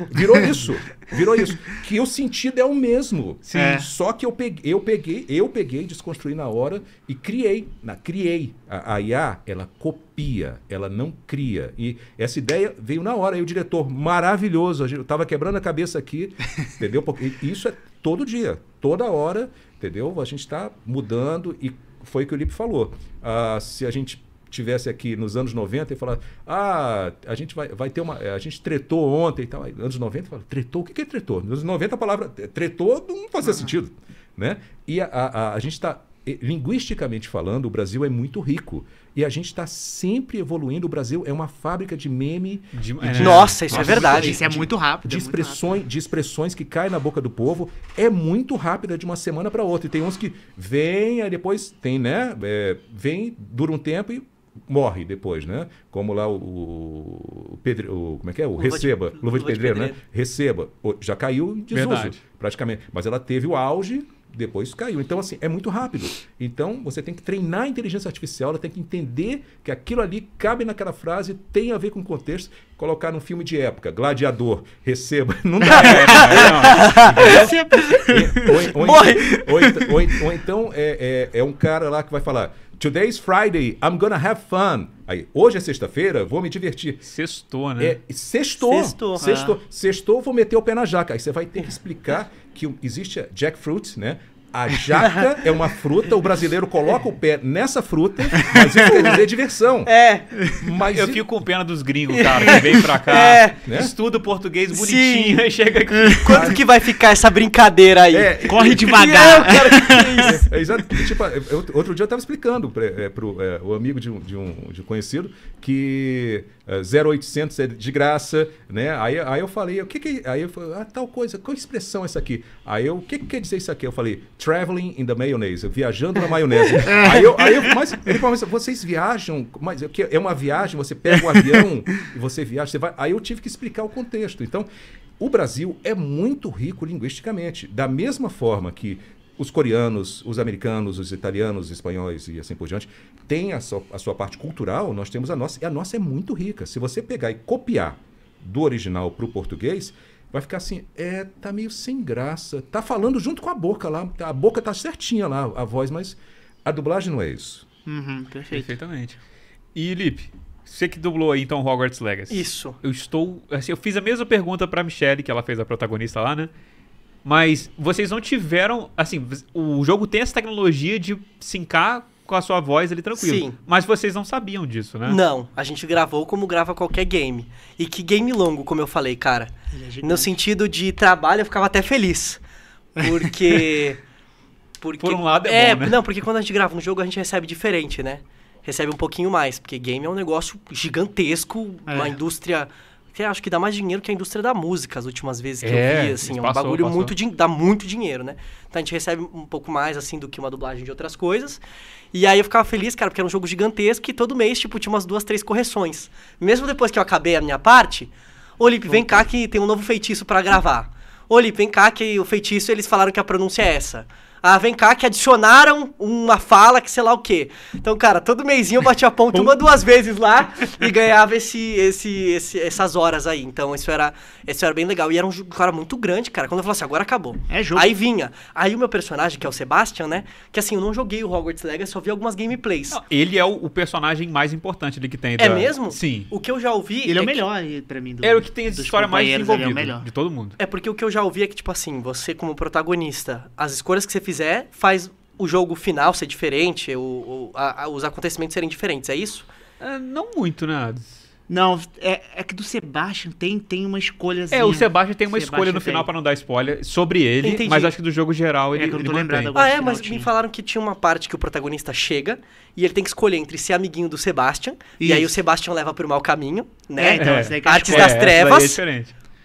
Virou isso. Virou isso. Que o sentido é o mesmo. Sim. É. é. Só que eu peguei, eu peguei, eu peguei, desconstruí na hora e criei. Na, criei. A, a IA, ela copia, ela não cria. E essa ideia veio na hora. E o diretor, maravilhoso, eu estava quebrando a cabeça aqui, entendeu? Porque isso é todo dia, toda hora, entendeu? A gente está mudando e foi o que o Lipe falou. Uh, se a gente tivesse aqui nos anos 90 e falasse: Ah, a gente vai, vai ter uma. A gente tretou ontem e tal. Aí, anos 90 fala, tretou? O que é tretou? Nos anos 90 a palavra tretou não fazia sentido. Né? E a, a, a gente está linguisticamente falando, o Brasil é muito rico. E a gente está sempre evoluindo. O Brasil é uma fábrica de meme. De, é. de, né? Nossa, isso é verdade. De, isso é muito rápido. É de, é muito expressões, rápido. de expressões que caem na boca do povo. É muito rápida de uma semana para outra. E tem uns que vêm, aí depois tem, né? É, vem, dura um tempo e morre depois, né? Como lá o, o, como é que é? O luva receba, de, luva de pedreiro, de né? pedreiro, né? Receba, já caiu em desuso, Verdade. praticamente. Mas ela teve o auge, depois caiu. Então assim, é muito rápido. Então você tem que treinar a inteligência artificial, ela tem que entender que aquilo ali cabe naquela frase, tem a ver com o contexto. Colocar num filme de época, Gladiador, receba, não dá. Né? Então, ou então é, é, é um cara lá que vai falar Today's Friday, I'm gonna have fun. Aí, hoje é sexta-feira, vou me divertir. Sextou, né? É, sextou. Sextou. Sextou, ah. sextou, vou meter o pé na jaca. Aí você vai ter que explicar que existe jackfruit, né? A jaca é uma fruta, o brasileiro coloca o pé nessa fruta, mas isso quer dizer diversão. É. Mas eu e... fico com pena dos gringos, cara, que vem pra cá, é. né? estuda português bonitinho, Sim. chega aqui. Quanto que vai ficar essa brincadeira aí? É. Corre é, devagar. É, cara, que é isso? É, tipo, outro dia eu tava explicando para é, pro, é, o amigo de um, de um de conhecido que 0800 eh, é de graça, né? Aí, aí eu falei, o que que... É? Aí eu falei, ah, tal coisa, qual expressão é essa aqui? Aí eu, o que que quer dizer isso aqui? Eu falei, traveling in the mayonnaise, viajando na maionese. aí eu, aí eu mas ele falou, mas vocês viajam, mas é, é uma viagem, você pega um avião e você viaja, você vai... Aí eu tive que explicar o contexto. Então, o Brasil é muito rico linguisticamente. Da mesma forma que os coreanos, os americanos, os italianos, os espanhóis e assim por diante, têm a sua, a sua parte cultural, nós temos a nossa, e a nossa é muito rica. Se você pegar e copiar do original para o português, vai ficar assim, é, tá meio sem graça. Tá falando junto com a boca lá, a boca tá certinha lá, a voz, mas a dublagem não é isso. Uhum, perfeito. Perfeitamente. E, Lipe, você que dublou aí, então, Hogwarts Legacy. Isso. Eu estou. Assim, eu fiz a mesma pergunta para Michelle, que ela fez a protagonista lá, né? Mas vocês não tiveram. Assim, o jogo tem essa tecnologia de sincar com a sua voz ali tranquilo. Sim. Mas vocês não sabiam disso, né? Não, a gente gravou como grava qualquer game. E que game longo, como eu falei, cara. É no sentido de trabalho, eu ficava até feliz. Porque. porque Por um lado é, é bom, né? Não, porque quando a gente grava um jogo, a gente recebe diferente, né? Recebe um pouquinho mais, porque game é um negócio gigantesco, é. uma indústria que acho que dá mais dinheiro que a indústria da música, as últimas vezes que é, eu vi, assim, passou, é um bagulho passou. muito, dá muito dinheiro, né? Então a gente recebe um pouco mais, assim, do que uma dublagem de outras coisas. E aí eu ficava feliz, cara, porque era um jogo gigantesco e todo mês, tipo, tinha umas duas, três correções. Mesmo depois que eu acabei a minha parte, Olipe, vem cá que tem um novo feitiço para gravar. Olipe, vem cá que o feitiço, eles falaram que a pronúncia é essa. Ah, vem cá que adicionaram uma fala que sei lá o quê. Então, cara, todo mêsinho eu batia ponto uma, duas vezes lá e ganhava esse, esse, esse, essas horas aí. Então, isso era, isso era bem legal. E era um cara muito grande, cara. Quando eu falo assim, agora acabou. É jogo. Aí vinha. Aí o meu personagem, que é o Sebastian, né? Que assim, eu não joguei o Hogwarts Legacy, só vi algumas gameplays. Não, ele é o, o, personagem mais importante ali que tem. Da... É mesmo? Sim. O que eu já ouvi... Ele é, é, é o melhor que... para mim. Do, é o que tem a história mais envolvida. é de todo mundo. É porque o que eu já ouvi é que, tipo assim, você como protagonista, as escolhas que você fizer faz o jogo final ser diferente, o, o a, os acontecimentos serem diferentes, é isso? É, não muito, né? Não, é, é que do Sebastian tem, tem uma escolha. É, o Sebastian tem uma Sebastian escolha no tem. final para não dar spoiler sobre ele, Entendi. mas acho que do jogo geral é, ele. É que eu não tô lembrado agora. Ah, é, mas tinha. me falaram que tinha uma parte que o protagonista chega e ele tem que escolher entre ser amiguinho do Sebastian, Isso. e aí o Sebastian leva pro mau caminho, né? É, então, é. Artes é das Trevas. É,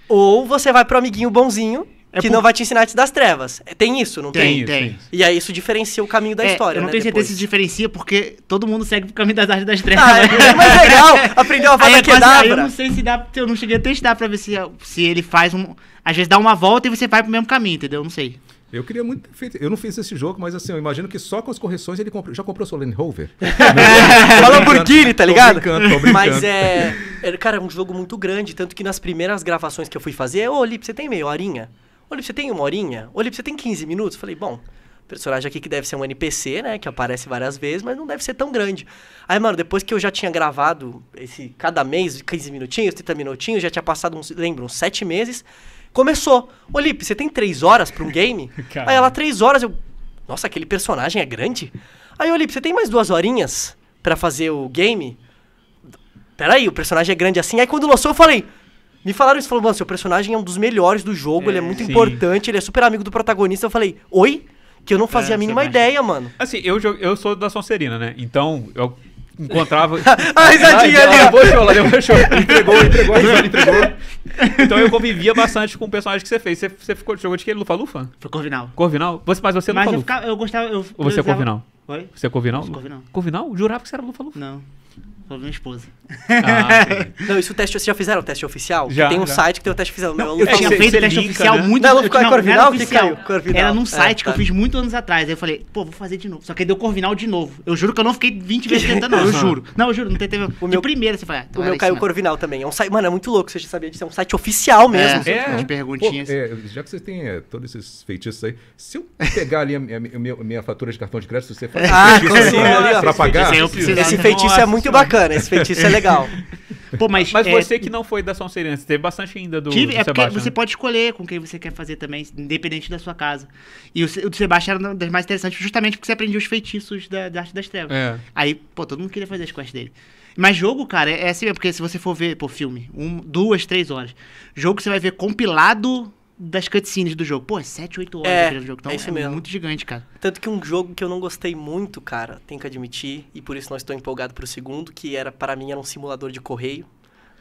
ou você vai pro amiguinho bonzinho é que por... não vai te ensinar antes das trevas. É, tem isso, não tem? Tem, tem. E aí isso diferencia o caminho da é, história. Eu não né, tenho né, certeza se diferencia porque todo mundo segue pro caminho das artes das ah, trevas. Ah, é, é mas legal, aprendeu a fazer é quedabra. Assim, eu não sei se dá, eu não cheguei a testar pra ver se, se ele faz um. Às vezes dá uma volta e você vai pro mesmo caminho, entendeu? Não sei. Eu queria muito ter feito. Eu não fiz esse jogo, mas assim, eu imagino que só com as correções ele comprou, já comprou seu Land Rover. por Burkini, tá ligado? Tô brincando, tô brincando. Mas é. Cara, é um jogo muito grande, tanto que nas primeiras gravações que eu fui fazer, ô, Lipe, você tem meia horinha? Olha, você tem uma horinha? Olha, você tem 15 minutos? Falei, bom, personagem aqui que deve ser um NPC, né? Que aparece várias vezes, mas não deve ser tão grande. Aí, mano, depois que eu já tinha gravado esse cada mês, 15 minutinhos, 30 minutinhos, já tinha passado uns, lembro, uns 7 meses. Começou. Olipe, você tem 3 horas pra um game? Aí ela, 3 horas, eu. Nossa, aquele personagem é grande? Aí, Olipe, você tem mais duas horinhas para fazer o game? Peraí, o personagem é grande assim. Aí quando lançou, eu falei. Me falaram isso, falou, mano, seu personagem é um dos melhores do jogo, é, ele é muito sim. importante, ele é super amigo do protagonista. Eu falei, oi? Que eu não é, fazia é, a mínima ideia, mano. Assim, eu, eu sou da Sonserina, né? Então, eu encontrava. a risadinha ali. show, ela debochou. entregou, então, entregou, entregou. então eu convivia bastante com o personagem que você fez. Você, você ficou, jogou de que? Lufa Lufa? Foi Corvinal. Corvinal? Você, mas você não é Mas eu, ficava, eu gostava. Eu, Ou você é eu é Corvinal? Oi? Você é Corvinal? Corvinal. Corvinal? Jurava que você era Lufa Lufa. Não. Falou minha esposa. Ah, não, isso o teste, vocês já fizeram o teste oficial? Já, tem um já. site que tem o teste oficial. Não, eu, eu tinha feito o teste oficial né? muito não, tempo. Não, não, Corvinal, não era oficial. Era num é, site é, que eu tá. fiz muitos anos atrás. Aí eu falei, pô, vou fazer de novo. Só que aí deu Corvinal de novo. Eu juro que eu não fiquei 20 vezes tentando, não. Eu juro. Não, eu juro, não tentei. O meu, primeiro você fala. Ah, o meu caiu Corvinal também. É um site, mano, é muito louco, você já sabia disso. É um site oficial é, mesmo. É, de perguntinhas. É, já que vocês têm todos esses feitiços aí, se eu pegar ali a minha fatura de cartão de crédito, você faz. Ah, pra pagar? Esse feitiço é muito bacana bacana, esse feitiço é legal. Pô, mas, mas é... você que não foi da Sonserina, você teve bastante ainda do, Tive, do é Sebastian. Você pode escolher com quem você quer fazer também, independente da sua casa. E o, o do Sebastião era um dos mais interessantes, justamente porque você aprendia os feitiços da, da Arte das Trevas. É. Aí, pô, todo mundo queria fazer as quests dele. Mas jogo, cara, é, é assim mesmo, porque se você for ver, pô, filme, um, duas, três horas. Jogo que você vai ver compilado das cutscenes do jogo. Pô, é 7, 8 horas é, do jogo. Então, é, isso é mesmo. muito gigante, cara. Tanto que um jogo que eu não gostei muito, cara, tenho que admitir, e por isso não estou empolgado pro segundo, que era, para mim, era um simulador de correio.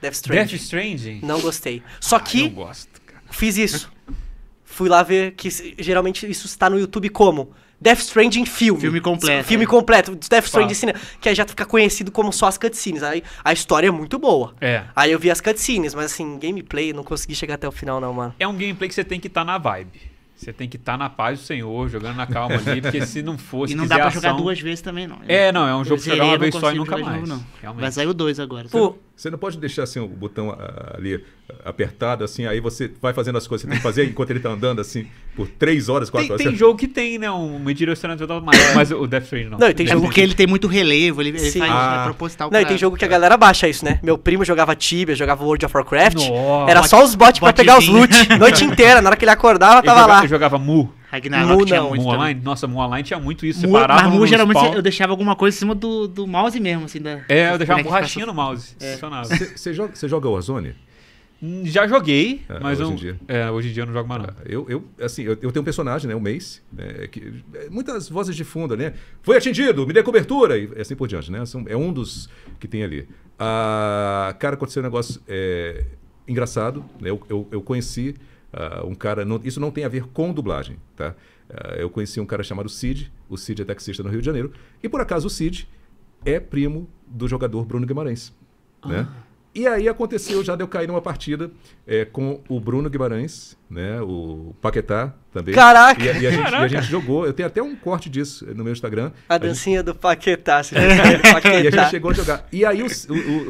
Death Stranding. Death Stranding? Não gostei. Só ah, que... Eu gosto, cara. Fiz isso. Fui lá ver que geralmente isso está no YouTube como Death Stranding filme. Filme completo. Filme completo. Death Stranding cinema. Que aí já fica conhecido como só as cutscenes. Aí a história é muito boa. É. Aí eu vi as cutscenes, mas assim, gameplay, não consegui chegar até o final, não, mano. É um gameplay que você tem que estar tá na vibe. Você tem que estar tá na paz do Senhor, jogando na calma ali, porque se não fosse. E não dá pra ação... jogar duas vezes também, não. Eu, é, não, é um jogo que joga uma vez só e nunca mais. Novo, não. Vai sair o dois agora. Pô, você não pode deixar assim o botão ah, ali apertado, assim, aí você vai fazendo as coisas que tem que fazer enquanto ele está andando assim por 3 horas, 4 horas. Tem jogo que tem, né? Um direcionamento automático, mas o Death Stranding não. Não, e tem jogo que ele tem muito relevo, ele, ele faz né, ah. proposital. Não, e tem jogo que a galera baixa isso, né? Meu primo jogava Tibia, jogava World of Warcraft. Nossa, era só os bots para pegar os loot. noite inteira, na hora que ele acordava, tava ele joga, lá. Ele jogava Mu. Ragnarok tinha muito. Mu Online? Nossa, Mu Online tinha muito isso. Mu, separava mas geralmente spawn. eu deixava alguma coisa em cima do, do mouse mesmo, assim. Da, é, eu deixava uma borrachinha no mouse. É. Funcionava. Você joga, joga Warzone? Hum, já joguei, é, mas hoje, não, em dia. É, hoje em dia eu não jogo mais não. Ah, eu, eu, assim, eu, eu tenho um personagem, né, o Mace, né, que, é, muitas vozes de fundo, né? Foi atingido, me dê cobertura, e assim por diante, né? é um dos que tem ali. Ah, cara, aconteceu um negócio é, engraçado, né? Eu, eu, eu conheci Uh, um cara não, isso não tem a ver com dublagem, tá? Uh, eu conheci um cara chamado Cid, o Cid é taxista no Rio de Janeiro, e por acaso o Cid é primo do jogador Bruno Guimarães, né? ah. né? E aí aconteceu já de eu cair numa partida é, com o Bruno Guimarães, né? O Paquetá também. Caraca! E, e, a, gente, Caraca. e a, gente, jogou. Eu tenho até um corte disso no meu Instagram. A, a dancinha gente... do Paquetá, se Paquetá. É. E a gente chegou a jogar. E aí o,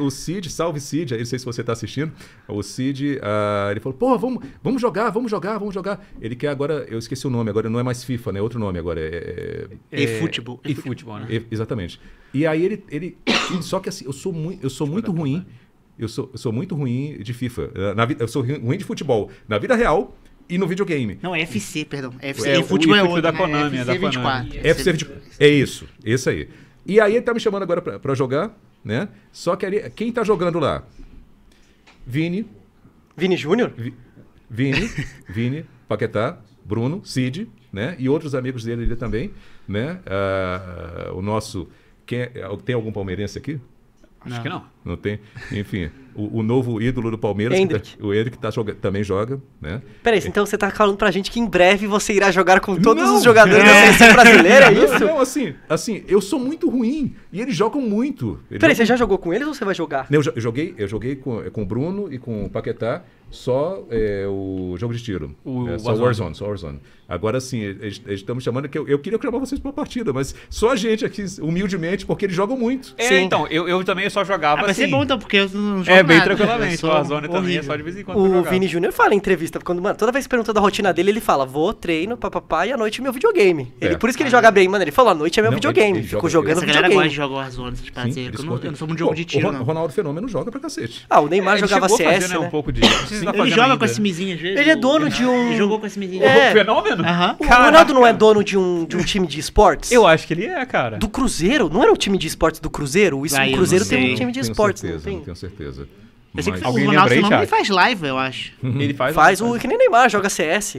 o, o Cid, salve Cid, aí não sei se você está assistindo. O Cid, uh, ele falou: pô, vamos, vamos jogar, vamos jogar, vamos jogar. Ele quer agora, eu esqueci o nome, agora não é mais FIFA, né? É outro nome agora. É, é, é, futebol. E futebol, né? E, exatamente. E aí ele. ele só que assim, eu sou, mui, eu sou tipo muito ruim eu sou, eu sou muito ruim de FIFA. Eh, na, eu sou ruim de futebol. Na vida real, e no videogame. Não, é FC, perdão. É FC, é, o é futebol é outro, da né? Konami, é, FC é da 24. Konami. FC 24. É isso, esse aí. E aí ele tá me chamando agora pra, jogar, né? Só que ali, quem tá jogando lá? Vini. Vini Júnior? Vi, Vini, Vini, Paquetá, Bruno, Cid, né? E outros amigos dele ali também, né? Ah, ah o nosso... Quem, é, tem algum palmeirense aqui? Acho não. que não. Não tem, enfim, o, o novo ídolo do Palmeiras, tá- Hendrick. Tá, o Hendrick tá joga, também joga, né? Peraí, então você está falando pra gente que em breve você irá jogar com todos não, os jogadores não. da é. seleção brasileira, é isso? Não, assim, assim, eu sou muito ruim e eles jogam muito. Eles Peraí, você já jogou com eles ou você vai jogar? Eu, eu joguei, eu joguei com, com o Bruno e com o Paquetá, só é, o jogo de tiro. O, é, só o Warzone, só Warzone. Agora sim, eles estão chamando que eu, eu queria chamar vocês para uma partida, mas só a gente aqui, humildemente, porque eles jogam muito. É, sim. então, eu, eu também só jogava. Ah, mas assim, ser bom então, porque eu não jogo É, bem nada. tranquilamente. a zona também é só de vez em quando. O Vini Júnior fala em entrevista, quando, mano, toda vez que pergunta da rotina dele, ele fala: vou, treino, papapá, e à noite é meu videogame. Ele, é. Por isso que ele joga bem, mano. Ele falou: à noite é meu não, videogame. Ele, ele Ficou joga, jogando Essa videogame. galera gosta de jogar as zonas de tipo, assim, prazer. eu, não, sou muito de jogo de tiro. O Ronaldo Fenômeno joga pra cacete. Né? Ah, o Neymar é, jogava CS. Né? Um né? pouco de... Ele joga com esse mizinho, gente. Ele é dono de um. Ele jogou com esse mizinho. É. O Fenômeno? O Ronaldo não é dono de um time de esportes? Eu acho que ele é, cara. Do Cruzeiro? Não era o time de esportes do Cruzeiro? o Cruzeiro tem um time de esportes. Laporte. Certeza, não, tem... tenho certeza. Mas... Que Alguém o Ronaldo faz live, eu acho. Ele faz. Faz o que nem Neymar, joga CS.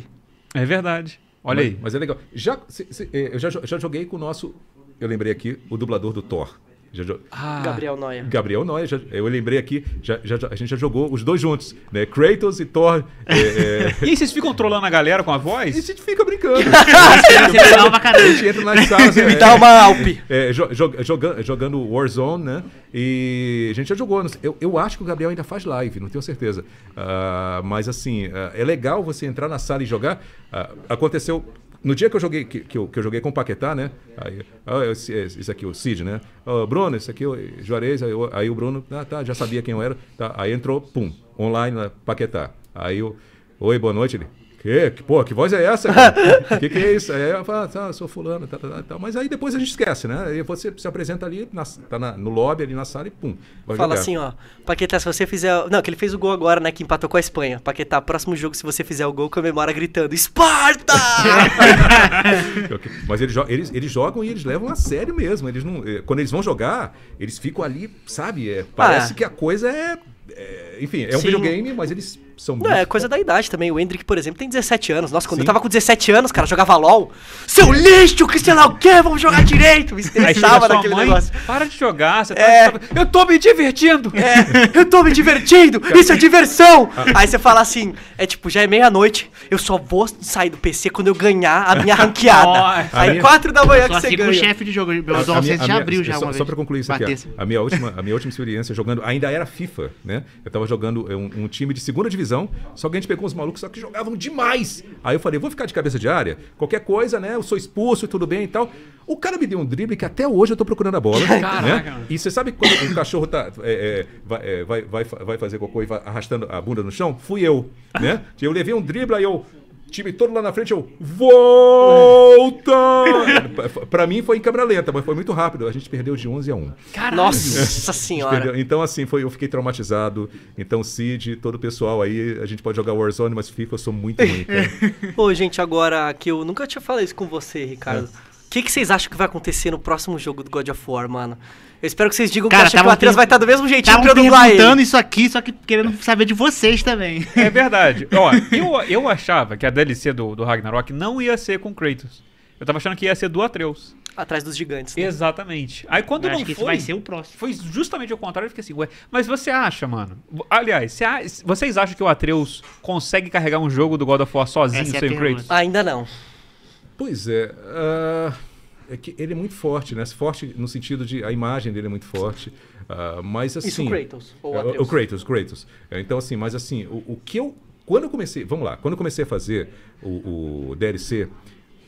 É verdade. Olha mas, aí. Mas é legal. Já, se, se, é, eu já, já joguei com o nosso. Eu lembrei aqui, o dublador do Thor. Já, ah, Gabriel Noia. Gabriel Noia, já, eu lembrei aqui, já, já, a gente já jogou os dois juntos, né? Kratos e Thor. É, é... e aí vocês ficam trolando a galera com a voz? E a gente fica brincando. a gente entra nas salas. Me é, dá é. uma Alp. É, jo, jogando, jogando Warzone, né? E a gente já jogou. Eu, eu acho que o Gabriel ainda faz live, não tenho certeza. Uh, mas assim, uh, é legal você entrar na sala e jogar. Uh, aconteceu no dia que eu joguei, que, que, eu, que eu joguei com o Paquetá, né? Aí, esse, esse, aqui, o Cid, né? Oh, Bruno, esse aqui, o Juarez. Aí, aí o Bruno, ah, tá, já sabia quem eu era. Tá, aí entrou, pum, online na né, Paquetá. Aí eu, oi, boa noite. Ele, que, que, pô, que voz é essa? O que, que é isso? Aí eu falo, ah, tá, sou fulano, tá, tá, tal, Mas aí depois a gente esquece, né? Aí você se apresenta ali, na, tá na, no lobby, ali na sala e pum. Fala jogar. assim, ó. Paquetá, se você fizer. Não, que ele fez o gol agora, né? Que empatou com a Espanha. Paquetá, próximo jogo, se você fizer o gol, comemora gritando: Esparta! Mas eles, eles, eles jogam e eles levam a sério mesmo. Eles não, eh, quando eles vão jogar, eles ficam ali, sabe? É, parece ah, é. que a coisa é. é enfim, é um Sim. videogame, mas eles não, é coisa da idade também. O Hendrick, por exemplo, tem 17 anos. Nossa, quando Sim. eu tava com 17 anos, cara, jogava LOL. Seu lixo, que sei lá o quê, vamos jogar direito. Me estressava naquele mãe, negócio. Para de jogar, você tá é... tá... Eu tô me divertindo. É, eu tô me divertindo. Isso é diversão. Ah. Aí você fala assim, é tipo, já é meia-noite, eu só vou sair do PC quando eu ganhar a minha ranqueada. Aí 4 da manhã que você assim, ganha. o chefe de jogo de Belzão, já abriu já só, uma só vez. pra concluir isso aqui, a minha, última, a minha última experiência jogando, ainda era FIFA, né? Eu tava jogando é, um, um time de segunda divisão prisão. Só que a gente pegou uns malucos só que jogavam demais. Aí eu falei, vou ficar de cabeça de área? Qualquer coisa, né? Eu sou expulso, tudo bem e tal. O cara me deu um drible que até hoje eu tô procurando a bola. Caraca. Né? E você sabe quando o cachorro tá, é, é, vai, é, vai, vai, vai fazer cocô e vai arrastando a bunda no chão? Fui eu, né? Eu levei um drible, aí eu time todo lá na frente, eu volta! para mim foi em câmera lenta, mas foi muito rápido. A gente perdeu de 11 a 1. Caralho. Nossa senhora! Então assim, foi, eu fiquei traumatizado. Então Cid, todo o pessoal aí, a gente pode jogar Warzone, mas FIFA eu sou muito ruim. Pô, gente, agora que eu nunca tinha falado isso com você, Ricardo. É. O que, que vocês acham que vai acontecer no próximo jogo do God of War, mano? Eu espero que vocês digam Cara, que, que o Atreus vai estar do mesmo jeitinho pra eu dublar ele. isso aqui, só que querendo saber de vocês também. É verdade. Ó, eu, eu achava que a DLC do, do Ragnarok não ia ser com Kratos. Eu tava achando que ia ser do Atreus. Atrás dos gigantes. Né? Exatamente. Aí quando eu não foi. vai ser o próximo. Foi justamente o contrário, eu fiquei assim, ué. Mas você acha, mano? Aliás, vocês acham que o Atreus consegue carregar um jogo do God of War sozinho, é sem o Kratos? Ainda não. Pois é. Uh é que ele é muito forte, né? Forte no sentido de a imagem dele é muito forte. Uh, mas assim. Isso, o assim, Kratos. Ou é, o, Kratos, Kratos. Então, assim, mas assim, o, o, que eu. Quando eu comecei. Vamos lá, quando eu comecei a fazer o, o, DLC,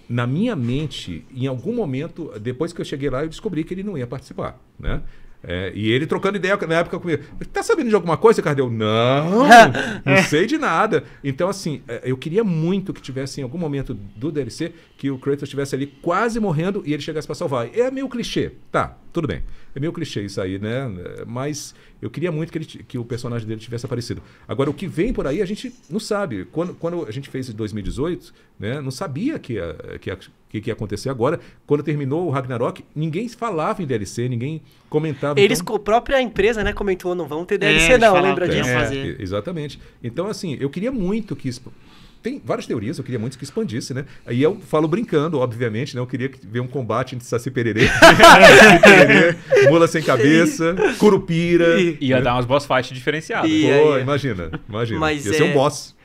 na minha mente, em algum momento, depois que eu cheguei lá, eu descobri que ele não ia participar, né? É, e ele trocando ideia na época comigo. Tá sabendo de alguma coisa, Cardeu? Não, não sei de nada. Então, assim, é, eu queria muito que tivesse em algum momento do DLC que o Kratos estivesse ali quase morrendo e ele chegasse para salvar. É meio clichê, tá? Tudo bem. É meio clichê isso aí, né? Mas eu queria muito que, ele, que o personagem dele tivesse aparecido. Agora, o que vem por aí, a gente não sabe. Quando, quando a gente fez em 2018, né, não sabia que ia, que, ia, que ia acontecer agora. Quando terminou o Ragnarok, ninguém falava em DLC, ninguém comentava. Eles, então... com a própria empresa, né, comentou, não vão ter DLC é, não, lembra disso. É, exatamente. Então, assim, eu queria muito que isso tem várias teorias, eu queria muito que expandisse, né? Aí eu falo brincando, obviamente, né? Eu queria ver um combate entre Saci Pererê, Mula Sem Cabeça, Curupira. e ia né? dar umas boss fights diferenciadas. Pô, imagina, imagina. Mas ia é... ser um é, boss.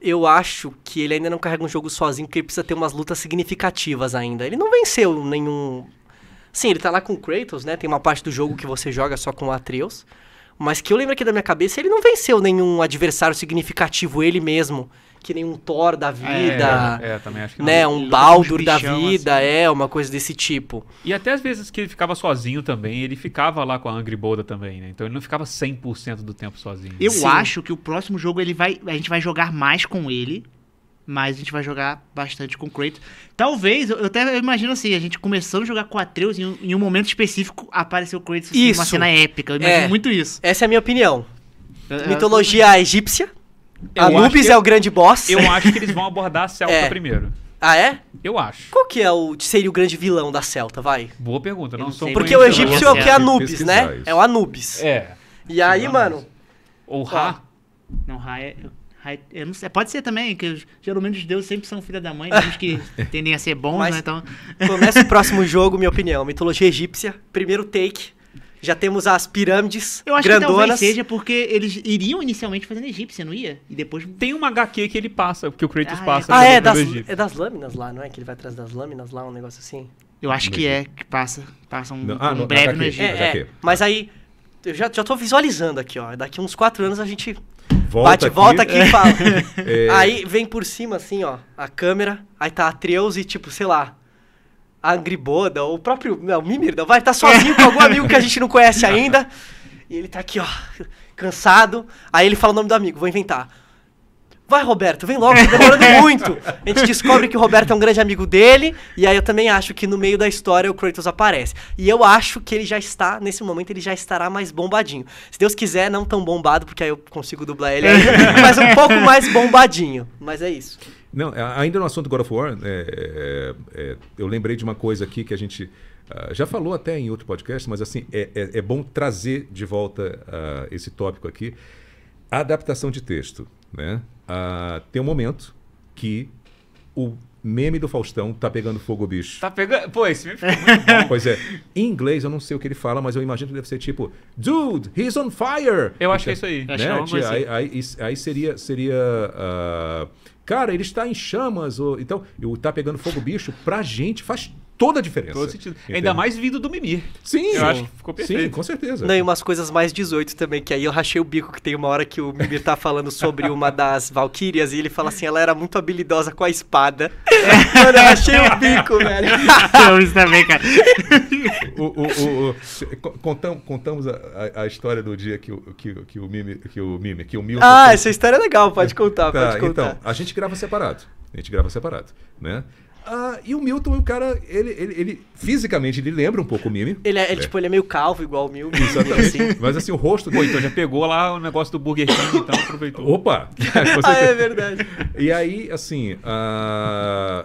Eu acho que ele ainda não carrega um jogo sozinho, porque ele precisa ter umas lutas significativas ainda. Ele não venceu nenhum... Sim, ele tá lá com o Kratos, né? Tem uma parte do jogo que você joga só com o Atreus. Mas que eu lembro aqui da minha cabeça, ele não venceu nenhum adversário significativo ele mesmo. Que nem um Thor da é, vida. É, é, é também acho que não. Né, um Baldur da vida, assim. é, uma coisa desse tipo. E até às vezes que ele ficava sozinho também, ele ficava lá com a Angry Boda também, né? Então ele não ficava 100% do tempo sozinho. Eu Sim. acho que o próximo jogo ele vai, a gente vai jogar mais com ele mas a gente vai jogar bastante com o Kratos. Talvez, eu até imagino assim, a gente começando a jogar com Atreus e em, um, em um momento específico apareceu o Kratos assim, uma cena épica. Eu imagino é. muito isso. Essa é a minha opinião. Eu, é, é, Mitologia eu... egípcia. Anubis é o grande boss. Eu acho que eles vão abordar a Celta é. primeiro. Ah, é? Eu acho. Qual que é o seria o grande vilão da Celta, vai? Boa pergunta, não, não sou Porque o egípcio é o que é Anubis, né? Isso. É o Anubis. É. E aí, mano. Ou tá. Ra? Não, Ra é. Sei, pode ser também, que geralmente os deuses sempre são filha da mãe, temos que tendem a ser bons, Mas, né? Então... Começa o próximo jogo, minha opinião. Mitologia egípcia, primeiro take. Já temos as pirâmides Eu acho grandonas. que talvez seja porque eles iriam inicialmente fazendo egípcia, não ia? E depois... Tem uma HQ que ele passa, que o Kratos ah, é. passa. Ah, é. Ah, é das, é das lâminas lá, não é? Que ele vai atrás das lâminas lá, um negócio assim. Eu acho no que Egito. É, é, que passa, passa um, ah, um no, é breve no Egito. É, é, mas aí, eu já, já tô visualizando aqui, ó. Daqui uns quatro anos a gente volta bate, aqui. volta aqui e fala. É. Aí vem por cima, assim, ó, a câmera, aí tá Atreus e, tipo, sei lá, a Angriboda, ou o próprio. Não, não, vai estar tá sozinho com algum amigo que a gente não conhece ainda. E ele tá aqui, ó, cansado. Aí ele fala o nome do amigo, vou inventar. Vai, Roberto, vem logo, tá demorando muito. A gente descobre que o Roberto é um grande amigo dele, e aí eu também acho que no meio da história o Kratos aparece. E eu acho que ele já está, nesse momento, ele já estará mais bombadinho. Se Deus quiser, não tão bombado, porque aí eu consigo dublar ele aí, mas um pouco mais bombadinho. Mas é isso. Não, ainda no assunto God of War, é, é, é, eu lembrei de uma coisa aqui que a gente uh, já falou até em outro podcast, mas assim, é, é, é bom trazer de volta uh, esse tópico aqui. A adaptação de texto, né? Uh, tem um momento que o meme do Faustão tá pegando fogo, bicho. Tá pegando. Pô, esse meme ficou muito bom. Pois é. Em inglês, eu não sei o que ele fala, mas eu imagino que deve ser tipo, Dude, he's on fire! Eu acho então, que é isso aí. Né? Acho que é né? aí, assim. aí, aí, seria. seria uh, cara, ele está em chamas. Ou, então, o tá pegando fogo, bicho, pra gente faz toda a diferença. Todo sentido. Ainda mais vindo do Mimir. Sim. Eu acho que ficou perfeito. Sim, com certeza. Não, e umas coisas mais 18 também, que aí eu rachei o bico, que tem uma hora que o Mimir tá falando sobre uma das Valkyrias e ele fala assim, ela era muito habilidosa com a espada. É. Mano, eu rachei o bico, velho. isso também, cara. o, o, o, contam, contamos a, a, história do dia que o, que, que o Mimir... Que o Mimir que o Milton ah, essa história é legal, pode contar, tá, pode contar. Então, a gente grava separado. A gente grava separado, né? Ah, e o Milton o é cara, ele, ele, ele, fisicamente ele lembra um pouco o Mimi. Ele é, é. Tipo, ele é meio calvo, igual o Mimi. Assim. Exatamente. Assim. Mas assim, o rosto dele. Pô, então já pegou lá o negócio do Burger King, então aproveitou. Opa! ah, é verdade. E aí, assim, uh,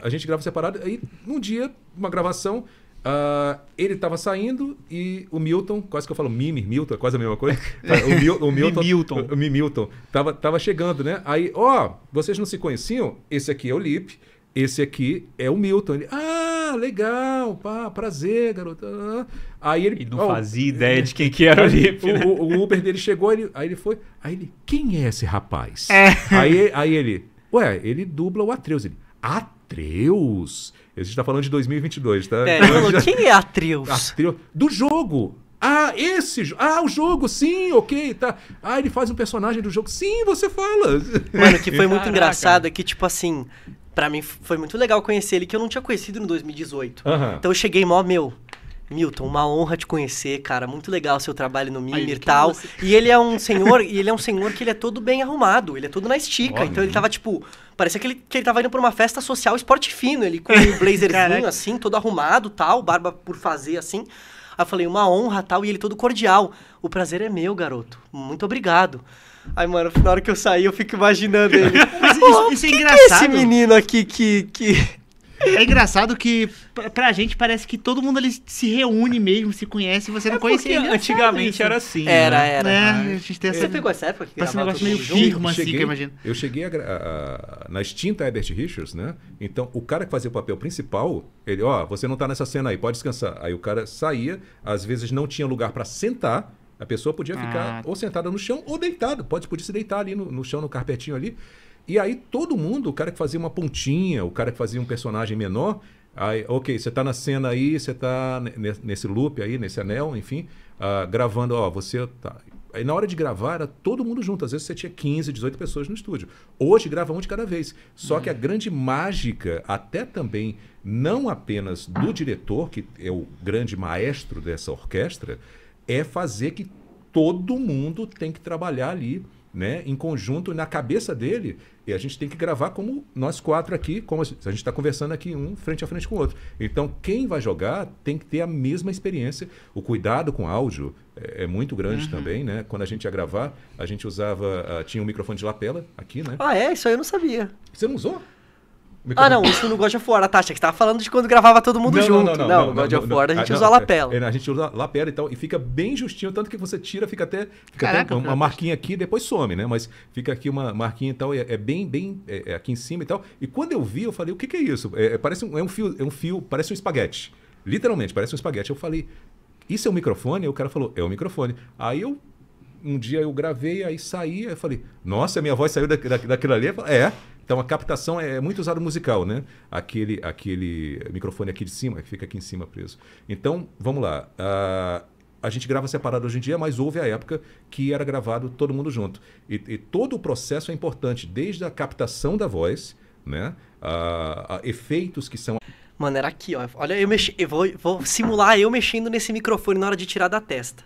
a gente grava separado. Aí, num dia, uma gravação, Uh, ele estava saindo e o Milton, quase que eu falo Mimi, Milton, é quase a mesma coisa. Tá, o, Mil, o Milton. Milton. O, o Milton. Tava, tava chegando, né? Aí, ó, oh, vocês não se conheciam? Esse aqui é o Lipe esse aqui é o Milton. Ele, ah, legal, pá, prazer, garoto. Aí ele. E não fazia ideia de quem que era o Né? O, o, Uber dele chegou, ele, aí ele foi. Aí ele, quem é esse rapaz? É. Aí, aí ele, ué, ele dubla o Atreus. Ele, Atreus? A gente tá falando de 2022, tá? É, então, ele falou, quem é Atreus? Atreus? Do jogo. Ah, esse. Ah, o jogo, sim, ok, tá. Ah, ele faz um personagem do jogo. Sim, você fala. Mano, o que foi muito Caraca. engraçado é que, tipo assim, para mim foi muito legal conhecer ele, que eu não tinha conhecido no 2018. Uhum. Então eu cheguei mó, meu, Milton, uma honra te conhecer, cara. Muito legal o seu trabalho no Mimir e tal. Você... E ele é um senhor, e ele é um senhor que ele é todo bem arrumado, ele é todo na estica. então ele tava, tipo, parecia que ele, que ele tava indo pra uma festa social esporte fino. Ele com um blazerzinho, assim, todo arrumado tal, barba por fazer assim. Aí eu falei, uma honra tal, e ele todo cordial. O prazer é meu, garoto. Muito obrigado. Aí, mano, na hora que eu saí, eu fico imaginando ele. Mas isso, isso é que engraçado. Que é esse menino aqui que. que... É engraçado que pra gente parece que todo mundo ali se reúne mesmo, se conhece, você não conhece é conhecia. É antigamente isso. era assim. Era, né? era. É, ah, a gente tem essa, você pegou essa época? Parece um negócio meio firma, assim, cheguei, que eu imagino. Eu cheguei a, a, na extinta Herbert Richards, né? Então, o cara que fazia o papel principal, ele, ó, oh, você não tá nessa cena aí, pode descansar. Aí o cara saía, às vezes não tinha lugar para sentar, a pessoa podia ficar ah. ou sentada no chão ou deitada. Pode, podia se deitar ali no, no chão, no carpetinho ali. E aí todo mundo, o cara que fazia uma pontinha, o cara que fazia um personagem menor, aí, ok, você está na cena aí, você está nesse loop aí, nesse anel, enfim, uh, gravando, ó, você tá. Aí na hora de gravar era todo mundo junto. Às vezes você tinha 15, 18 pessoas no estúdio. Hoje grava um de cada vez. Só uhum. que a é. grande mágica, até também, não apenas do diretor, que é o grande maestro dessa orquestra, é fazer que todo mundo tem que trabalhar ali, né, em conjunto na cabeça dele. E a gente tem que gravar como nós quatro aqui, como a gente está conversando aqui um frente a frente com o outro. Então quem vai jogar tem que ter a mesma experiência. O cuidado com áudio é, é muito grande uhum. também, né? Quando a gente ia gravar, a gente usava, uh, tinha um microfone de lapela aqui, né? Ah é, isso aí eu não sabia. Você não usou? Ah, não, isso no God of War, Natasha, tá, que você tava falando de quando gravava todo mundo não, junto. Não, não, não, não, no God of War ah, é, é, né, a gente usa a lapela. É, é, a gente usa a lapela e tal, e fica bem justinho, tanto que você tira, fica até, fica Caraca, até uma, marquinha aqui, depois some, né? Mas fica aqui uma marquinha e então, tal, e é, é bem, bem é, aqui em cima e tal. E quando eu vi, eu falei, o que, que é isso? parece um, é um fio, é um fio, parece um espaguete. Literalmente, parece um espaguete. Eu falei, isso é um microfone? E o cara falou, é um microfone. Aí eu um dia eu gravei, aí saí, aí falei, nossa, minha voz saiu da, da, daquilo ali. Falei, é. Então a captação é muito usado musical, né? Aquele, aquele microfone aqui de cima, que fica aqui em cima preso. Então, vamos lá. Uh, a gente grava separado hoje em dia, mas houve a época que era gravado todo mundo junto. E, e todo o processo é importante, desde a captação da voz, né? A, ah, a efeitos que são. Mano, era aqui, ó. Olha, eu mexi. Eu vou, vou simular eu mexendo nesse microfone na hora de tirar da testa.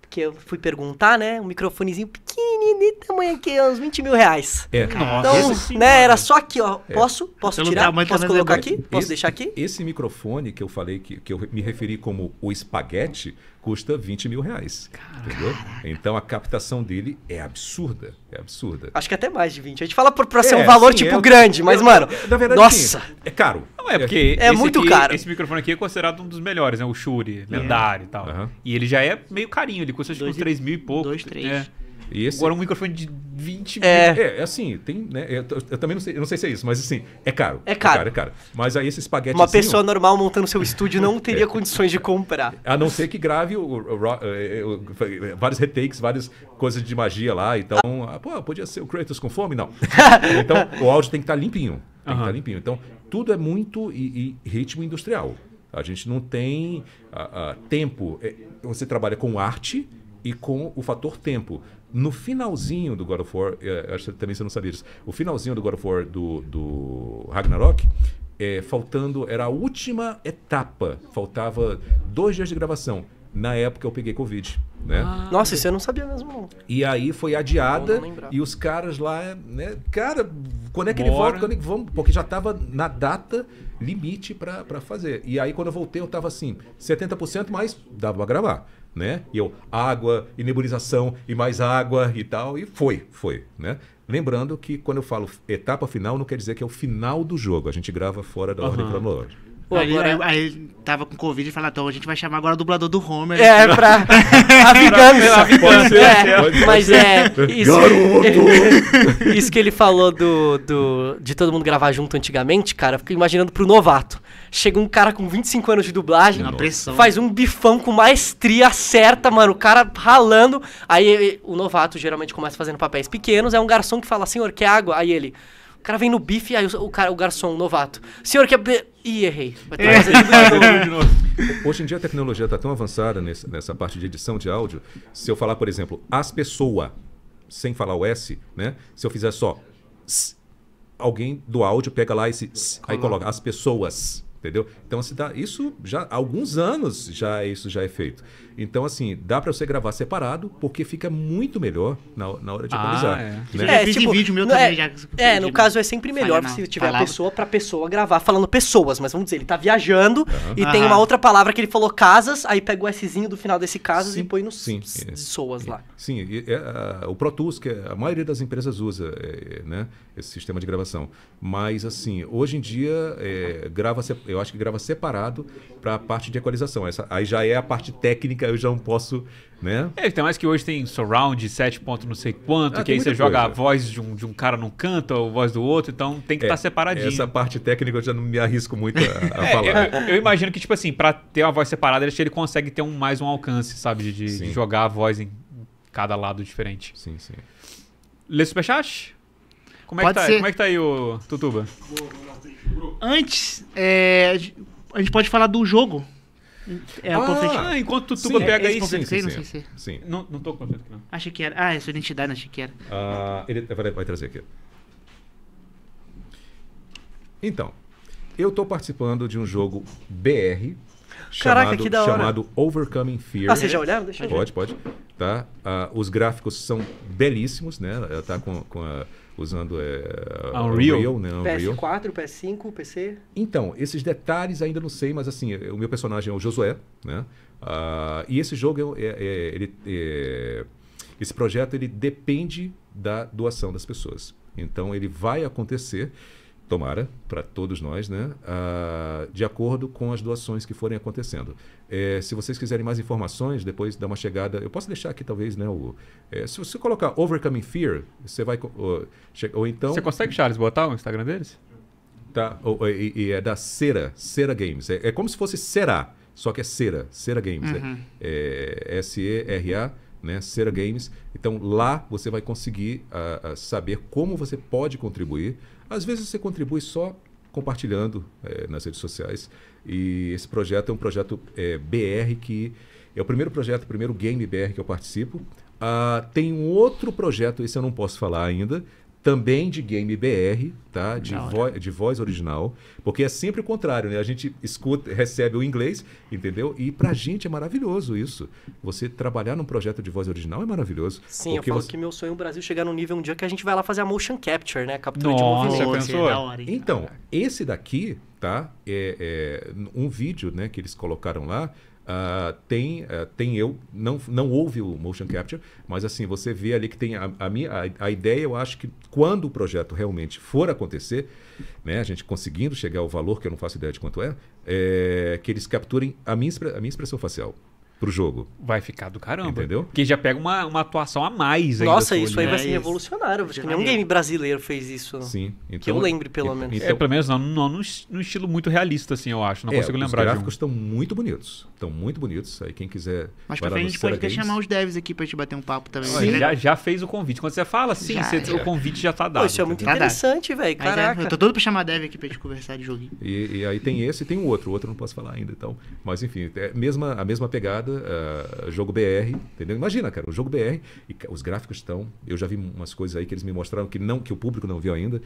Porque eu fui perguntar, né? Um microfonezinho pequeno pequenininho, tamanho aqui, uns 20 mil reais. É. Nossa, então, sim, né, era só aqui, ó. É. Posso? Posso Pelo tirar? Posso colocar é aqui? Posso esse, deixar aqui? Esse microfone que eu falei, que, que eu me referi como o espaguete, custa 20 mil reais. Caraca. Entendeu? Então a captação dele é absurda. É absurda. Acho que até mais de 20. A gente fala pra, pra ser um é, valor, sim, tipo, é, grande, mas, eu, mano. Na verdade, nossa. Sim, é caro. Não, é porque. É muito aqui, caro. Esse microfone aqui é considerado um dos melhores, né? O Shure, é. lendário e tal. Uhum. E ele já é meio carinho, ele custa acho que uns 3 mil e pouco. 2, 3. É. E esse... Agora um microfone de 20 é. mil. É, é, é assim, tem, né? Eu, eu, também não sei, eu não sei se é isso, mas assim, é caro. É caro. É caro, é caro. Mas aí esse espaguete. Uma assim, pessoa normal montando seu estúdio não é. teria condições de comprar. A não ser que grave o, o, o, é, vários retakes, várias coisas de magia lá. Então, ah. ah pô, podia ser o Kratos com fome? Não. então, o áudio tem que estar tá limpinho. Tem uhum. que estar tá limpinho. Então, tudo é muito e, e ritmo industrial. A gente não tem a, ah, a, ah, tempo. você trabalha com arte e com o fator tempo. No finalzinho do God of War, é, acho que também você não sabia disso, o finalzinho do God of War do, do Ragnarok, é, faltando, era a última etapa, faltava dois dias de gravação. Na época eu peguei Covid, né? Ah, Nossa, isso eu não sabia mesmo E aí foi adiada e os caras lá, né? Cara, quando é que ele volta? Quando é que vamos? Porque já tava na data limite para fazer. E aí quando eu voltei eu tava assim, 70% mas dava pra gravar né? E eu, água, e nebulização, e mais água e tal, e foi, foi, né? Lembrando que quando eu falo etapa final, não quer dizer que é o final do jogo, a gente grava fora da uhum. ordem cronológica. Pô, aí, agora... aí, aí, tava com Covid e falou, então a gente vai chamar agora o dublador do Homer. É, né? pra. a vingança. a vingança. É, mas é. Isso, Garoto! isso que ele falou do, do, de todo mundo gravar junto antigamente, cara, eu fico imaginando pro novato. Chega um cara com 25 anos de dublagem, faz um bifão com maestria, certa, mano, o cara ralando. Aí o novato geralmente começa fazendo papéis pequenos, é um garçom que fala, senhor, quer água? Aí ele. O cara vem no bife, aí o, cara, o garçom, o novato. Senhor, quer. Ih, errei. Hoje em dia a tecnologia está tão avançada nessa, nessa parte de edição de áudio. Se eu falar, por exemplo, as pessoas, sem falar o S, né? Se eu fizer só alguém do áudio pega lá esse aí coloca as pessoas entendeu? Então se dá, isso já há alguns anos já isso já é feito. Então, assim, dá para você gravar separado, porque fica muito melhor na, na hora de equalizar. Ah, é. Né? é, é tipo, vídeo meu é- também é, já. É, no caso é sempre melhor se tiver a pessoa para pessoa gravar falando pessoas, mas vamos dizer, ele tá viajando uhum. e uhum. tem uma outra palavra que ele falou casas, aí pega o Szinho do final desse casas sim, e põe no sim, é. pessoas lá. Sim, e, é, a, o Pro Tools, que a maioria das empresas usa, né, esse sistema de gravação. Mas, assim, hoje em dia, grava, eu acho que grava separado para a parte de equalização. Essa, aí já é a parte técnica aí eu já não posso, né? É, tem mais que hoje tem surround, 7 pontos não sei quanto, ah, que aí você coisa. joga a voz de um, de um cara num canto, ou a voz do outro, então tem que estar é, tá separadinho. Essa parte técnica eu já não me arrisco muito a, a é, falar. Eu, eu, imagino que, tipo assim, para ter uma voz separada, ele consegue ter um, mais um alcance, sabe? De, de jogar a voz em cada lado diferente. Sim, sim. Lê superchat? Como é, que tá, como é que tá aí o Tutuba? Antes, é, a gente pode falar do jogo é, ah, confete... enquanto tu tuba sim, é, pega é, aí, sim, sim, sim, sim. sim. Não, não tô com confete aqui, não. Achei que era. Ah, é sua identidade, achei que era. Ah, ele vai, vai trazer aqui. Então, eu tô participando de um jogo BR Caraca, chamado, que da hora. chamado Overcoming Fear. Ah, vocês já olharam? Deixa eu ver. Pode, pode. Tá? Ah, os gráficos são belíssimos, né? Tá com, com a usando é, ah, Unreal. Unreal, né? Unreal. PS4, PS5, PC? Então, esses detalhes ainda não sei, mas assim, o meu personagem é o Josué, né? Uh, e esse jogo, é, é, é, ele, é, esse projeto, ele depende da doação das pessoas. Então, ele vai acontecer, tomara, para todos nós, né? Uh, de acordo com as doações que forem acontecendo. É, se vocês quiserem mais informações, depois dá uma chegada. Eu posso deixar aqui, talvez, né? O, é, se você colocar Overcoming Fear, você vai. Ou, ou então. Você consegue, Charles, botar o Instagram deles? Tá. Ou, e, e, é da Cera, Cera Games. É, é, como se fosse Será, só que é Cera, Cera Games. É. Uhum. É, S-E-R-A. Né, Cera Games. Então lá você vai conseguir saber como você pode contribuir. Às vezes você contribui só compartilhando é, nas redes sociais. E esse projeto é um projeto é, BR que é o primeiro projeto, o primeiro game BR que eu participo. Ah, tem um outro projeto, esse eu não posso falar ainda, também de game BR, tá? De, vo né? de voz original, porque é sempre o contrário, né? A gente escuta, recebe o inglês, entendeu? E pra gente é maravilhoso isso. Você trabalhar num projeto de voz original é maravilhoso. Sim, eu falo você... que meu sonho no Brasil chegar num nível um dia que a gente vai lá fazer a motion capture, né? Captura Nossa, de movimento. Pensou? É da hora, então, esse daqui, tá? É, é um vídeo, né, que eles colocaram lá Uh, tem, uh, tem eu, não, não houve o motion capture, mas assim, você vê ali que tem a, a minha, a, a, ideia, eu acho que quando o projeto realmente for acontecer, né, a gente conseguindo chegar ao valor, que eu não faço ideia de quanto é, é que eles capturem a minha, a minha expressão facial pro jogo. Vai ficar do caramba. Entendeu? Porque já pega uma, uma atuação a mais Nossa, isso aí vai ser é revolucionário. Acho que é nenhum game brasileiro fez isso. Sim. Então, que eu lembre, pelo então, menos. É, pelo menos não, não, num estilo muito realista, assim, eu acho. Não é, consigo lembrar. Os gráficos estão um. muito bonitos. Estão muito bonitos. Aí quem quiser. Mas pra frente a gente pode até chamar os devs aqui pra gente bater um papo também. Sim. Né? Já, já fez o convite. Quando você fala sim, já, você, já. o convite já tá dado. Pô, isso é muito tá interessante, velho. É, Caraca. É, eu tô todo pra chamar dev aqui pra gente conversar de joguinho. E, e aí tem esse e tem o outro. O outro eu não posso falar ainda, então. Mas enfim, é mesma, a mesma pegada uh, jogo BR, entendeu? Imagina, cara, o jogo BR, e os gráficos estão. Eu já vi umas coisas aí que eles me mostraram que não, que o público não viu ainda,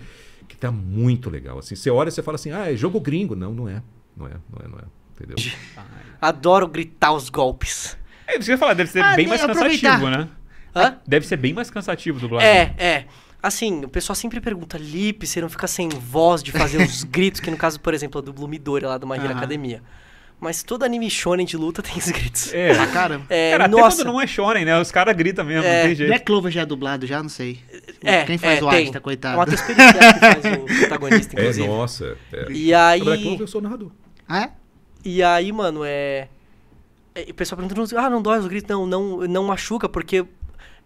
que tá muito legal. Assim, você olha e você fala assim, ah, é jogo gringo. Não, não é. Não é, não é, não é. Entendeu? Adoro gritar os golpes. É, isso que eu falar, deve ser ah, bem mais aproveitar. cansativo, né? Hã? Ah, deve ser bem mais cansativo dublar. É, né? é. Assim, o pessoal sempre pergunta, Lipe, você não fica sem voz de fazer os gritos, que no caso, por exemplo, do dublo Midori lá do Maria uhum. Academia. Mas todo anime shonen de luta tem os gritos. É, ah, cara. É, cara, nossa. não é shonen, né? Os caras gritam mesmo, é, não tem jeito. Black Clover já é dublado, já não sei. É, Quem faz é, o Asta, coitado. É o ator que faz o protagonista, é, inclusive. É, nossa. É. E aí... Black Clover eu sou narrador. Ah, é? E aí, mano, é... é o pessoal pergunta, ah, não dói os gritos. Não, não, não machuca, porque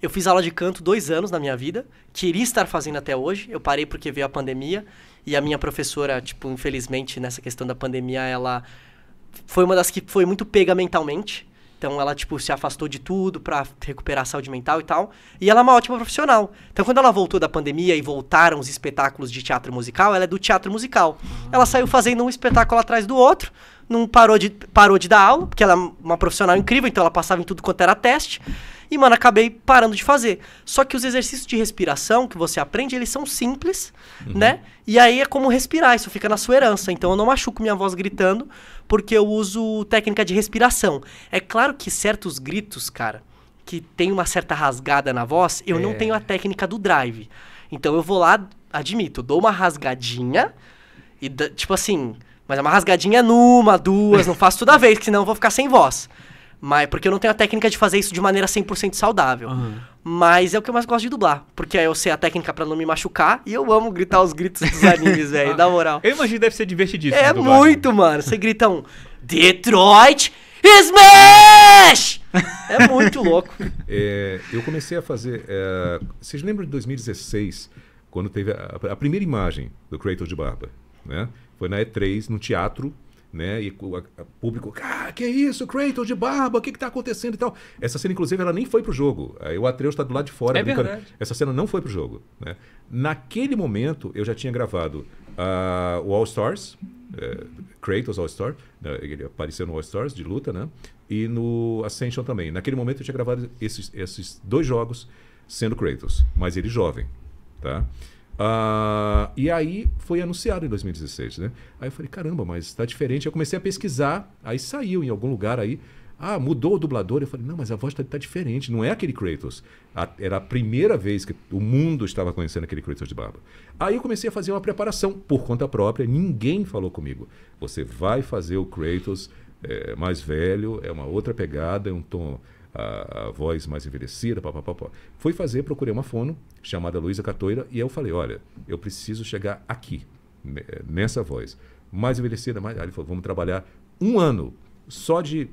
eu fiz aula de canto dois anos na minha vida. Queria estar fazendo até hoje. Eu parei porque veio a pandemia. E a minha professora, tipo, infelizmente, nessa questão da pandemia, ela foi uma das que foi muito pega mentalmente. Então ela, tipo, se afastou de tudo pra recuperar a saúde mental e tal. E ela é uma ótima profissional. Então quando ela voltou da pandemia e voltaram os espetáculos de teatro musical, ela é do teatro musical. Uhum. Ela saiu fazendo um espetáculo atrás do outro, não parou de, parou de dar aula, porque ela é uma profissional incrível, então ela passava em tudo quanto era teste. E, mano, acabei parando de fazer. Só que os exercícios de respiração que você aprende, eles são simples, uhum. né? E aí é como respirar, isso fica na sua herança. Então eu não machuco minha voz gritando, porque eu uso técnica de respiração. É claro que certos gritos, cara, que tem uma certa rasgada na voz, eu é. não tenho a técnica do drive. Então eu vou lá, admito, dou uma rasgadinha e tipo assim, mas é uma rasgadinha numa, duas, não faço toda vez, que senão eu vou ficar sem voz. Mas, porque eu não tenho a técnica de fazer isso de maneira 100% saudável. Uhum. Mas é o que eu mais gosto de dublar. Porque aí eu sei a técnica para não me machucar e eu amo gritar os gritos dos animes, velho. da moral. Eu imagino que deve ser divertidíssimo. É muito, mano. Você grita um Detroit Smash! é muito louco. É, eu comecei a fazer. É, vocês lembram de 2016, quando teve a, a primeira imagem do Creator de Barba? Né? Foi na E3, no teatro né? E o público, ah, que é isso, Kratos de barba, o que que tá acontecendo e tal. Essa cena, inclusive, ela nem foi pro jogo. Aí o Atreus tá do lado de fora. É verdade. Essa cena não foi pro jogo, né? Naquele momento, eu já tinha gravado uh, o All Stars, é, Kratos All Stars, né, ele apareceu no All Stars de luta, né? E no Ascension também. Naquele momento eu tinha gravado esses, esses dois jogos sendo Kratos, mas ele jovem, tá? Uh, e aí foi anunciado em 2016, né? Aí eu falei, caramba, mas está diferente. Eu comecei a pesquisar, aí saiu em algum lugar aí. Ah, mudou o dublador. Eu falei, não, mas a voz está tá diferente, não é aquele Kratos. A, era a primeira vez que o mundo estava conhecendo aquele Kratos de barba. Aí eu comecei a fazer uma preparação por conta própria, ninguém falou comigo. Você vai fazer o Kratos é, mais velho, é uma outra pegada, é um tom a, a voz mais envelhecida, papapá. Fui fazer, procurei uma fono chamada Luísa Catoira e eu falei: olha, eu preciso chegar aqui, nessa voz. Mais envelhecida, mais. Aí ele falou: vamos trabalhar um ano só de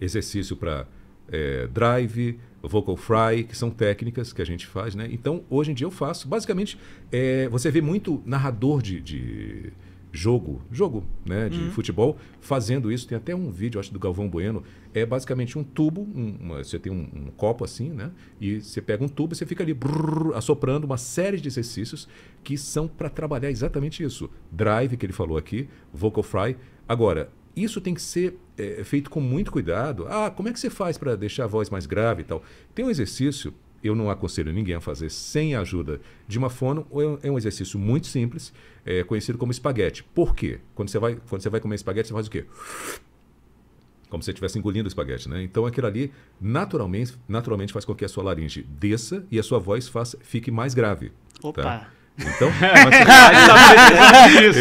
exercício para é, drive, vocal fry, que são técnicas que a gente faz, né? Então, hoje em dia eu faço. Basicamente, é, você vê muito narrador de, de jogo, jogo né, de uhum. futebol, fazendo isso. Tem até um vídeo, acho, do Galvão Bueno. É basicamente um tubo, um, uma, você tem um, um, copo assim, né? E você pega um tubo e você fica ali brrr, assoprando uma série de exercícios que são para trabalhar exatamente isso. Drive, que ele falou aqui, vocal fry. Agora, isso tem que ser é, feito com muito cuidado. Ah, como é que você faz para deixar a voz mais grave e tal? Tem um exercício eu não aconselho ninguém a fazer sem a ajuda de uma fono, é, é um exercício muito simples, é conhecido como espaguete. Por quê? Quando você vai, quando você vai comer espaguete, você faz o quê? Como se você estivesse engolindo o espaguete, né? Então aquilo ali naturalmente, naturalmente faz com que a sua laringe desça e a sua voz faça, fique mais grave. Tá? Opa! Tá? Então, a tá é. cara. Então,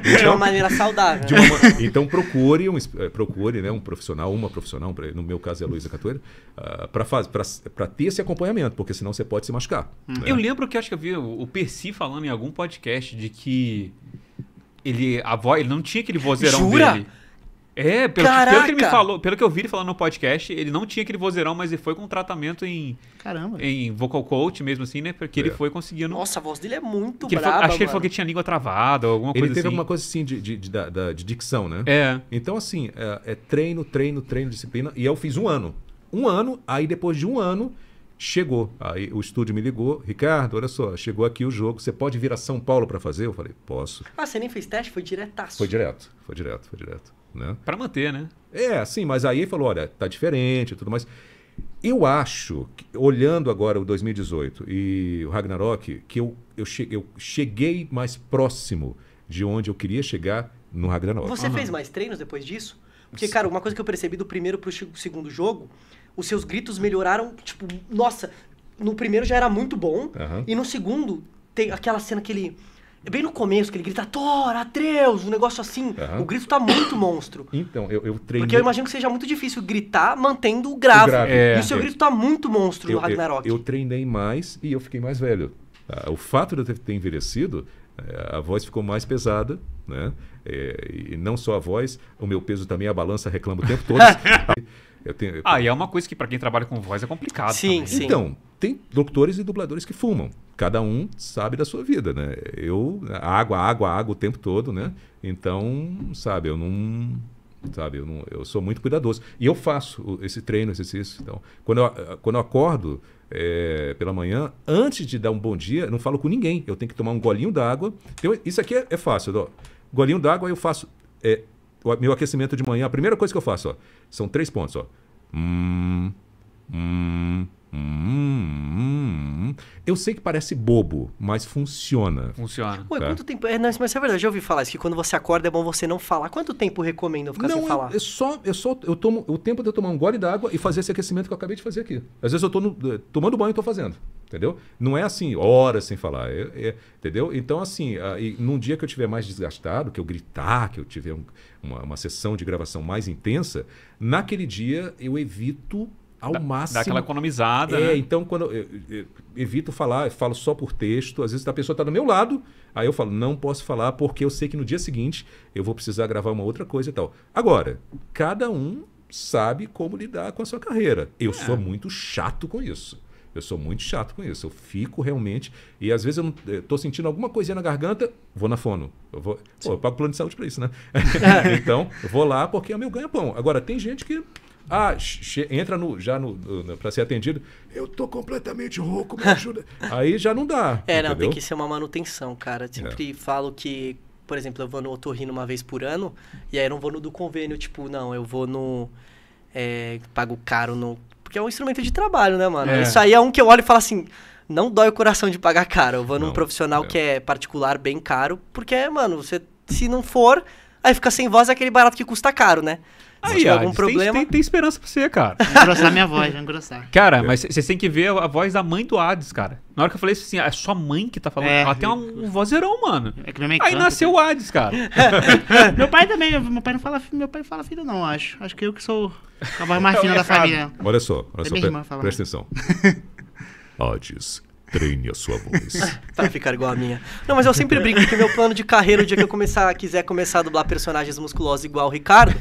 de uma então, maneira saudável. Uma, então, procure, um, eh, procure né, um profissional, uma profissional, no meu caso é a Luísa Catoeira, ah, uh, para ter esse acompanhamento, porque senão você pode se machucar. Hum. Né? Eu lembro que acho que eu vi o Percy falando em algum podcast de que ele, a voz, ele não tinha aquele vozeirão Jura? dele. É, pelo que, pelo que, ele me falou, pelo que eu vi ele falando no podcast, ele não tinha aquele vozeirão, mas ele foi com tratamento em Caramba. em vocal coach mesmo assim, né? Porque é. ele foi conseguindo. Nossa, a voz dele é muito que braba, falou, Acho que ele falou que tinha língua travada, alguma ele coisa assim. Ele teve alguma coisa assim de, de, de, de, de dicção, né? É. Então, assim, é, é treino, treino, treino, disciplina. E eu fiz um ano. Um ano, aí depois de um ano, chegou. Aí o estúdio me ligou, Ricardo, olha só, chegou aqui o jogo, você pode vir a São Paulo para fazer? Eu falei, posso. Ah, você nem fez teste? Foi diretaço. Foi direto, foi direto, foi direto. Né? Para manter, né? É, sim, mas aí ele falou: olha, tá diferente e tudo mais. Eu acho, que, olhando agora o 2018 e o Ragnarok, que eu, eu, che eu cheguei mais próximo de onde eu queria chegar no Ragnarok. Você fez mais treinos depois disso? Porque, cara, uma coisa que eu percebi do primeiro pro segundo jogo, os seus gritos melhoraram, tipo, nossa, no primeiro já era muito bom, uhum. e no segundo tem aquela cena que ele é bem no começo, que ele grita Thor, Atreus, um negócio assim. Uhum. O grito tá muito monstro. Então, eu, eu treinei... Porque eu imagino que seja muito difícil gritar mantendo o grave. O grave. É, e o seu é. grito tá muito monstro eu, no Ragnarok. Eu, eu, treinei mais e eu fiquei mais velho. Ah, o fato de eu ter envelhecido, eh, a voz ficou mais pesada, né? Eh, e não só a voz, o meu peso também, a balança reclama o tempo todo. Eu tenho, eu... Ah, e é uma coisa que para quem trabalha com voz é complicado. Sim, também. sim. Então, tem doutores e dubladores que fumam. Cada um sabe da sua vida, né? Eu, né, água, água, água o tempo todo, né? Então, sabe, eu não. Sabe, eu, não, eu sou muito cuidadoso. E eu faço esse treino, exercício. Então, quando eu, eh, quando eu acordo é, pela manhã, antes de dar um bom dia, não falo com ninguém. Eu tenho que tomar um golinho d'água. Então, isso aqui é, é fácil. Ó. Golinho d'água, eu faço é, meu aquecimento de manhã, a primeira coisa que eu faço, ó, são três pontos, ó. Hum, hum, Hum, hum, hum. Eu sei que parece bobo, mas funciona. Funciona. Ué, tá? quanto tempo. É, não, mas é verdade, eu ouvi falar isso, que quando você acorda é bom você não falar. Quanto tempo recomendo ficar não, sem eu, falar? Eu só, eu só eu tomo o tempo de eu tomar um gole d'água e fazer esse aquecimento que eu acabei de fazer aqui. Às vezes eu estou eh, tomando banho e estou fazendo. Entendeu? Não é assim, horas sem falar. É, é, entendeu? Então, assim, ah, num dia que eu estiver mais desgastado, que eu gritar, que eu tiver um, uma, uma sessão de gravação mais intensa, naquele dia eu evito ao dá, máximo. Dá aquela economizada. É, né? então quando eu, eu, eu, evito falar, eu falo só por texto. Às vezes a pessoa está do meu lado, aí eu falo, não posso falar porque eu sei que no dia seguinte eu vou precisar gravar uma outra coisa e tal. Agora, cada um sabe como lidar com a sua carreira. Eu é. sou muito chato com isso. Eu sou muito chato com isso. Eu fico realmente. E às vezes eu estou eh, sentindo alguma coisinha na garganta, vou na fono. Eu, vou, pô, eu pago plano de saúde para isso, né? então, vou lá porque é o meu ganha-pão. Agora, tem gente que ah, entra no, já no, no para ser atendido. Eu tô completamente rouco, me ajuda. Aí já não dá. É, entendeu? não, tem que ser uma manutenção, cara. Sempre é. falo que, por exemplo, eu vou no otorrino uma vez por ano, e aí eu não vou no do convênio, tipo, não, eu vou no. É, pago caro no. Porque é um instrumento de trabalho, né, mano? É. Isso aí é um que eu olho e falo assim não dói o coração de pagar caro. Eu vou num profissional é. que é particular, bem caro, porque, mano, você, se não for, aí fica sem voz é aquele barato que custa caro, né? Aí, ó, algum problema. Tem, tem, tem, esperança pra você, cara. engrossar minha voz, vou engrossar. Cara, é. mas vocês têm que ver a, a, voz da mãe do Hades, cara. Na hora que eu falei assim, é sua mãe que tá falando. É, ela tem um, um vozeirão, mano. É que Aí nasceu né? o Hades, cara. meu pai também, meu pai não fala filho, meu pai fala filho, não, acho. Acho que eu que sou a voz mais é fina da família. Olha só, olha é só. Pre presta atenção. Hades Treine a sua voz. Para ficar igual a minha. Não, mas eu sempre brinco que meu plano de carreira, o dia que eu começar, quiser começar a dublar personagens musculosos igual o Ricardo,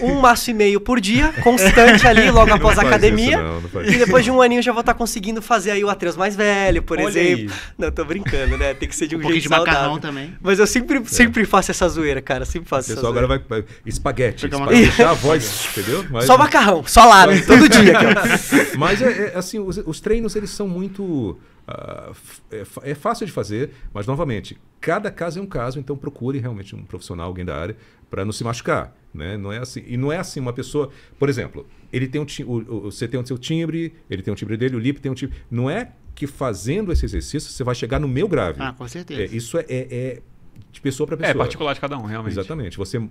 um maço e meio por dia, constante ali, logo não após a academia. Isso, não, não e depois de um aninho eu já vou estar tá conseguindo fazer aí o Atreus mais velho, por Olha exemplo. Aí. Não, tô brincando, né? Tem que ser de um, um jeito de saudável. macarrão também. Mas eu sempre, é. sempre é. faço essa zoeira, cara. Sempre faço Pessoal, agora vai, espaguete. Uma... espaguete a voz, entendeu? Mas... Só macarrão, só lá, né? todo dia. Cara. Mas, é, é, assim, os, os treinos, eles são muito ah, é, é, fácil de fazer, mas novamente, cada caso é um caso, então procure realmente um profissional, alguém da área, para não se machucar. Né? Não é assim. E não é assim uma pessoa. Por exemplo, ele tem um o, você tem o seu timbre, ele tem o timbre dele, o LIP tem um timbre. Não é que fazendo esse exercício você vai chegar no meu grave. Ah, com certeza. É, isso é, é, é de pessoa para é, pessoa. É particular de cada um, realmente. Exatamente. Você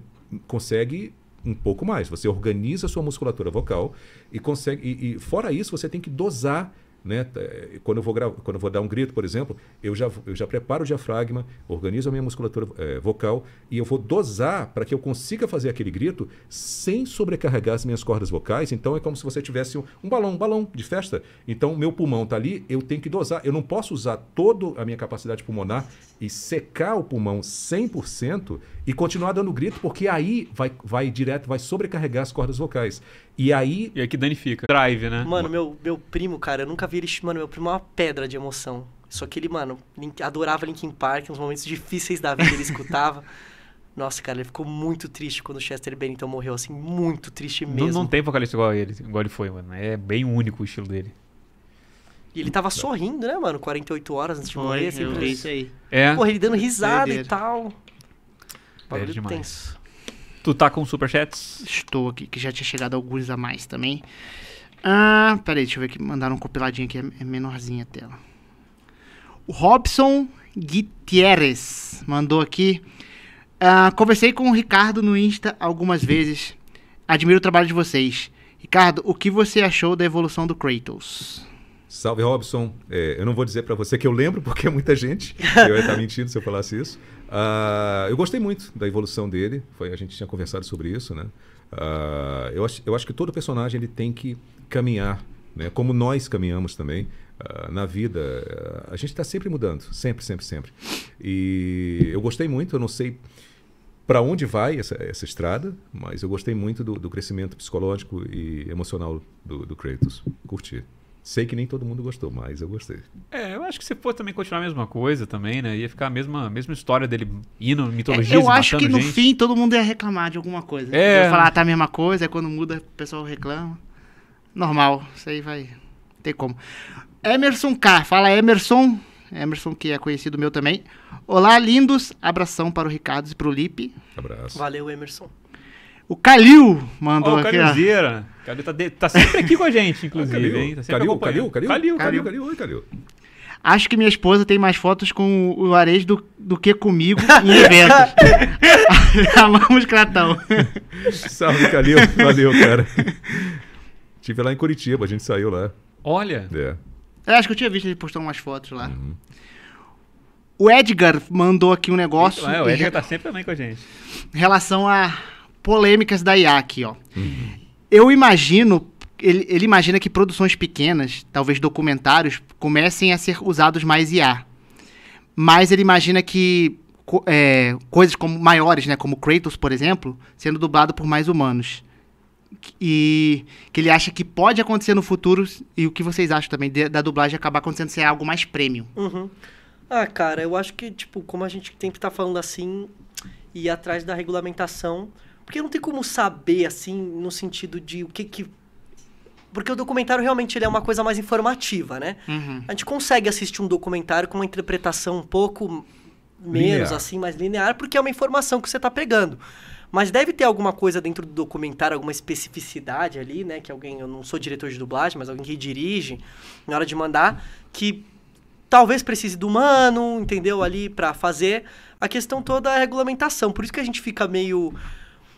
consegue um pouco mais. Você organiza a sua musculatura vocal e consegue. E, e fora isso, você tem que dosar né? Eh, quando, eu vou quando eu vou dar um grito, por exemplo, eu já, eu já preparo o diafragma, organizo a minha musculatura é, vocal e eu vou dosar para que eu consiga fazer aquele grito sem sobrecarregar as minhas cordas vocais. Então é como se você tivesse um, um balão, um balão de festa. Então meu pulmão está ali, eu tenho que dosar. Eu não posso usar toda a minha capacidade pulmonar e secar o pulmão 100% e continuar dando grito, porque aí vai, vai direto, vai sobrecarregar as cordas vocais. E aí. E é que danifica. Drive, né? Mano, meu, meu primo, cara, eu nunca vi ele. Mano, meu primo é uma pedra de emoção. Só que ele, mano, adorava Linkin Park, uns momentos difíceis da vida ele escutava. Nossa, cara, ele ficou muito triste quando o Chester Bennington morreu, assim, muito triste mesmo. Não, não tem vocalista igual ele, igual ele foi, mano. É bem único o estilo dele. E ele tava sorrindo, né, mano? 48 horas antes de morrer. Foi, assim, eu isso aí. É. Porra, ele dando risada e tal. Bagulho tenso. Tu tá com superchats? Estou aqui, que já tinha chegado alguns a mais também. Ah, peraí, deixa eu ver aqui. Mandaram um compiladinho aqui, é menorzinha a tela. O Robson Gutierrez mandou aqui. Ah, conversei com o Ricardo no Insta algumas vezes. Admiro o trabalho de vocês. Ricardo, o que você achou da evolução do Kratos? Salve, Robson. É, eu não vou dizer para você que eu lembro, porque é muita gente. eu ia estar tá mentindo se eu falasse isso. Uh, eu gostei muito da evolução dele. Foi, a gente tinha conversado sobre isso, né? Uh, eu, acho, eu acho que todo personagem ele tem que caminhar, né? Como nós caminhamos também. Uh, na vida, a gente está sempre mudando, sempre, sempre, sempre. E eu gostei muito, eu não sei para onde vai essa, essa, estrada, mas eu gostei muito do, do crescimento psicológico e emocional do, do Kratos. Curti. Sei que nem todo mundo gostou, mas eu gostei. É, eu acho que se for também continuar a mesma coisa também, né? Ia ficar a mesma, mesma história dele indo, mitologia, é, Eu acho que no gente. fim todo mundo ia reclamar de alguma coisa. É. Ia falar, ah, tá a mesma coisa, aí quando muda o pessoal reclama. Normal, isso aí vai ter como. Emerson K, fala Emerson. Emerson, que é conhecido meu também. Olá, lindos. Abração para o Ricardo e para o Lipe. Abraço. Valeu, Emerson. O Calil mandou oh, aqui. Calilzeira. Calil tá, de... tá sempre aqui com a gente, inclusive. Calil, hein? Tá Calil, Calil, Calil, Calil, Calil, Calil, Calil. Acho que minha esposa tem mais fotos com o Ares do, do que comigo em eventos. Amamos Cratão. Salve, Calil. Valeu, cara. Estive lá em Curitiba, a gente saiu lá. Olha. É. é acho que eu tinha visto ele postar umas fotos lá. Uhum. O Edgar mandou aqui um negócio. Então, é, o Edgar e... tá sempre também com a gente. Em relação a, polêmicas da IA aqui, ó. Uhum. Eu imagino, ele, ele imagina que produções pequenas, talvez documentários, comecem a ser usados mais IA. Mas ele imagina que é, coisas como maiores, né, como Kratos, por exemplo, sendo dublado por mais humanos. E que ele acha que pode acontecer no futuro, e o que vocês acham também de, da dublagem acabar acontecendo ser algo mais premium. Uhum. Ah, cara, eu acho que, tipo, como a gente sempre tá falando assim, e atrás da regulamentação, porque não tem como saber, assim, no sentido de o que que... Porque o documentário realmente ele é uma coisa mais informativa, né? Uhum. A gente consegue assistir um documentário com uma interpretação um pouco menos, linear. assim, mais linear, porque é uma informação que você está pegando. Mas deve ter alguma coisa dentro do documentário, alguma especificidade ali, né? Que alguém, eu não sou diretor de dublagem, mas alguém que dirige na hora de mandar, que talvez precise do humano, entendeu? Ali para fazer. A questão toda é a regulamentação. Por isso que a gente fica meio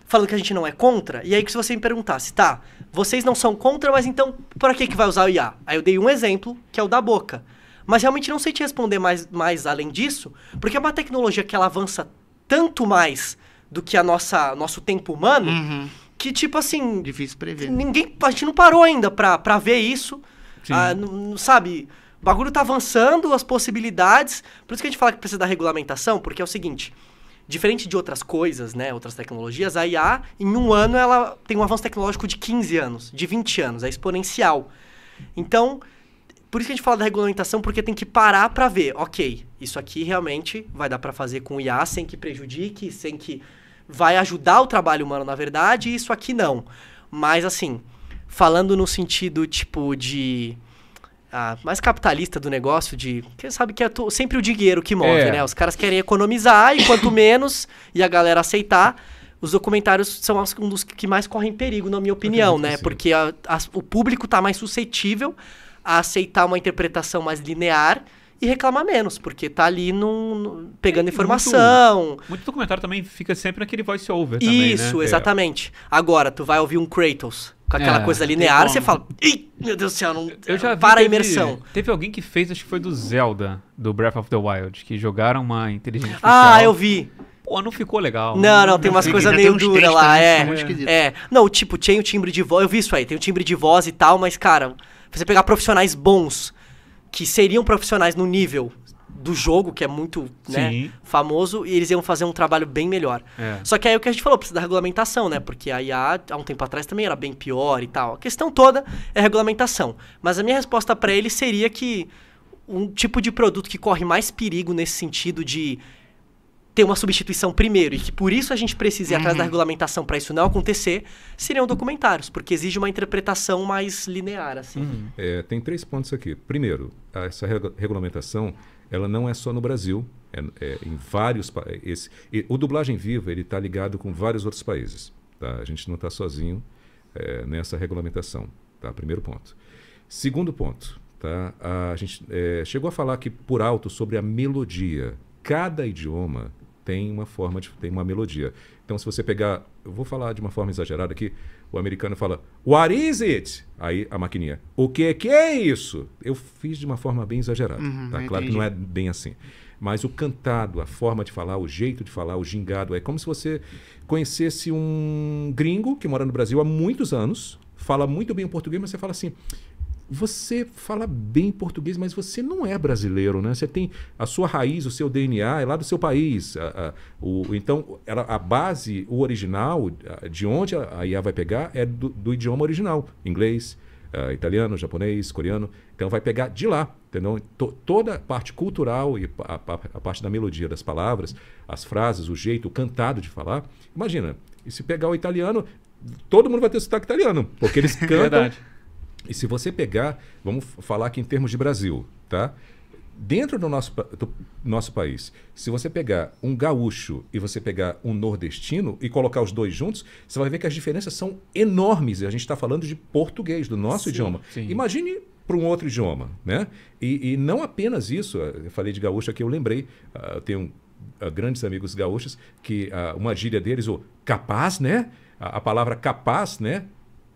falando que a gente não é contra, e aí que se você me perguntasse, tá, vocês não são contra, mas então para que, que vai usar o IA? Aí eu dei um exemplo, que é o da boca. Mas realmente não sei te responder mais, mais além disso, porque é uma tecnologia que ela avança tanto mais do que a nossa nosso tempo humano, uhum. que tipo assim... Difícil prever. Ninguém, a gente não parou ainda pra, pra ver isso, ah, não, sabe... O bagulho tá avançando, as possibilidades. Por isso que a gente fala que precisa da regulamentação, porque é o seguinte: diferente de outras coisas, né, outras tecnologias, a IA, em um ano, ela tem um avanço tecnológico de 15 anos, de 20 anos, é exponencial. Então, por isso que a gente fala da regulamentação, porque tem que parar para ver, ok, isso aqui realmente vai dar para fazer com IA sem que prejudique, sem que vai ajudar o trabalho humano, na verdade, e isso aqui não. Mas, assim, falando no sentido, tipo, de a mais capitalista do negócio de. Quem sabe que é tu, sempre o dinheiro que move, é. né? Os caras querem economizar e quanto menos e a galera aceitar. Os documentários são um dos que mais correm perigo, na minha opinião, né? Porque a, a, o público está mais suscetível a aceitar uma interpretação mais linear e reclamar menos, porque tá ali num, num pegando é, informação. Muito, muito, documentário também fica sempre naquele voice-over também, né? Isso, né? exatamente. Agora, tu vai ouvir um Kratos com aquela é, coisa linear, você fala, Ih, meu Deus do céu, não, eu já para a imersão. Teve, alguém que fez, acho que foi do Zelda, do Breath of the Wild, que jogaram uma inteligência ah, artificial. Ah, eu vi. Pô, não ficou legal. Não, não, tem umas coisas meio duras lá, é. É. é. Não, tipo, tem o timbre de voz, eu vi isso aí, tem o timbre de voz e tal, mas, cara, você pegar profissionais bons que seriam profissionais no nível do jogo, que é muito né, famoso, e eles iam fazer um trabalho bem melhor. É. Só que aí o que a gente falou, precisa da regulamentação, né? Porque a IA, há um tempo atrás, também era bem pior e tal. A questão toda é regulamentação. Mas a minha resposta para ele seria que um tipo de produto que corre mais perigo nesse sentido de ter uma substituição primeiro e que por isso a gente precisa ir atrás uhum. da regulamentação para isso não acontecer, seriam documentários, porque exige uma interpretação mais linear. Assim. Uhum. É, tem três pontos aqui. Primeiro, essa regulamentação ela não é só no Brasil, é, é em vários países. O dublagem viva ele está ligado com vários outros países. Tá? A gente não está sozinho é, nessa regulamentação. Tá? Primeiro ponto. Segundo ponto, tá? a gente é, chegou a falar aqui por alto sobre a melodia. Cada idioma tem uma forma de, tem uma melodia. Então, se você pegar, eu vou falar de uma forma exagerada aqui, o americano fala, What is it? Aí a maquininha, o que, é que é isso? Eu fiz de uma forma bem exagerada. Uhum, tá? Claro entendi. que não é bem assim. Mas o cantado, a forma de falar, o jeito de falar, o gingado, é como se você conhecesse um gringo que mora no Brasil há muitos anos, fala muito bem o português, mas você fala assim: você fala bem português, mas você não é brasileiro, né? Você tem a sua raiz, o seu DNA é lá do seu país. A, a, o, então, ela, a base, o original, de onde a, IA vai pegar é do, do idioma original, inglês, uh, italiano, japonês, coreano. Então, vai pegar de lá, entendeu? T toda a parte cultural e a, a parte da melodia das palavras, as frases, o jeito, o cantado de falar. Imagina, e se pegar o italiano, todo mundo vai ter sotaque italiano, porque eles é cantam e se você pegar, vamos falar aqui em termos de Brasil, tá? Dentro do nosso, do nosso país, se você pegar um gaúcho e você pegar um nordestino e colocar os dois juntos, você vai ver que as diferenças são enormes. E a gente está falando de português, do nosso sim, idioma. Sim. Imagine para um outro idioma, né? E, e, não apenas isso, eh, eu falei de gaúcho aqui, eu lembrei, ah, eu tenho ah, grandes amigos gaúchos que ah, uma gíria deles, o capaz, né? a palavra capaz, né?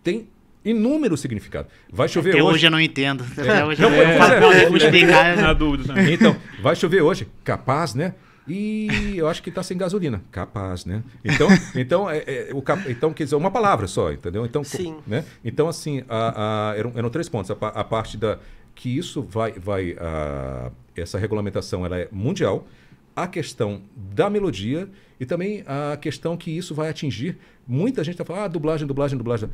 Tem inúmeros significados. Vai chover Até hoje. hoje eu não entendo. É. Até hoje não, eu é, não é, Na dúvida também. Né? Então, vai chover hoje, capaz, né? E eu acho que está sem gasolina. Capaz, né? Então, então, é, é, o cap... então quer dizer, uma palavra só, entendeu? Então, Sim. Né? então assim, a, a, eram, eram, três pontos. A, a, parte da que isso vai, vai a, essa regulamentação ela é mundial, a questão da melodia e também a questão que isso vai atingir. Muita gente está falando, ah, dublagem, dublagem, dublagem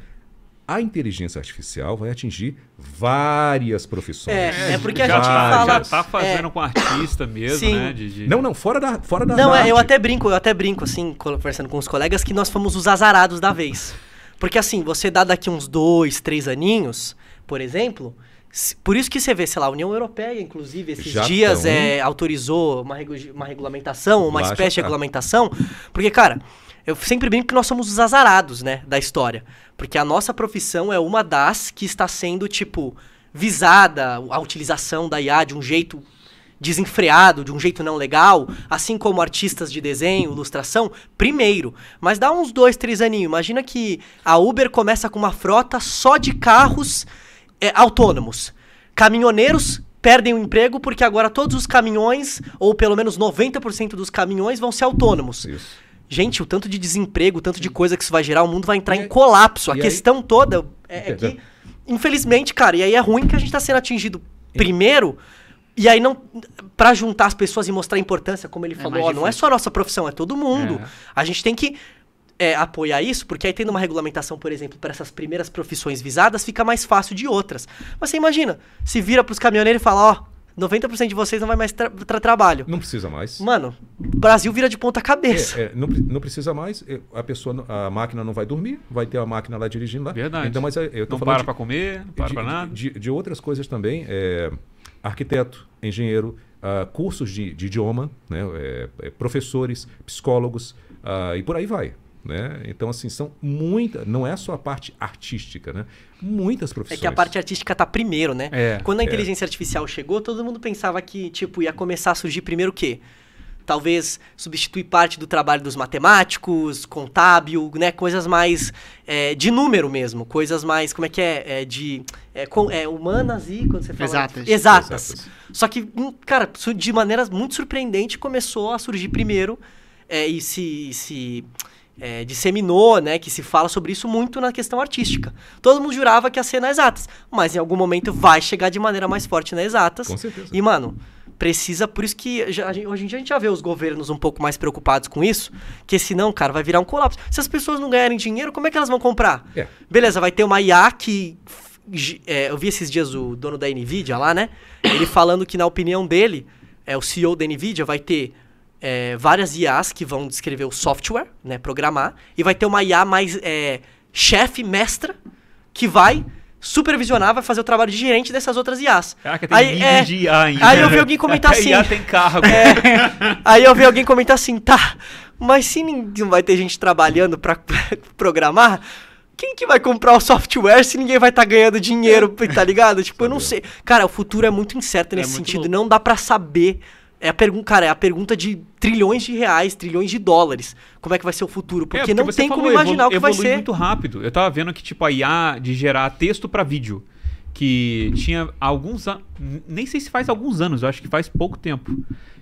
a inteligência artificial vai atingir várias profissões. É, é porque a gente várias. Tá, fala... Já tá fazendo é, com artista mesmo, sim. né? De, de... Não, não, fora da fora da Não, é, eu até brinco, eu até brinco, assim, conversando com os colegas, que nós fomos os azarados da vez. Porque, assim, você dá daqui uns dois, três aninhos, por exemplo... Por isso que você vê, sei lá, a União Europeia, inclusive, esses Já dias tão... é, autorizou uma, regu uma regulamentação, uma Lá espécie de tá. regulamentação, porque, cara, eu sempre brinco que nós somos os azarados, né, da história. Porque a nossa profissão é uma das que está sendo, tipo, visada a utilização da IA de um jeito desenfreado, de um jeito não legal, assim como artistas de desenho, ilustração, primeiro. Mas dá uns dois, três aninhos. Imagina que a Uber começa com uma frota só de carros é, autônomos. Caminhoneiros perdem o emprego porque agora todos os caminhões, ou pelo menos 90% dos caminhões, vão ser autônomos. Isso. Gente, o tanto de desemprego, o tanto de coisa que isso vai gerar, o mundo vai entrar e em aí, é- colapso. A questão aí, toda é, é, que, infelizmente, cara, e aí é ruim que a gente está sendo atingido primeiro. E aí não para juntar as pessoas e mostrar a importância, como ele é falou, ó, não é só a nossa profissão, é todo mundo. É. A gente tem que é, apoiar isso, porque aí tendo uma regulamentação, por exemplo, para essas primeiras profissões visadas, fica mais fácil de outras. Mas você imagina, se vira para os caminhoneiros e fala, ó, 90% de vocês não vai mais para tra trabalho. Não precisa mais. Mano, Brasil vira de ponta cabeça. É, é, não, não, precisa mais, a pessoa, a máquina não vai dormir, vai ter a máquina lá dirigindo lá. Verdade. Então, mas é, eu tô não falando para para comer, não para para nada. De, de, outras coisas também, é, arquiteto, engenheiro, uh, cursos de, de idioma, né, é, é, professores, psicólogos uh, e por aí vai. Né? Então, assim, são muitas. Não é só a parte artística, né? Muitas profissões. É que a parte artística tá primeiro, né? É, Quando a é. inteligência é. artificial chegou, todo mundo pensava que, tipo, ia começar a surgir primeiro o quê? Talvez substituir parte do trabalho dos matemáticos, contábil, né? Coisas mais é, de número mesmo. Coisas mais, como é que é? é de é, com, humanas e quando você fala... Exatas. Exatas. Exatas. Só que, hum, cara, de maneiras muito surpreendente começou a surgir primeiro e se... se é, disseminou, né, que se fala sobre isso muito na questão artística. Todo mundo jurava que ia ser é exatas, mas em algum momento vai chegar de maneira mais forte na exatas. Com certeza. E, mano, precisa, por isso que já, hoje em dia a gente já vê os governos um pouco mais preocupados com isso, que senão, cara, vai virar um colapso. Se as pessoas não ganharem dinheiro, como é que elas vão comprar? É. Beleza, vai ter uma IA que é, eu vi esses dias o dono da Nvidia lá, né? Ele falando que na opinião dele, é o CEO da Nvidia vai ter é, várias IAs que vão descrever o software, né, programar, e vai ter uma IA mais é, chefe, mestra, que vai supervisionar, vai fazer o trabalho de gerente dessas outras IAs. Caraca, tem aí, é, de IA ainda. Aí eu vi alguém comentar assim... IA tem cargo. É, aí eu vi alguém comentar assim, tá, mas se não vai ter gente trabalhando para programar, quem que vai comprar o software se ninguém vai estar tá ganhando dinheiro, tá ligado? Tipo, eu não sei. Cara, o futuro é muito incerto é nesse é muito sentido, louco. não dá para saber é a pergunta, cara, é a pergunta de trilhões de reais, trilhões de dólares. Como é que vai ser o futuro? Porque, é, porque não tem falou, como imaginar o que vai ser. muito rápido. Eu tava vendo que tipo a IA de gerar texto para vídeo, que tinha alguns nem sei se faz alguns anos, eu acho que faz pouco tempo,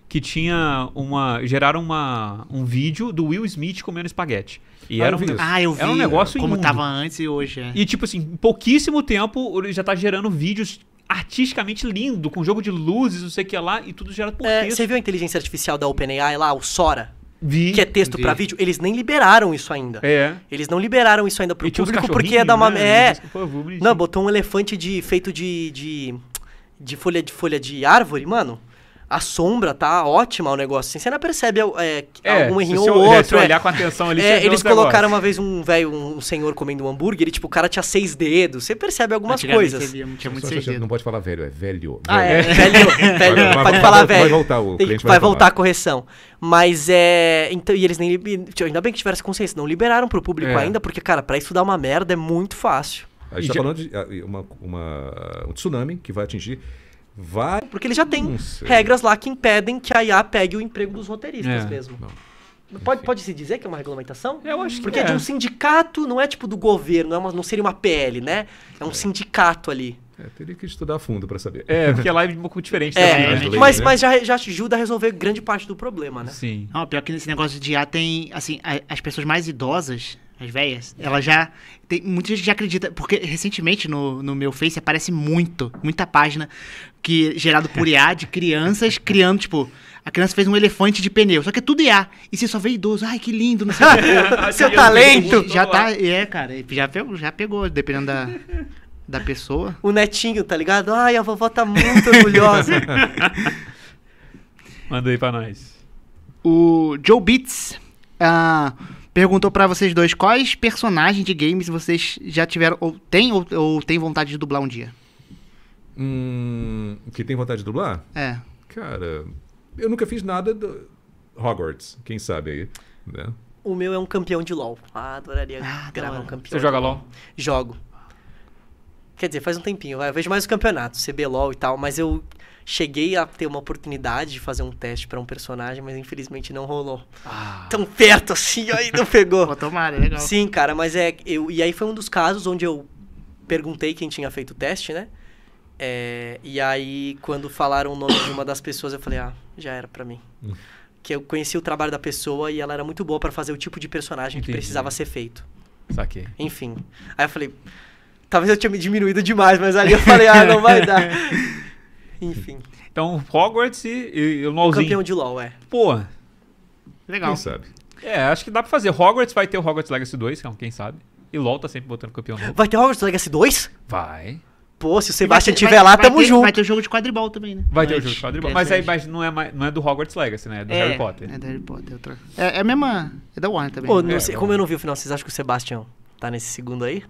que tinha uma geraram uma um vídeo do Will Smith comendo espaguete. E ah, era, um, eu ah, eu vi. era um negócio como imundo. tava antes e hoje é. E tipo assim, pouquíssimo tempo ele já tá gerando vídeos artisticamente lindo, com jogo de luzes, não sei o que lá, e tudo gerado por é, texto. Você viu a inteligência artificial da OpenAI lá, o Sora? Vi, que é texto para vídeo, eles nem liberaram isso ainda. É. Eles não liberaram isso ainda pro e público porque é dar uma. Né? É. Desculpa, não, botou um elefante de feito de, de. de folha de folha de árvore, mano a sombra tá ótima o negócio. Assim, você não percebe é, é, é, algum errinho ou outro. É, é, olhar com atenção ali, é, Eles colocaram uma vez um velho, um senhor comendo um hambúrguer e tipo, o cara tinha seis dedos. Você percebe algumas coisas. Tinha, muito seis dedos. Não pode falar velho, é velho. velho. Ah, é, velho. velho vai, pode vai, falar vai, velho. Vai voltar o cliente Vai, vai voltar a correção. Mas é. Então, e eles nem. Tipo, ainda bem que tivesse consciência. Não liberaram pro público é. ainda, porque, cara, para estudar uma merda é muito fácil. A gente e tá já... falando de ah, uma, uma, um tsunami que vai atingir Vai. Porque ele já tem regras lá que impedem que a IA pegue o emprego dos roteiristas é. mesmo. Não. Pode, pode se dizer que é uma regulamentação? Eu acho que Porque é. é de um sindicato, não é tipo do governo, não, é uma, não seria uma PL, né? É um é. sindicato ali. É, teria que estudar fundo para saber. É, porque a é live é um pouco diferente. É, também, né? mas, né? mas já, já ajuda a resolver grande parte do problema, né? Sim. Não, pior que nesse negócio de IA tem, assim, a, as pessoas mais idosas as velhas, é. ela já. Tem muita gente já acredita. Porque recentemente no, no meu Face aparece muito, muita página que gerado por IA de crianças criando, tipo. A criança fez um elefante de pneu, só que é tudo IA. E você só vê idoso, ai que lindo, não sei o que. Seu talento! Já tá, é, cara, já pegou, já pegou dependendo da, da pessoa. O netinho, tá ligado? Ai, a vovó tá muito orgulhosa. Manda aí pra nós. O Joe Beats. Uh, Perguntou para vocês dois quais personagens de games vocês já tiveram ou tem ou, ou tem vontade de dublar um dia? Hum, que tem vontade de dublar? É. Cara, eu nunca fiz nada do Hogwarts, quem sabe aí, né? O meu é um campeão de LoL. Ah, adoraria ah, gravar um campeão. Você joga LoL? Jogo. Quer dizer, faz um tempinho, Eu vejo mais o campeonato, CBLOL e tal, mas eu cheguei a ter uma oportunidade de fazer um teste para um personagem, mas infelizmente não rolou. Ah. Tão perto assim, aí não pegou. Vou tomar, é legal. Sim, cara, mas é. Eu, e aí foi um dos casos onde eu perguntei quem tinha feito o teste, né? É, e aí, quando falaram o nome de uma das pessoas, eu falei, ah, já era para mim. Hum. que eu conheci o trabalho da pessoa e ela era muito boa para fazer o tipo de personagem Entendi. que precisava ser feito. Saquei. Enfim. Aí eu falei, talvez eu tinha me diminuído demais, mas ali eu falei, ah, não vai dar. Enfim. Então, Hogwarts e, e o LoLzinho. Campeão de LoL, é. Pô, legal. Quem sabe? É, acho que dá pra fazer. Hogwarts vai ter o Hogwarts Legacy 2, então, quem sabe. E LoL tá sempre botando campeão novo. Vai ter Hogwarts Legacy 2? Vai. Pô, se o Sebastian estiver lá, vai tamo ter, junto. Vai ter o jogo de quadribol também, né? Vai ter o jogo de quadribol. Mas aí mas não, é, não é do Hogwarts Legacy, né? É do é, Harry Potter. É do Harry Potter. É, é, é a mesma... É da Warner também. Pô, é, sei, é. como eu não vi o final, vocês acham que o Sebastian tá nesse segundo aí?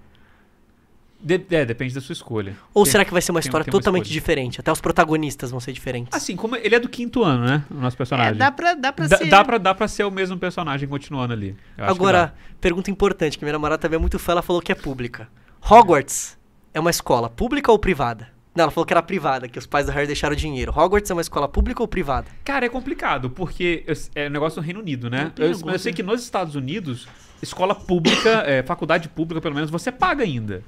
De, é, depende da sua escolha. Ou tem, será que vai ser uma história tem, tem uma totalmente escolha. diferente? Até os protagonistas vão ser diferentes. Assim, como ele é do quinto ano, né? O nosso personagem. É, dá pra, dá pra dá, ser. Dá pra, dá pra ser o mesmo personagem continuando ali. Agora, pergunta importante, que minha namorada também é muito fã, ela falou que é pública. Hogwarts é uma escola pública ou privada? Não, ela falou que era privada, que os pais do Harry deixaram dinheiro. Hogwarts é uma escola pública ou privada? Cara, é complicado, porque é um negócio do Reino Unido, né? Eu, eu, eu sei que nos Estados Unidos, escola pública, é, faculdade pública, pelo menos, você paga ainda.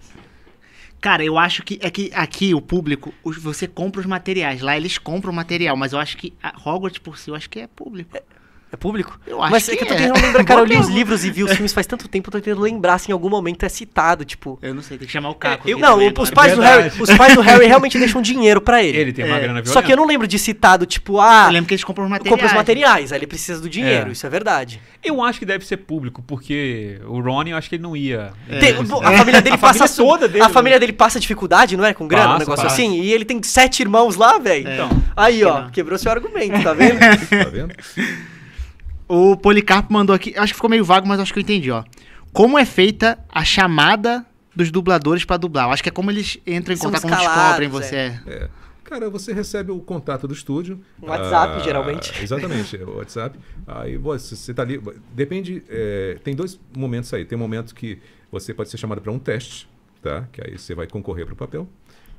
Cara, eu acho que é que aqui o público, você compra os materiais. Lá eles compram o material, mas eu acho que Hogwarts por si, eu acho que é público. É, é público? Eu acho Mas que é que eu tô tentando é. lembrar, cara, eu li os livros e vi os filmes faz tanto tempo, eu tô tentando lembrar se assim, em algum momento é citado, tipo... Eu não sei, tem que chamar o Caco. É, eu, não, os, pais do Harry, os pais do Harry realmente deixam dinheiro pra ele. Ele tem uma é. grana violenta. Só que eu não lembro de citado, tipo, ah... Eu lembro que eles compram os materiais. Compram os materiais, aí ele precisa do dinheiro, é. isso é verdade. Eu acho que deve ser público, porque o Ron, eu acho que ele não ia... Né, tem, a família dele a passa... Família toda dele. A família né? dele passa dificuldade, não é? Com grana, passa, um negócio passa. assim. E ele tem sete irmãos lá, velho. É. Então, aí, ó, quebrou seu argumento, tá vendo? tá vendo? O Policarpo mandou aqui, acho que ficou meio vago, mas acho que eu entendi, ó. Como é feita a chamada dos dubladores para dublar? Eu acho que é como eles entram em contato, como eles você. É. é. é. Cara, você recebe o contato do estúdio. Um WhatsApp, ah, geralmente. Exatamente, é o WhatsApp. Aí você, está tá ali. Depende. É, tem dois momentos aí. Tem um momento que você pode ser chamado para um teste, tá? Que aí você vai concorrer para o papel.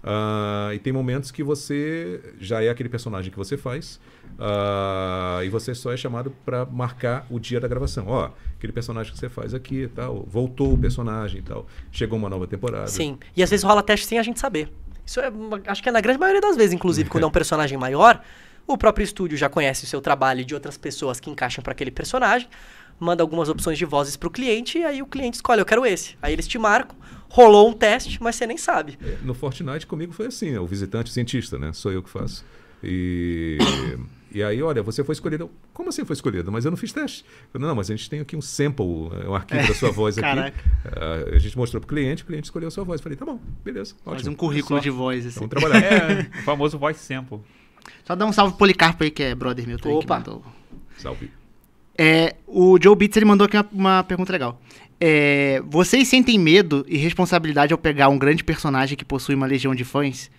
Uh, e tem momentos que você já é aquele personagem que você faz uh, e você só é chamado para marcar o dia da gravação. Ó, oh, aquele personagem que você faz aqui e tal, voltou o personagem e tal, chegou uma nova temporada. Sim, e às vezes rola teste sem a gente saber. Isso é, acho que é na grande maioria das vezes, inclusive, quando é um personagem maior, o próprio estúdio já conhece o seu trabalho de outras pessoas que encaixam para aquele personagem, manda algumas opções de vozes para o cliente e aí o cliente escolhe, eu quero esse. Aí eles te marcam, rolou um teste, mas você nem sabe. É, no Fortnite comigo foi assim, né? o visitante cientista, né? Sou eu que faço. E E aí, olha, você foi escolhido. Como assim foi escolhido? Mas eu não fiz teste. Eu, não, mas a gente tem aqui um sample, né? um arquivo é, da sua voz aqui. Uh, a gente mostrou para o cliente, o cliente escolheu a sua voz. falei, tá bom, beleza. Ótimo. Faz um currículo Só, de voz, assim. Vamos trabalhar. É, o famoso voice sample. Só dá um salve pro Policarpo aí, que é brother meu Aí, Mandou... Salve. É, o Joe Beats, ele mandou aqui uma, uma pergunta legal. É, vocês sentem medo e responsabilidade ao pegar um grande personagem que possui uma legião de fãs?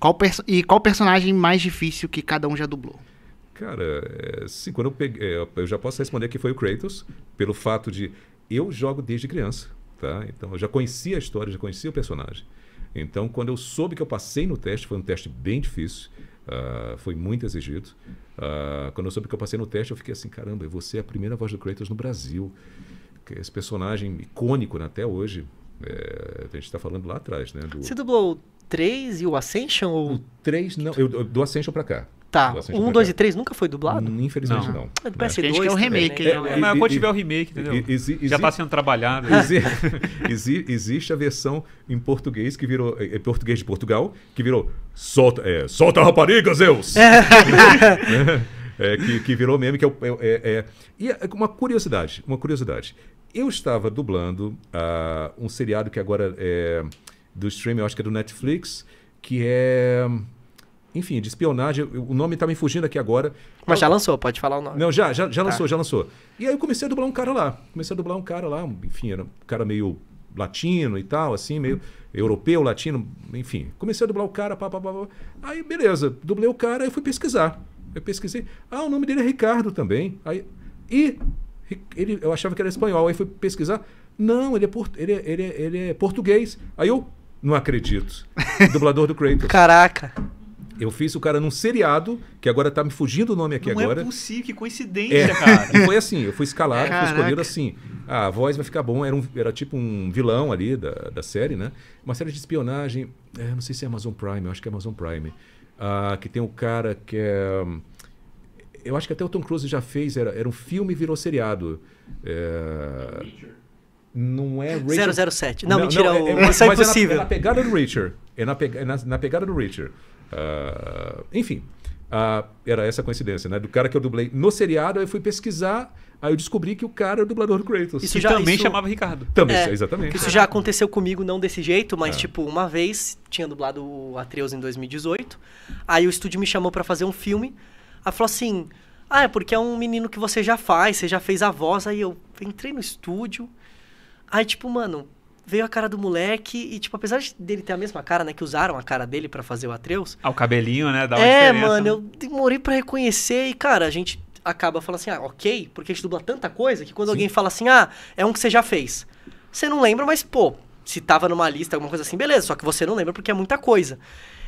Qual e qual personagem mais difícil que cada um já dublou? Cara, é, sim, quando eu peguei. É, eu já posso responder que foi o Kratos, pelo fato de eu jogo desde criança, tá? Então eu já conhecia a história, já conhecia o personagem. Então, quando eu soube que eu passei no teste, foi um teste bem difícil, uh, foi muito exigido. Uh, quando eu soube que eu passei no teste, eu fiquei assim: caramba, você é a primeira voz do Kratos no Brasil esse personagem icônico né, até hoje. É, a gente está falando lá atrás, né? Do... Você dublou o 3 e o Ascension? Ou... O 3, não. Eu, do Ascension para cá. Tá, o 1, 2 e 3 nunca foi dublado? Hum, infelizmente não. não né? ps que é o remake. Né? É, é, mas quando tiver o remake, entendeu? E, Já está sendo trabalhado. Exi existe a versão em português que virou. Em eh, eh, português de Portugal, que virou Solta, é, solta rapariga, Zeus! É. é, que, que virou meme, que é, é, é, é. E é uma curiosidade, uma curiosidade. Eu estava dublando uh, um seriado que agora é do streaming, acho que é do Netflix, que é. Enfim, de espionagem. O nome tá me fugindo aqui agora. Mas já lançou, pode falar o nome. Não, já, já, já tá. lançou, tá. já lançou. E aí eu comecei a dublar um cara lá. Comecei a dublar um cara lá, enfim, era um cara meio latino e tal, assim, meio europeu, latino, enfim. Comecei a dublar o cara, pá, pá, pá, pá. Aí, beleza, dublei o cara e fui pesquisar. Eu pesquisei. Ah, o nome dele é Ricardo também. Aí, e ele, eu achava que era espanhol. Aí fui pesquisar. Não, ele é, ele, é, ele, é, ele é português. Aí eu não acredito. Dublador do Kratos. Caraca. Eu fiz o cara num seriado, que agora tá me fugindo o nome aqui não é agora. Não é possível, que coincidência, é. cara. E foi assim, eu fui escalado, Caraca. fui escolhido assim. Ah, a voz vai ficar bom, era, um, era tipo um vilão ali da, da série, né? Uma série de espionagem, é, não sei se é Amazon Prime, eu acho que é Amazon Prime. Ah, que tem o um cara que é... Hum, eu acho que até o Tom Cruise já fez, era, era um filme virou seriado. É... Não é Richard. 007. Não, não mentira, não, é, é, Impossível. É, é na, é na, pegada do Richard. É na, pega, é na, na, pegada do Richard. Uh, enfim, uh, era essa coincidência, né? Do cara que eu dublei no seriado, aí eu fui pesquisar. Aí eu descobri que o cara era é o dublador do Kratos. Isso já, também isso... chamava Ricardo. Também, é, exatamente. Isso já aconteceu comigo, não desse jeito, mas é. tipo, uma vez, tinha dublado o Atreus em 2018. Aí o estúdio me chamou para fazer um filme. Ela falou assim: Ah, é porque é um menino que você já faz, você já fez a voz. Aí eu entrei no estúdio. Aí, tipo, mano, veio a cara do moleque e, tipo, apesar dele ter a mesma cara, né? Que usaram a cara dele para fazer o Atreus. Ah, o cabelinho, né? Dá uma é, mano, né? eu demorei para reconhecer e, cara, a gente acaba falando assim, ah, ok, porque a gente dubla tanta coisa que quando Sim. alguém fala assim, ah, é um que você já fez. Você não lembra, mas, pô, se tava numa lista, alguma coisa assim, beleza, só que você não lembra porque é muita coisa.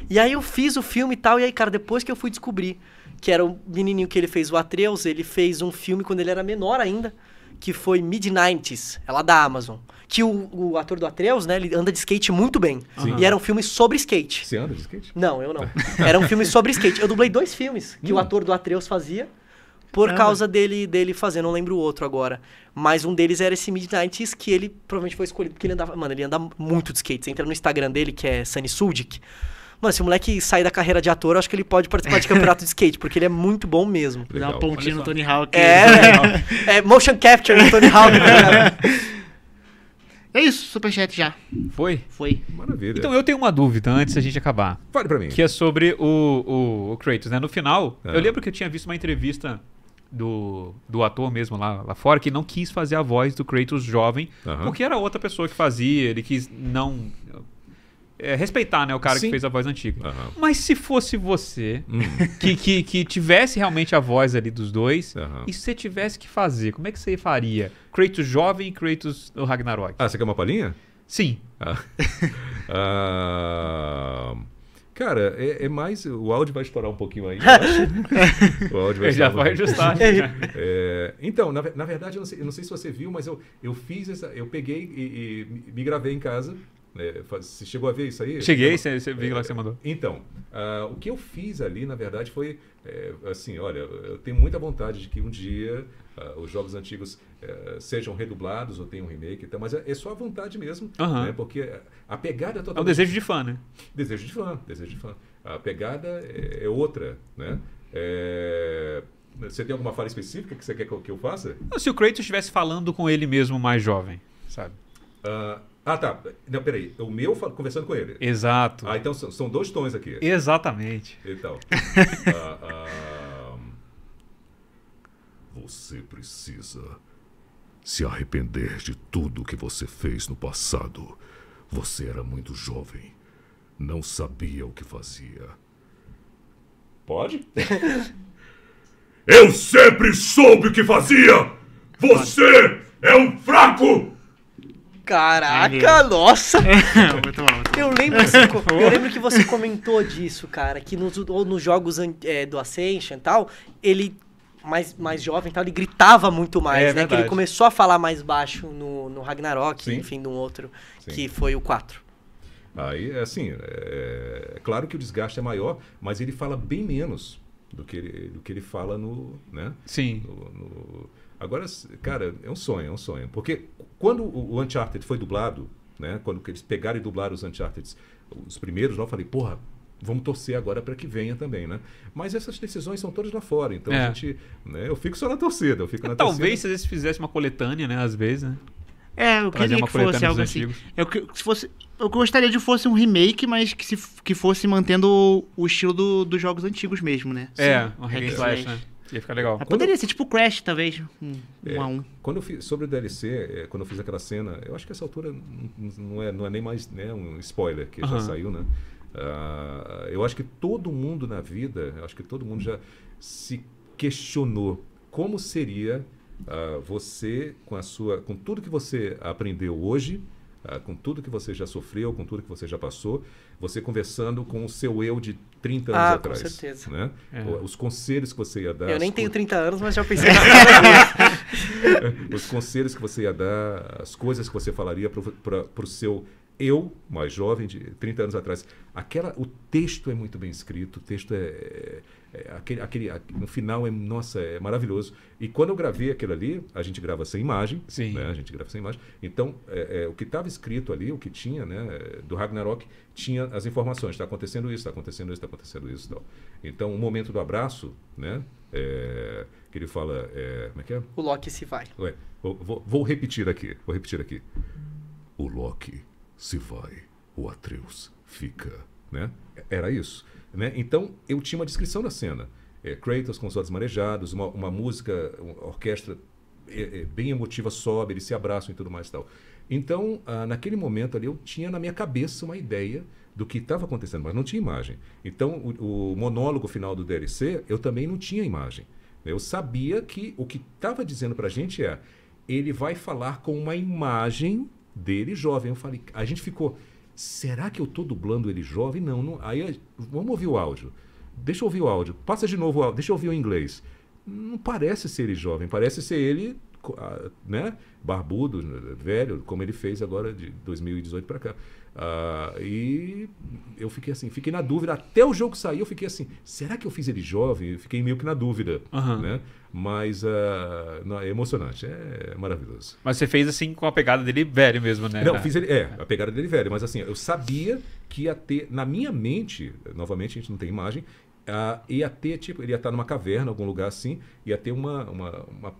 E aí eu fiz o filme e tal, e aí, cara, depois que eu fui descobrir que era o menininho que ele fez o Atreus, ele fez um filme quando ele era menor ainda, que foi Mid-90s, é lá da Amazon. Que o, o, ator do Atreus, né, ele anda de skate muito bem. Sim. E era um filme sobre skate. Você anda de skate? Não, eu não. Era um filme sobre skate. Eu dublei dois filmes que hum. o ator do Atreus fazia por causa dele dele fazer, não lembro o outro agora. Mas um deles era esse Midnights que ele provavelmente foi escolhido porque ele andava, mano, ele anda muito de skate. Você entra no Instagram dele, que é Sunny Sudic mano, se o moleque sair da carreira de ator, eu acho que ele pode participar de campeonato de skate, porque ele é muito bom mesmo. Legal. Dá uma pontinha no Tony Hawk. É, é, motion capture no Tony Hawk. Né, cara. É isso, superchat já. Foi? Foi. Maravilha. Então eu tenho uma dúvida antes da gente acabar. Fale pra mim. Que é sobre o, o, o Kratos, né? No final, ah. eu lembro que eu tinha visto uma entrevista do, do ator mesmo lá, lá fora, que não quis fazer a voz do Kratos jovem, porque era outra pessoa que fazia, ele quis não é, respeitar né, o cara Sim. que fez a voz antiga. Uhum. Mas se fosse você, hum. que, que, que, tivesse realmente a voz ali dos dois, uhum. e se você tivesse que fazer, como é que você faria? Kratos jovem e Kratos o Ragnarok. Ah, você quer uma palhinha? Sim. Ah. uh... Cara, é, é, mais. O áudio vai estourar um pouquinho aí. o áudio vai Ele já vai ajustar. Né? É, então, na, na verdade, eu não, sei, eu não, sei, se você viu, mas eu, eu fiz essa. Eu peguei e, e me gravei em casa é, você chegou a ver isso aí? Cheguei, você, você viu lá é, que você mandou. Então, uh, o que eu fiz ali, na verdade, foi é, assim: olha, eu tenho muita vontade de que um dia uh, os jogos antigos uh, sejam redublados ou tenham um remake, então, mas é, é só a vontade mesmo, uhum. né, porque a pegada é totalmente. É um desejo de fã, né? Desejo de fã, desejo de fã. A pegada é, é outra, né? Você tem alguma fala específica que você quer que eu faça? Se o Kratos estivesse falando com ele mesmo mais jovem, sabe? Uh, ah, tá. Não, peraí. O meu conversando com ele. Exato. Ah, então são, dois tons aqui. Exatamente. Então. Ah, ah, você precisa se arrepender de tudo que você fez no passado. Você era muito jovem. Não sabia o que fazia. Pode? Eu sempre soube o que fazia! Você é um fraco! Caraca, nossa! É, Eu, lembro você, eu lembro que você comentou disso, cara, que nos, nos jogos é, do Ascension e tal, ele mais, mais jovem tal, ele gritava muito mais, é, né? Verdade. Que ele começou a falar mais baixo no, no Ragnarok, Sim. enfim, de um outro, Sim. que foi o 4. Aí, é assim, é, é, claro que o desgaste é maior, mas ele fala bem menos do que ele, do que ele fala no, né? Sim. No, no, Agora, cara, é um sonho, é um sonho. Porque quando o Uncharted foi dublado, né? Quando eles pegaram e dublaram os Uncharted, os primeiros, eu falei, porra, vamos torcer agora para que venha também, né? Mas essas decisões são todas lá fora, então é. a gente, né, eu fico só na torcida, eu fico é, na Talvez torcida. se eles fizessem uma coletânea, né, às vezes, né? É, eu Trazer queria que fosse algo assim. antigos. assim. Eu, que, se fosse, eu gostaria de fosse um remake, mas que, se, que fosse mantendo o, o estilo do, dos jogos antigos mesmo, né? É, Sim. um hack né? Ia ficar legal. Mas poderia ser tipo Crash, talvez. Um, é, a um. Quando eu fiz, sobre o DLC, é, quando eu fiz aquela cena, eu acho que essa altura não é, não é nem mais né, um spoiler, que uhum. já saiu, né? Uh, eu acho que todo mundo na vida, acho que todo mundo já se questionou como seria uh, você, com a sua, com tudo que você aprendeu hoje, ah, com tudo que você já sofreu, com tudo que você já passou, você conversando com o seu eu de 30 anos ah, atrás. Com certeza. Né? É. Os conselhos que você ia dar. Eu nem co... tenho 30 anos, mas já pensei Os conselhos que você ia dar, as coisas que você falaria para o seu eu, mais jovem, de 30 anos atrás. Aquela, o texto é muito bem escrito, o texto é, é é, aquele, aquele, no final é, nossa, é maravilhoso. E quando eu gravei aquilo ali, a gente grava sem imagem, Sim. Né? A gente grava sem imagem. Então, é, é, o que estava escrito ali, o que tinha, né, do Ragnarok, tinha as informações. Está acontecendo isso, está acontecendo isso, está acontecendo isso, tal. Então, o momento do abraço, né, é, que ele fala, é, como é que é? O Loki se vai. Ué, vou, vou, vou repetir aqui, vou repetir aqui. O Loki se vai, o Atreus fica, né? Era isso. Né? Então, eu tinha uma descrição da cena. É, Kratos com os olhos marejados, uma, uma música, uma orquestra é, é, bem emotiva sobe, eles se abraçam e tudo mais e tal. Então, ah, naquele momento ali, eu tinha na minha cabeça uma ideia do que estava acontecendo, mas não tinha imagem. Então, o, o, monólogo final do DLC, eu também não tinha imagem. Né? Eu sabia que o que estava dizendo para a gente é ele vai falar com uma imagem dele jovem. Eu falei, a gente ficou será que eu estou dublando ele jovem? Não, não. Aí eh, vamos ouvir o áudio. Deixa eu ouvir o áudio. Passa de novo, deixa eu ouvir o inglês. Não parece ser ele jovem, parece ser ele né, barbudo, velho, como ele fez agora de 2018 para cá. Uh, e eu fiquei assim, fiquei na dúvida. Até o jogo sair, eu fiquei assim: será que eu fiz ele jovem? Eu fiquei meio que na dúvida. Uhum. Né? Mas uh, não, é emocionante, é maravilhoso. Mas você fez assim com a pegada dele velho mesmo, né? Não, ah. fiz ele. É, a pegada dele velho. Mas assim, eu sabia que ia ter, na minha mente, novamente a gente não tem imagem, uh, ia ter, tipo, ele ia estar numa caverna, algum lugar assim, ia ter uma, uma, uma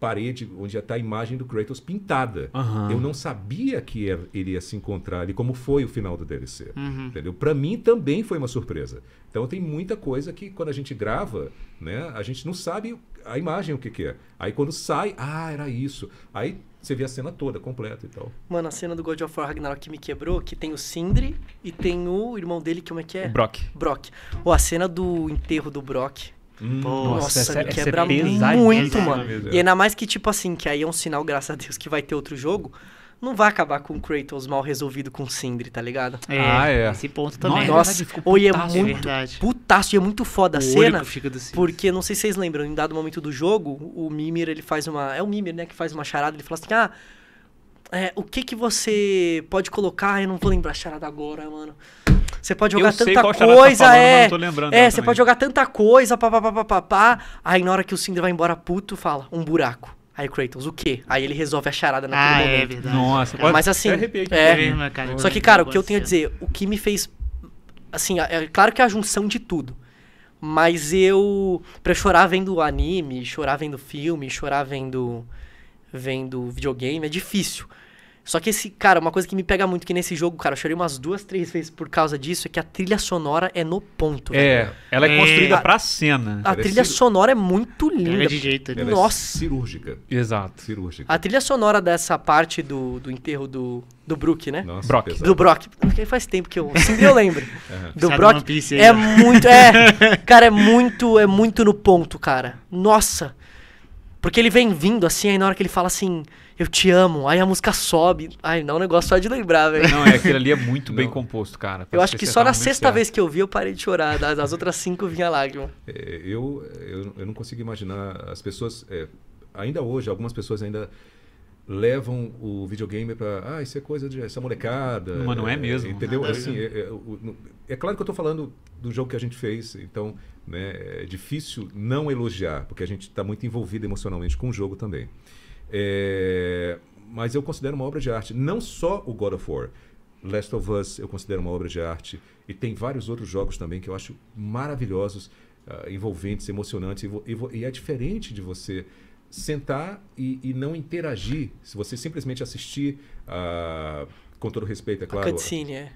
parede onde está a imagem do Kratos pintada. Uhum. Eu não sabia que ele ia se encontrar ali, como foi o final do DLC. Uhum. Entendeu? Para mim também foi uma surpresa. Então tem muita coisa que quando a gente grava, né, a gente não sabe a imagem o que, que é. Aí quando sai, ah, era isso. Aí você vê a cena toda, completa e tal. Mano, a cena do God of War Ragnarok que me quebrou, que tem o Sindri e tem o irmão dele, como é que é? O Brock. Brock. Ou oh, a cena do enterro do Brock Hum. nossa, nossa, é quebra muito, mano. E ainda mais que, tipo assim, que aí é um sinal, graças a Deus, que vai ter outro jogo. Não vai acabar com o Kratos mal resolvido com o Sindri, tá ligado? É, ah, é. Esse ponto também. É nossa, é, verdade, é muito é putaço, e é muito foda o a cena. Porque, não sei se vocês lembram, em dado momento do jogo, o Mimir, ele faz uma... É o Mimir, né, que faz uma charada, ele fala assim, ah... É, o que que você pode colocar? Eu não vou lembrar a charada agora, mano. Você pode jogar eu tanta tá coisa, tá falando, é. é, você pode jogar tanta coisa, papapá. Aí na hora que o Cinder vai embora puto, fala, um buraco. Aí Kratos, o quê? Aí ele resolve a charada naquele ah, é momento. É verdade. Nossa, pode... Mas assim. É. é Só que, cara, o que eu tenho a dizer, o que me fez. Assim, é, é claro que é a junção de tudo. Mas eu. Pra chorar vendo anime, chorar vendo filme, chorar vendo. vendo videogame, é difícil. Só que esse, cara, uma coisa que me pega muito que nesse jogo, cara, eu chorei umas duas, três vezes por causa disso, é que a trilha sonora é no ponto. É, velho. ela é, é construída pra cena. A, é trilha é cir... sonora é muito é linda. É de jeito ela é Nossa. É cirúrgica. Exato. Cirúrgica. A trilha sonora dessa parte do, do enterro do, do Brook, né? Nossa, Brock. Pesado. Do Brock. Porque faz tempo que eu. Sim, eu lembro. Do Sabe Brock. é muito. É. Cara, é muito. É muito no ponto, cara. Nossa. Porque ele vem vindo assim, aí na hora que ele fala assim, eu te amo, aí a música sobe. Ai, não, um negócio só de lembrar, velho. Não, é, aquilo ali é muito bem composto, cara. eu acho que, só na sexta vez que eu vi eu parei de chorar, das, das outras cinco vinha lágrima. É, eu, eu, eu não consigo imaginar, as pessoas, é, ainda hoje, algumas pessoas ainda levam o videogame para ah isso é coisa de essa molecada mas não é mesmo é, entendeu assim é, é, é, claro que eu estou falando do jogo que a gente fez então né? É difícil não elogiar, porque a gente está muito envolvido emocionalmente com o jogo também. É... Mas eu considero uma obra de arte, não só o God of War. Last of Us eu considero uma obra de arte. E tem vários outros jogos também que eu acho maravilhosos, uh, envolventes, emocionantes. E, e, é diferente de você sentar e, e não interagir. Se você simplesmente assistir, uh, com todo respeito, é claro. A cutscene, é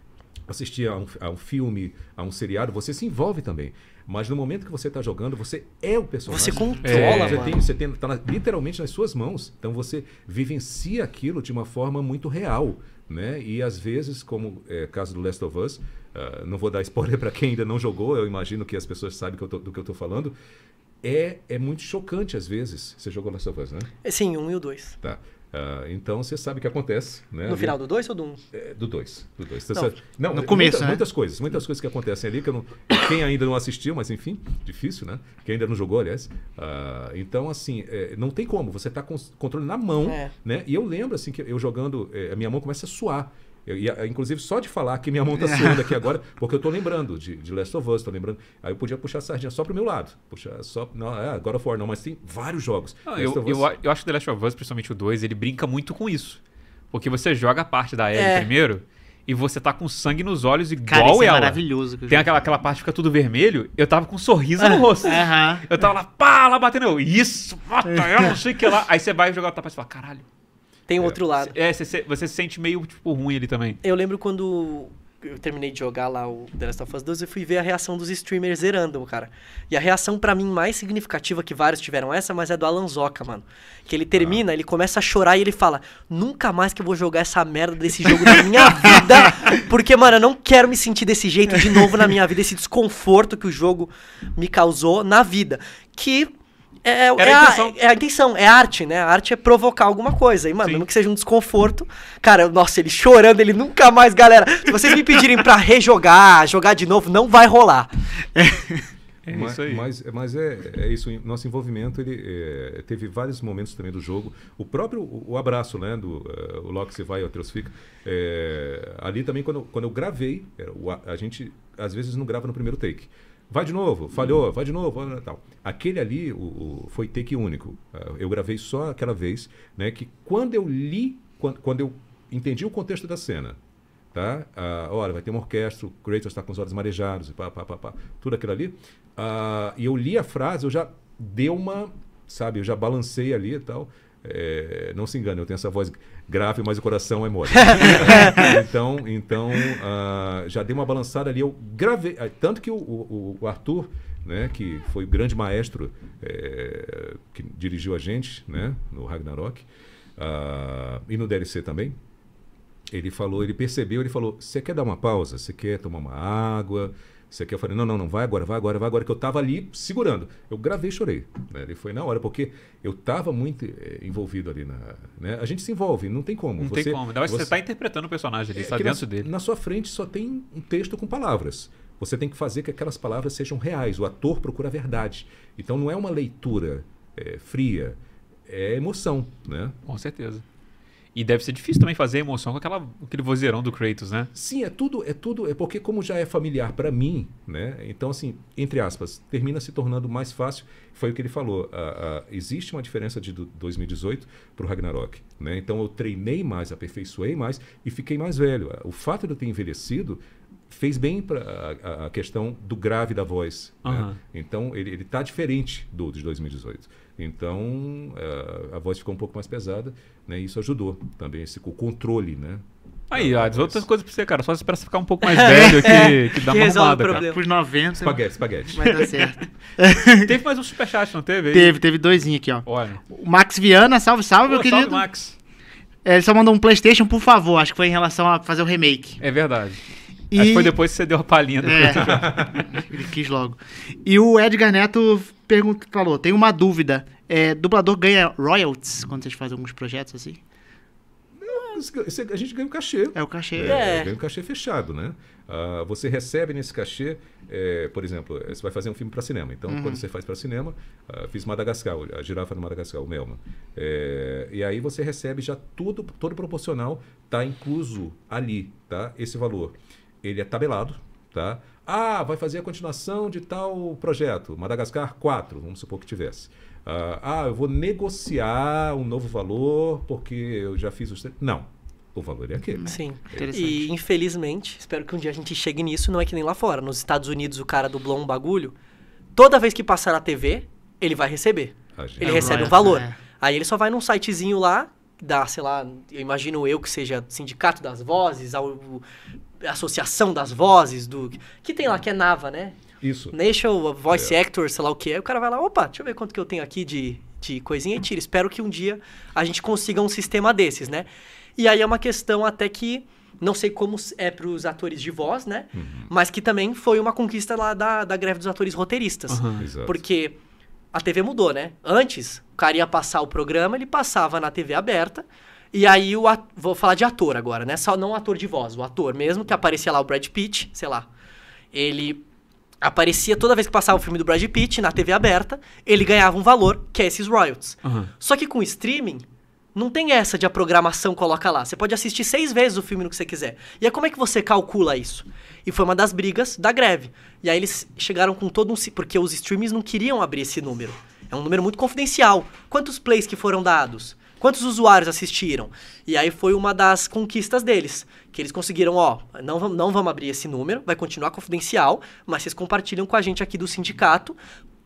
assistir a um, a um, filme, a um seriado, você se envolve também. Mas no momento que você está jogando, você é o personagem. Você controla, é. Você, tem, você tem, tá literalmente nas suas mãos. Então você vivencia aquilo de uma forma muito real. Né? E às vezes, como é caso do Last of Us, uh, não vou dar spoiler para quem ainda não jogou, eu imagino que as pessoas sabem que tô, do que eu estou falando. É, é muito chocante às vezes. Você jogou Last of Us, né? É, sim, um e o dois. Tá. Ah, então você sabe o que acontece. Né? No final do 2 ou do 1? Um? É, do 2. Do dois. Não, não, no começo. Muita, né? Muitas coisas, muitas coisas que acontecem ali, que não, quem ainda não assistiu, mas enfim, difícil, né? Quem ainda não jogou, aliás. Uh, então, assim, é, não tem como. Você está com o controle na mão, é. né? E eu lembro, assim, que eu jogando, é, a minha mão começa a suar. Eu inclusive, só de falar que minha mão tá suando aqui agora, porque eu tô lembrando de, de Last of Us, tô lembrando. Aí eu podia puxar a sardinha só pro meu lado. Puxar só. Não, é, God of War não, mas tem vários jogos. Não, eu, Us... eu, eu acho que The Last of Us, principalmente o 2, ele brinca muito com isso. Porque você joga a parte da Ellie é. primeiro e você tá com sangue nos olhos igual Cara, isso é ela. É maravilhoso. Tem aquela, aquela parte que fica tudo vermelho. Eu tava com um sorriso no ah, rosto. Uh -huh. Eu tava lá, pá, lá batendo. Eu, isso, mata, eu não sei o que lá. Aí você vai jogar outra parte e fala, caralho tem é, outro lado. É, você, você se sente meio, tipo, ruim ali também. Eu lembro quando eu terminei de jogar lá o The Last of Us 2 eu fui ver a reação dos streamers zerando, cara. E a reação para mim mais significativa que vários tiveram essa, mas é do Alan Zoca, mano. Que ele termina, ah. ele começa a chorar e ele fala: "Nunca mais que eu vou jogar essa merda desse jogo na minha vida, porque mano, eu não quero me sentir desse jeito de novo na minha vida, esse desconforto que o jogo me causou na vida". Que é, é, é, a intenção. é a intenção, é arte, né? A arte é provocar alguma coisa. E, mano, mesmo que seja um desconforto, cara, nossa, ele chorando, ele nunca mais, galera. Se vocês me pedirem pra rejogar, jogar de novo, não vai rolar. É, é mas, isso aí. Mas, mas é, é, isso. Nosso envolvimento ele é, teve vários momentos também do jogo. O próprio o, o abraço, né? Do uh, o Loki se vai, o Atreus fica. Eh, ali também quando, quando eu gravei, o, a gente às vezes não grava no primeiro take vai de novo, falhou, vai de novo, tal. Aquele ali o, o, foi take único. É, eu gravei só aquela vez, né? Que quando eu li, quando, quando eu entendi o contexto da cena, tá? Ah, olha, vai ter uma orquestra, o Kratos está com os olhos marejados, e pá, pá, pá, pá, tudo aquilo ali. Ah, e eu li a frase, eu já dei uma, sabe, eu já balancei ali e tal. É, não se engane, eu tenho essa voz grave, mas o coração é mole. então, então uh, já dei uma balançada ali. Eu gravei. Ah, tanto que o, o, o Arthur, né, que foi o grande maestro é, que dirigiu a gente né, no Ragnarok, uh, e no DLC também, ele falou, ele percebeu, ele falou: Você quer dar uma pausa? Você quer tomar uma água? Isso aqui eu falei, não, não, não, vai agora, vai agora, vai agora, que eu tava ali segurando. Eu gravei e chorei. Né? Ele foi na hora, porque eu tava muito é, envolvido ali na. Né? A gente se envolve, não tem como. Não você, tem como. Ainda você, você tá interpretando o personagem, ali, está é, tá dentro na, dele. Na sua frente só tem um texto com palavras. Você tem que fazer que aquelas palavras sejam reais. O ator procura a verdade. Então não é uma leitura é, fria, é emoção, né? Com certeza. E deve ser difícil também fazer emoção com aquela, aquele vozeirão do Kratos, né? Sim, é tudo, é tudo, é porque como já é familiar para mim, né? Então assim, entre aspas, termina se tornando mais fácil. Foi o que ele falou. A, a, existe uma diferença de 2018 para o Ragnarok, né? Então eu treinei mais, aperfeiçoei mais e fiquei mais velho. O fato de eu ter envelhecido fez bem para a, a, questão do grave da voz. Uhum. Né? Então ele está diferente do de 2018. Então, a, é, a voz ficou um pouco mais pesada, né? E isso ajudou também, esse, o controle, né? Aí, ah, as outras coisas pra você, cara. Só se ficar um pouco mais é. velho que, que dá que uma arrumada, cara. Pros 90... Né? Espaguete, espaguete. Vai dar certo. teve mais um superchat, não teve? Aí? Teve, teve doisinho aqui, ó. Olha. O Max Viana, salve, salve, Pô, meu querido. Salve, Max. É, ele só mandou um Playstation, por favor. Acho que foi em relação a fazer o remake. É verdade. E... foi depois que você deu a palhinha. Do é, ele quis logo. E o Edgar Neto pergunta, falou, tem uma dúvida. É, dublador ganha royalties quando vocês fazem alguns projetos assim? É, a gente ganha o um cachê. É o cachê. É, é. Ganha o um cachê fechado, né? Ah, você recebe nesse cachê, é, por exemplo, você vai fazer um filme para cinema. Então, uhum. quando você faz para cinema, ah, fiz Madagascar, a girafa no Madagascar, o Melman. É, e aí você recebe já tudo, todo proporcional, tá incluso ali, tá? Esse valor ele é tabelado, tá? Ah, vai fazer a continuação de tal projeto, Madagascar 4, vamos supor que tivesse. Ah, ah, eu vou negociar um novo valor porque eu já fiz os... Não, o valor é aquele. Sim, é interessante. E infelizmente, espero que um dia a gente chegue nisso, não é que nem lá fora. Nos Estados Unidos, o cara dublou um bagulho, toda vez que passar na TV, ele vai receber. Ele é recebe o um valor. Aí ele só vai num sitezinho lá, da, sei lá, eu imagino eu que seja Sindicato das Vozes, a, a Associação das Vozes, do que tem lá, que é NAVA, né? Isso. National Voice é. Actor, sei lá o que é. O cara vai lá, opa, deixa eu ver quanto que eu tenho aqui de, de coisinha e tira. Espero que um dia a gente consiga um sistema desses, né? E aí é uma questão até que não sei como é para os atores de voz, né? Uhum. Mas que também foi uma conquista lá da, da greve dos atores roteiristas. Uhum. Porque a TV mudou, né? Antes, o cara ia passar o programa, ele passava na TV aberta. E aí, o vou falar de ator agora, né? Só não ator de voz, o ator mesmo, que aparecia lá o Brad Pitt, sei lá. Ele aparecia toda vez que passava o filme do Brad Pitt na TV aberta, ele ganhava um valor, que é esses royalties. Uhum. Só que com streaming, não tem essa de a programação coloca lá. Você pode assistir seis vezes o filme no que você quiser. E aí é como é que você calcula isso? E foi uma das brigas da greve. E aí eles chegaram com todo um... Porque os streams não queriam abrir esse número. É um número muito confidencial. Quantos plays que foram dados? Quantos usuários assistiram? E aí foi uma das conquistas deles. Que eles conseguiram, ó, não, não vamos abrir esse número, vai continuar confidencial, mas vocês compartilham com a gente aqui do sindicato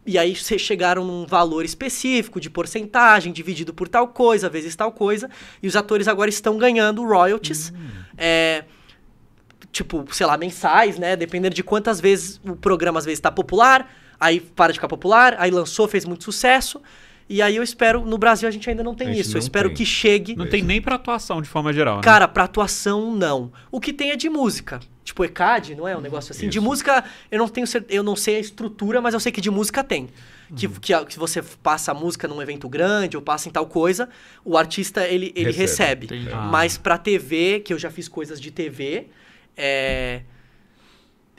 e aí vocês chegaram num valor específico de porcentagem, dividido por tal coisa, vezes tal coisa, e os atores agora estão ganhando royalties. Hum. É, tipo, sei lá, mensais, né? Dependendo de quantas vezes o programa às vezes está popular, aí para de ficar popular, aí lançou, fez muito sucesso. E aí eu espero, no Brasil a gente ainda não tem isso. Não eu espero tem. que chegue. Não tem nem para atuação de forma geral, né? Cara, para atuação não. O que tem é de música. Tipo ECAD, não é um negócio assim. Isso. De música, eu não tenho eu não sei a estrutura, mas eu sei que de música tem. Que, uhum. que, que, você passa a música num evento grande ou passa em tal coisa, o artista ele, ele recebe. recebe. Ah. Mas para TV, que eu já fiz coisas de TV, é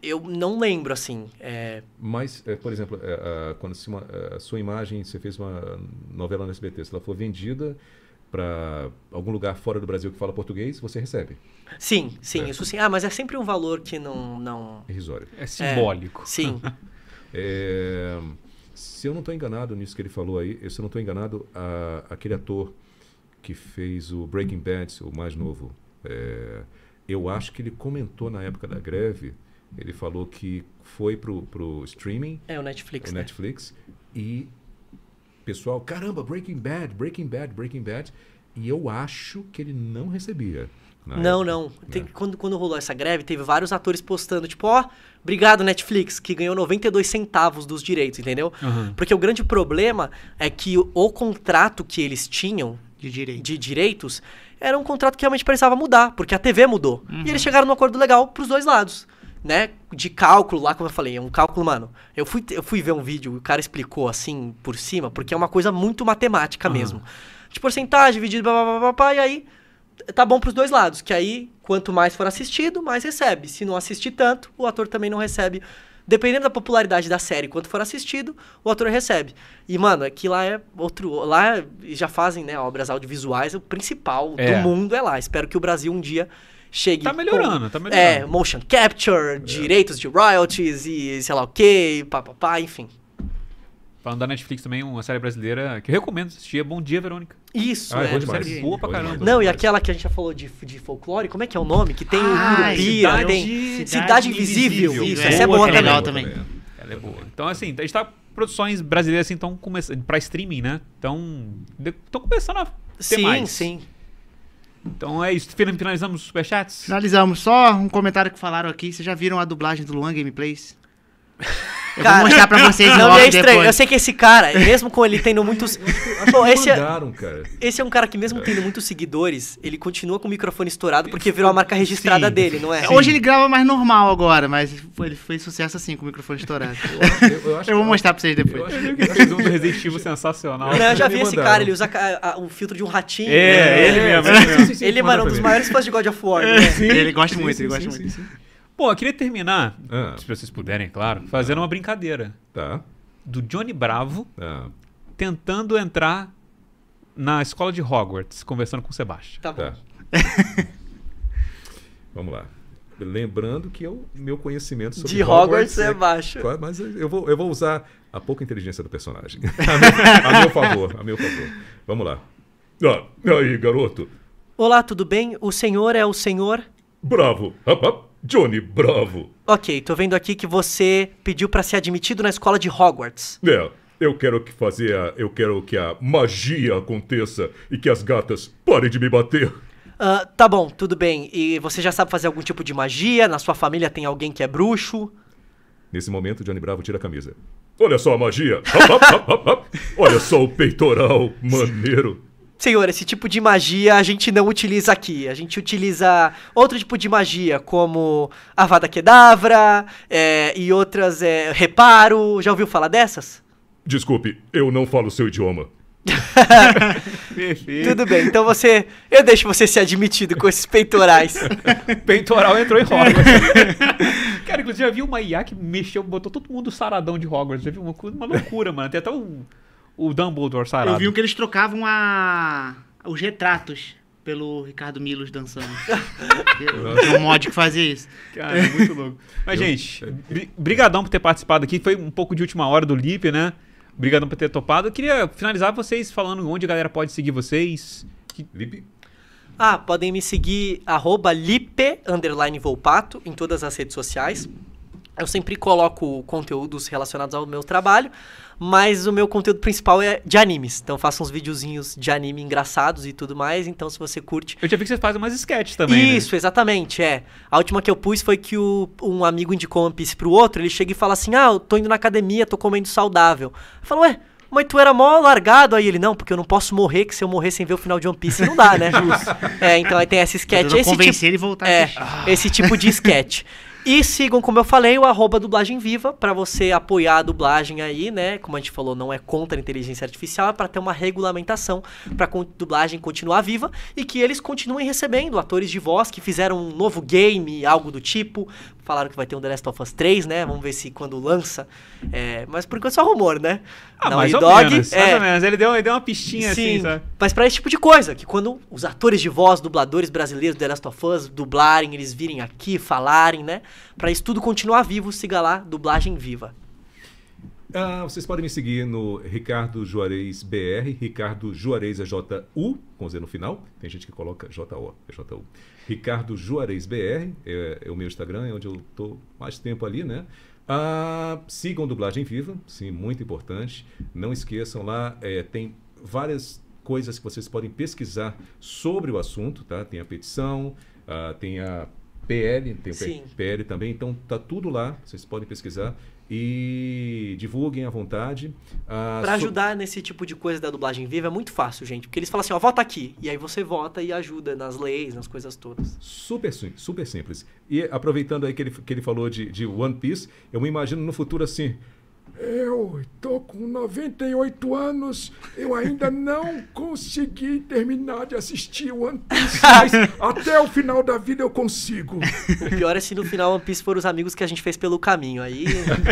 eu não lembro, assim. É... Mas, é, por exemplo, é, quando é, a sua imagem, você fez uma novela no SBT, se ela for vendida para algum lugar fora do Brasil que fala português, você recebe. Sim, sim, é. isso sim. Ah, mas é sempre um valor que não... não... Irrisório. É simbólico. É, sim. é, se eu não estou enganado nisso que ele falou aí, se eu não estou enganado, a, aquele ator que fez o Breaking Bad, o mais novo, eu acho que ele comentou na época da greve ele falou que foi pro, pro streaming. É, o Netflix. É o né? Netflix. E pessoal, caramba, Breaking Bad, Breaking Bad, Breaking Bad. E eu acho que ele não recebia. Não, época, não. Né? Tem, quando, quando rolou essa greve, teve vários atores postando, tipo, ó, oh, obrigado Netflix, que ganhou 92 centavos dos direitos, entendeu? Uhum. Porque o grande problema é que o, o contrato que eles tinham de, direito. de direitos era um contrato que realmente precisava mudar, porque a TV mudou. Uhum. E eles uhum. chegaram num acordo legal pros dois lados né, de cálculo lá, como eu falei, é um cálculo, mano. Eu fui, eu fui ver um vídeo, o cara explicou assim por cima, porque é uma coisa muito matemática uhum. mesmo. De porcentagem, dividido, blá, blá, blá, blá, e aí tá bom pros dois lados, que aí quanto mais for assistido, mais recebe. Se não assistir tanto, o ator também não recebe. Dependendo da popularidade da série, quanto for assistido, o ator recebe. E, mano, aqui é lá é outro. Lá é, já fazem, né, obras audiovisuais, o principal é. do mundo é lá. Espero que o Brasil um dia chegue. Tá melhorando, com, tá é, melhorando. É, motion capture, é. direitos de royalties e sei lá o quê, papapá, enfim. Falando da Netflix também, uma série brasileira que eu recomendo assistir é Bom Dia, Verônica. Isso, ah, é. Uma é, série boa pra caramba. Não, e aquela que a gente já falou de, de folclore, como é que é o nome? Que tem ah, o cidade, tem Cidade, cidade Invisível. Invisível. Isso, é. essa é boa, é legal também. Ela é boa. Então, assim, a gente tá... Produções brasileiras, assim, estão começando... Pra streaming, né? então Estão começando a ter sim, mais. Sim, sim. Então é isso. Finalizamos os superchats? Finalizamos. Só um comentário que falaram aqui. Vocês já viram a dublagem do Luan Gameplays? Eu cara, vou mostrar pra vocês não é estranho. Depois. Eu sei que esse cara, mesmo com ele tendo muitos. Pô, esse, é mandaram, cara. esse é um cara que, mesmo tendo muitos seguidores, ele continua com o microfone estourado porque virou a marca registrada Sim. dele, não é? Sim. Hoje ele grava mais normal agora, mas ele fez sucesso assim, com o microfone estourado. Eu, eu, eu vou mostrar pra vocês depois. Eu acho que ele um resistivo sensacional. Não, eu já vi esse mandaram. cara, ele usa a, a, o filtro de um ratinho. É, né? ele mesmo. É. Ele, é um dos maiores fãs de God of War. É, né? Sim, ele gosta muito, ele gosta muito. Pô, eu queria terminar, ah. se vocês puderem, claro, fazendo ah. uma brincadeira. Tá. Do Johnny Bravo ah. tentando entrar na escola de Hogwarts, conversando com o Sebastião. Tá bom. Tá. Vamos lá. Lembrando que eu, meu conhecimento sobre de Hogwarts, Hogwarts é, é, baixo. Mas eu vou, eu vou usar a pouca inteligência do personagem. a, meu, a meu favor, a meu favor. Vamos lá. Ah, aí, garoto. Olá, tudo bem? O senhor é o senhor? Bravo. Hop, hop. Johnny Bravo. Ok, tô vendo aqui que você pediu para ser admitido na escola de Hogwarts. É, eu quero que fazer a, eu quero que a magia aconteça e que as gatas parem de me bater. Uh, tá bom, tudo bem. E você já sabe fazer algum tipo de magia? Na sua família tem alguém que é bruxo? Nesse momento, Johnny Bravo tira a camisa. Olha só a magia! Olha só o peitoral maneiro! Senhor, esse tipo de magia a gente não utiliza aqui. A gente utiliza outro tipo de magia, como Avada Kedavra é, e outras. É, reparo. Já ouviu falar dessas? Desculpe, eu não falo seu idioma. Tudo bem, então você. Eu deixo você ser admitido com esses peitorais. Peitoral entrou em Hogwarts. Cara, inclusive, eu vi uma IA que mexeu, botou todo mundo saradão de Hogwarts. Teve uma, uma loucura, mano. Tem até um o Dumbledore sarado. Eu vi que eles trocavam a... os retratos pelo Ricardo Milos dançando. Tem é um mod que fazia isso. Cara, é muito louco. Mas, eu, gente, brigadão por ter participado aqui. Foi um pouco de última hora do Lip, né? Obrigadão por ter topado. Eu queria finalizar vocês falando onde a galera pode seguir vocês. Que... Lip? Ah, podem me seguir arroba lipe, volpato, em todas as redes sociais. Eu sempre coloco conteúdos relacionados ao meu trabalho, mas o meu conteúdo principal é de animes. Então faço uns videozinhos de anime engraçados e tudo mais. Então, se você curte. Eu já vi que você faz umas sketches também. Né? Isso, né? exatamente. É. A última que eu pus foi que o, um amigo indicou One Piece pro outro. Ele chega e fala assim: Ah, eu tô indo na academia, tô comendo saudável. Eu falo, ué mas tu era mó largado. Aí ele, não, porque eu não posso morrer, que se eu morrer sem ver o final de One Piece, não dá, né? é, então aí tem essa sketch. Esse tipo, ele voltar é, esse tipo de sketch. E sigam, como eu falei, o arroba dublagem viva para você apoiar a dublagem aí, né? Como a gente falou, não é contra a inteligência artificial, é para ter uma regulamentação para a dublagem continuar viva e que eles continuem recebendo atores de voz que fizeram um novo game, algo do tipo, Falaram que vai ter um The Last of Us 3, né? Vamos ver se quando lança. É, mas por enquanto é só rumor, né? Ah, mas mais ou Dog, menos, é, mais ou menos. Ele deu, ele deu uma pistinha assim, sim, assim, sabe? Mas pra esse tipo de coisa, que quando os atores de voz, dubladores brasileiros do The Last of Us dublarem, eles virem aqui, falarem, né? Pra isso tudo continuar vivo, siga lá, dublagem viva. Ah, vocês podem me seguir no Ricardo Juarez BR, Ricardo Juarez é J-U, com Z no final. Tem gente que coloca J-O, é J-U. Ricardo Juarez BR, é, é o meu Instagram, é onde eu estou mais tempo ali, né? Ah, sigam Dublagem Viva, sim, muito importante. Não esqueçam lá, é, tem várias coisas que vocês podem pesquisar sobre o assunto, tá? Tem a petição, ah, tem a PL, tem o PL também, então tá tudo lá, vocês podem pesquisar e divulguem à vontade. Ah, para ajudar so... nesse tipo de coisa da dublagem viva é muito fácil, gente, porque eles falam assim, ó, vota aqui, e aí você vota e ajuda nas leis, nas coisas todas. Super, super simples. E aproveitando aí que ele, que ele falou de, de One Piece, eu me imagino no futuro assim, eu tô com 98 anos, eu ainda não consegui terminar de assistir One Piece, mas até o final da vida eu consigo. O pior é se no final One Piece for os amigos que a gente fez pelo caminho, aí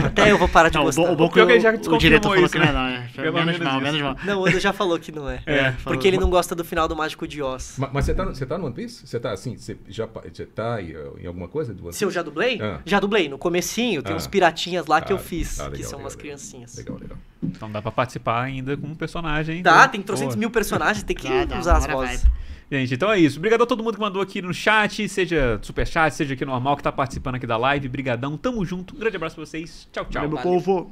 até eu vou parar de o gostar. Bom, o bom é que, o, já o diretor falou isso, que não né? é não, né? Pelo menos, menos mal, menos mal. Não, o Oda já falou que não é, é porque ele não gosta do final do Mágico de Oz. Mas, mas você, tá, você tá no One Piece? Você tá assim, você já você tá em alguma coisa do One Piece? Se eu já dublei? Ah. Já dublei, no comecinho, tem ah. uns piratinhas lá ah, que eu fiz, tá que legal, são tá umas criancinhas. Legal, legal. Então dá pra participar ainda com um personagem. Dá, então, tem 300 mil personagens, tem que dá, usar dá, as vozes. Gente, então é isso. Obrigado a todo mundo que mandou aqui no chat, seja super chat, seja aqui normal, que tá participando aqui da live. Brigadão, tamo junto. Um grande abraço pra vocês. Tchau, tchau. Valeu, meu povo.